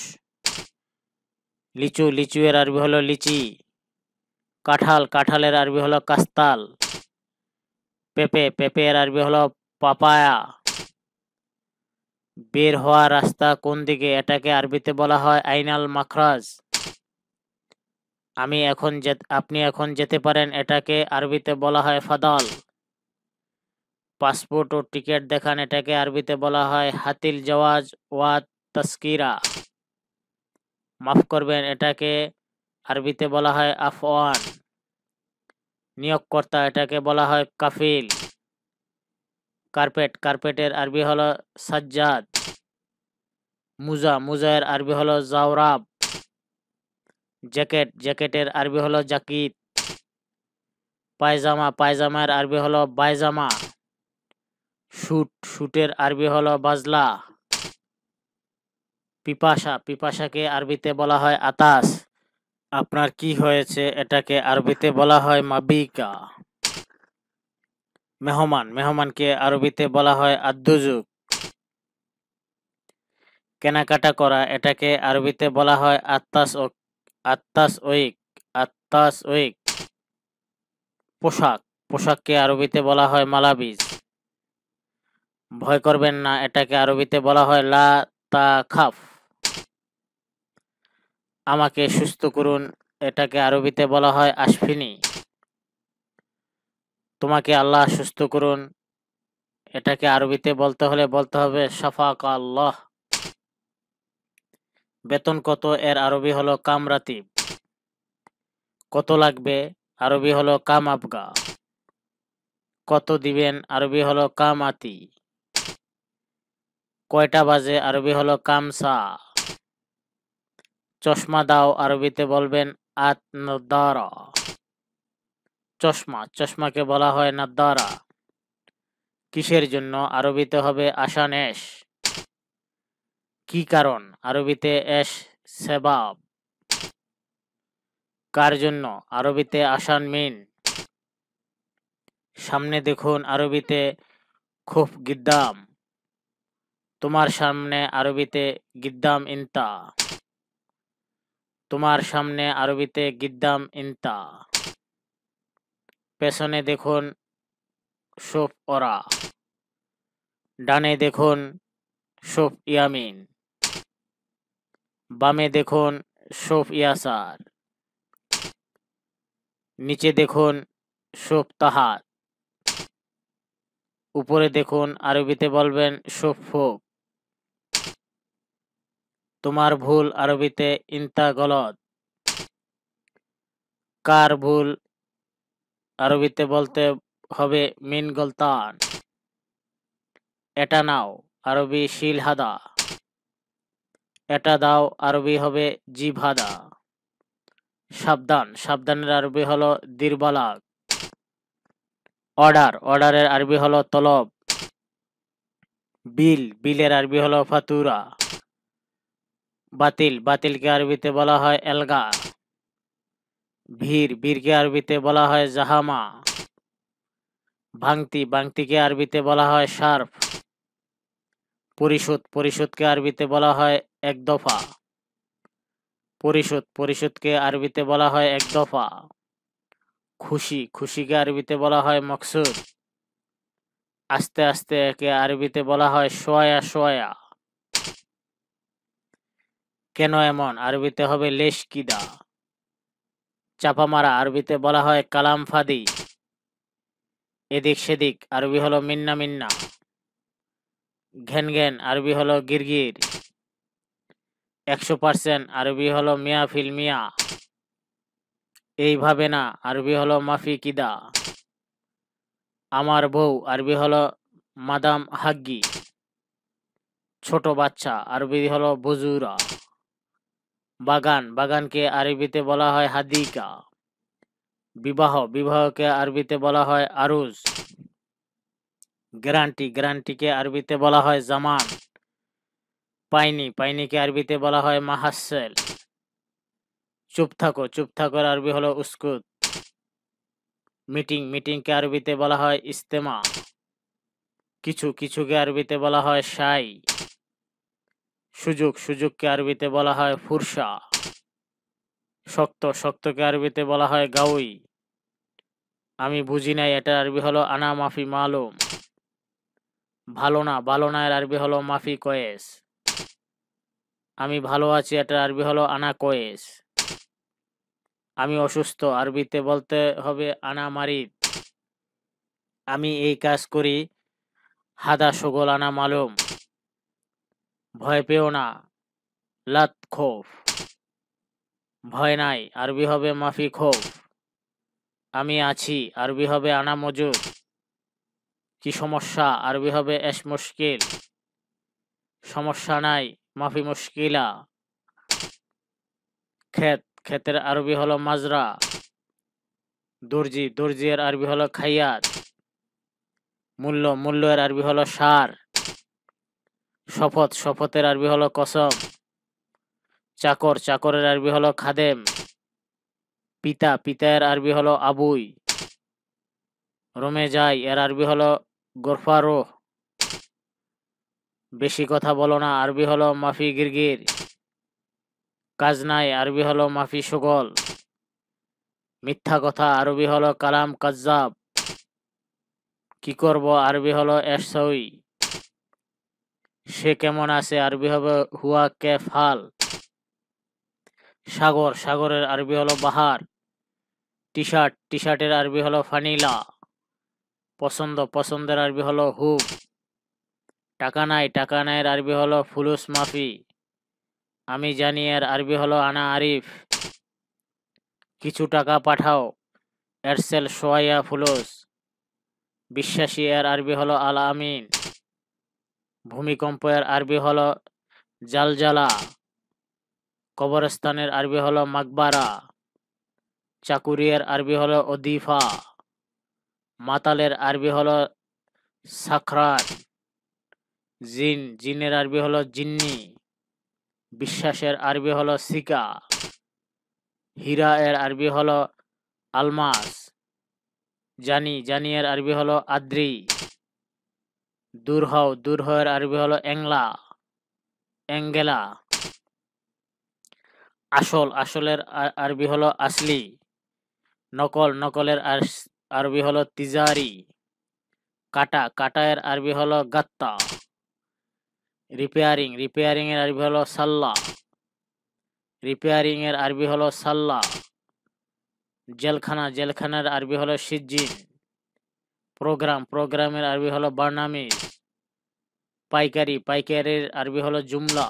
Speaker 1: লিচু লিচুয়ের আরবি হলো লিচি কাঁঠাল কাঁঠালের আরবি হলো কাস্তাল পেঁপে পেঁপের আরবি হলো পাপায়া বের হওয়ার রাস্তা কোন দিকে এটাকে আরবিতে বলা হয় আইনাল মাখরাজ আমি এখন আপনি এখন যেতে পারেন এটাকে আরবিতে বলা হয় ফাদাল পাসপোর্ট ও টিকিট দেখান এটাকে আরবিতে বলা হয় হাতিল জওয়াজ ওয়া তস্কিরা মাফ করবেন এটাকে আরবিতে বলা হয় আফওয়ান নিয়োগকর্তা এটাকে বলা হয় কাফিল কার্পেট কার্পেটের আরবি হলো সাজ্জাদ মুজা মুজায়ের আরবি হলো জাওরাব জ্যাকেট জ্যাকেটের আরবি হলো জাকিত পায়জামা পায়জামার আরবি হলো বাইজামা শুট শুটের আরবি হলো বাজলা পিপাসা পিপাসাকে আরবিতে বলা হয় আতাস আপনার কি হয়েছে এটাকে আরবিতে বলা হয় মাবিকা মেহমান মেহমানকে আরবিতে বলা হয় আদ্যযুগ কেনাকাটা করা এটাকে আরবিতে বলা হয় আত্মাস ও আত্মাস ওয়েক আত্মাস ওয়েক পোশাক পোশাককে আরবিতে বলা হয় মালাবিজ ভয় করবেন না এটাকে আরবিতে বলা হয় লা তা খাফ আমাকে সুস্থ করুন এটাকে আরবিতে বলা হয় আশফিনি তোমাকে আল্লাহ সুস্থ করুন এটাকে আরবিতে বলতে হলে বলতে হবে সাফাক আল্লাহ বেতন কত এর আরবি হলো রাতিব কত লাগবে আরবি হলো কাম আবগা কত দিবেন আরবি হলো কাম আতি কয়টা বাজে আরবি হলো কাম সা চশমা দাও আরবিতে বলবেন আত নদারা চশমা চশমাকে বলা হয় নাদ্দারা কিসের জন্য আরবিতে হবে আশানেশ কি কারণ আরবিতে এস সেবাব কার জন্য আরবিতে আসান মিন সামনে দেখুন আরবিতে খুব গিদ্দাম তোমার সামনে আরবিতে গিদ্দাম ইন্তা তোমার সামনে আরবিতে গিদ্দাম ইন্তা পেছনে দেখুন সুফ ওরা ডানে দেখুন সুফ ইয়ামিন বামে দেখুন শোফ ইয়াসার নিচে দেখুন শোফ তাহার উপরে দেখুন আরবিতে বলবেন শোফ ফোক তোমার ভুল আরবিতে ইন্তা গলত কার ভুল আরবিতে বলতে হবে মিন গলতান এটা নাও আরবি শিলহাদা এটা দাও আরবি হবে জিভাদা সাবধান সাবধানের আরবি হলো দিরবালাক অর্ডার অর্ডারের আরবি হলো তলব বিল বিলের আরবি হলো ফাতুরা বাতিল বাতিলকে আরবিতে বলা হয় এলগা ভিড় বীরকে আরবিতে বলা হয় জাহামা ভাঙতি ভাঙতিকে আরবিতে বলা হয় সার্ফ পরিশোধ পরিশোধকে আরবিতে বলা হয় এক দফা পরিশোধ পরিশোধকে আরবিতে বলা হয় এক দফা খুশি খুশিকে আরবিতে বলা হয় মকসুদ আস্তে আস্তে একে আরবিতে বলা হয় সোয়া সোয়া কেন এমন আরবিতে হবে লেশকিদা চাপা মারা আরবিতে বলা হয় কালাম ফাদি এদিক সেদিক আরবি হলো মিন্না মিন্না ঘেন ঘেন আরবি হলো গিরগির একশো পার্সেন্ট আরবি হলো মিয়া ফিলমিয়া এইভাবে না আরবি হলো মাফি কিদা আমার বউ আরবি হলো মাদাম হাগ্গি ছোট বাচ্চা আরবি হলো বুজুরা বাগান বাগানকে আরবিতে বলা হয় হাদিকা বিবাহ বিবাহকে আরবিতে বলা হয় আরুজ গ্যারান্টি গ্যারান্টিকে আরবিতে বলা হয় জামান পাইনি পাইনিকে আরবিতে বলা হয় মাহাসেল চুপ থাকো চুপ থাকোর আরবি হলো উস্কুত মিটিং মিটিংকে আরবিতে বলা হয় ইস্তেমা কিছু কিছুকে আরবিতে বলা হয় সাই সুযোগ সুযোগকে আরবিতে বলা হয় ফুরসা শক্ত শক্তকে আরবিতে বলা হয় গাউই আমি বুঝি নাই এটার আরবি হলো আনা মাফি মালুম ভালো না ভালো না এর আরবি হলো মাফি কয়েস আমি ভালো আছি এটা আরবি হলো আনা কয়েস আমি অসুস্থ আরবিতে বলতে হবে আনা মারিদ আমি এই কাজ করি হাদা সুগল আনা মালুম ভয় পেও না লাত খোফ ভয় নাই আরবি হবে মাফি খোফ আমি আছি আরবি হবে আনা মজুদ কি সমস্যা আরবি হবে এস মুশকিল সমস্যা নাই মাফি মুশকিলা ক্ষেত ক্ষেতের আরবি হলো মাজরা দর্জি দর্জির আরবি হলো খাইয়াত মূল্য মূল্যের আরবি হলো সার শপথ শপথের আরবি হলো কসম চাকর চাকরের আরবি হলো খাদেম পিতা এর আরবি হলো আবুই রোমে যাই এর আরবি হলো গোরফারোহ বেশি কথা বলো না আরবি হলো মাফি গিরগির কাজ নাই আরবি হলো মাফি সুগল মিথ্যা কথা আরবি হলো কালাম কাজ্জাব কি করব আরবি হলো এসই সে কেমন আছে আরবি হবে হুয়া কেফ হাল সাগর সাগরের আরবি হলো বাহার টি শার্ট টি শার্টের আরবি হলো ফানিলা পছন্দ পছন্দের আরবি হলো হুব টাকা নাই টাকা নাইয়ের আরবি হলো ফুলুস মাফি আমি জানি এর আরবি হলো আনা আরিফ কিছু টাকা পাঠাও এরসেল সোয়াইয়া ফুলুস বিশ্বাসী এর আরবি হলো আল আমিন ভূমিকম্প এর আরবি হলো জালজালা কবরস্থানের আরবি হলো মাকবারা চাকুরিয়ার আরবি হলো অদিফা মাতালের আরবি হলো সাখরান জিন জিনের আরবি হলো জিন্নি বিশ্বাসের আরবি হলো সিকা হীরা এর আরবি হলো আলমাস জানি জানি এর আরবি হলো আদ্রি দূর হও দূর হওয়ের আরবি হলো এংলা এঙ্গেলা আসল আসলের আরবি হলো আসলি নকল নকলের আরবি হলো তিজারি কাটা কাটা এর আরবি হলো গাত্তা রিপেয়ারিং রিপেয়ারিংয়ের আরবি হলো সাল্লা রিপেয়ারিংয়ের আরবি হলো সাল্লা জেলখানা জেলখানার আরবি হলো সিজিন প্রোগ্রাম প্রোগ্রামের আরবি হলো বার্নামি পাইকারি পাইকারির আরবি হলো জুমলা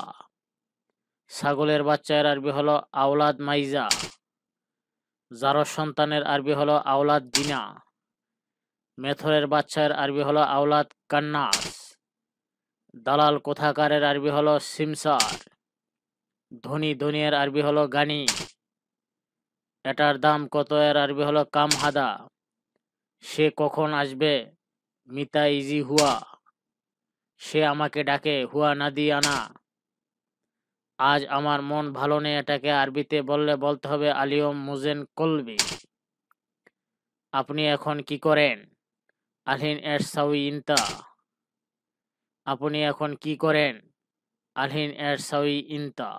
Speaker 1: ছাগলের বাচ্চার আরবি হলো আওলাদ মাইজা জারো সন্তানের আরবি হলো আওলাদ দিনা মেথরের বাচ্চার আরবি হলো আওলাদ কান্নাস দালাল কোথাকারের আরবি হলো সিমসার ধনী ধনিয়ার আরবি হলো গানি এটার দাম কত এর আরবি হলো কামহাদা সে কখন আসবে মিতা ইজি হুয়া সে আমাকে ডাকে হুয়া না দি আনা আজ আমার মন ভালো নেই এটাকে আরবিতে বললে বলতে হবে আলিয়ম মুজেন কলবি আপনি এখন কি করেন আলহিন এর সাউ ইন্তা আপনি এখন কি করেন আলহিন এর সাউই ইন্তা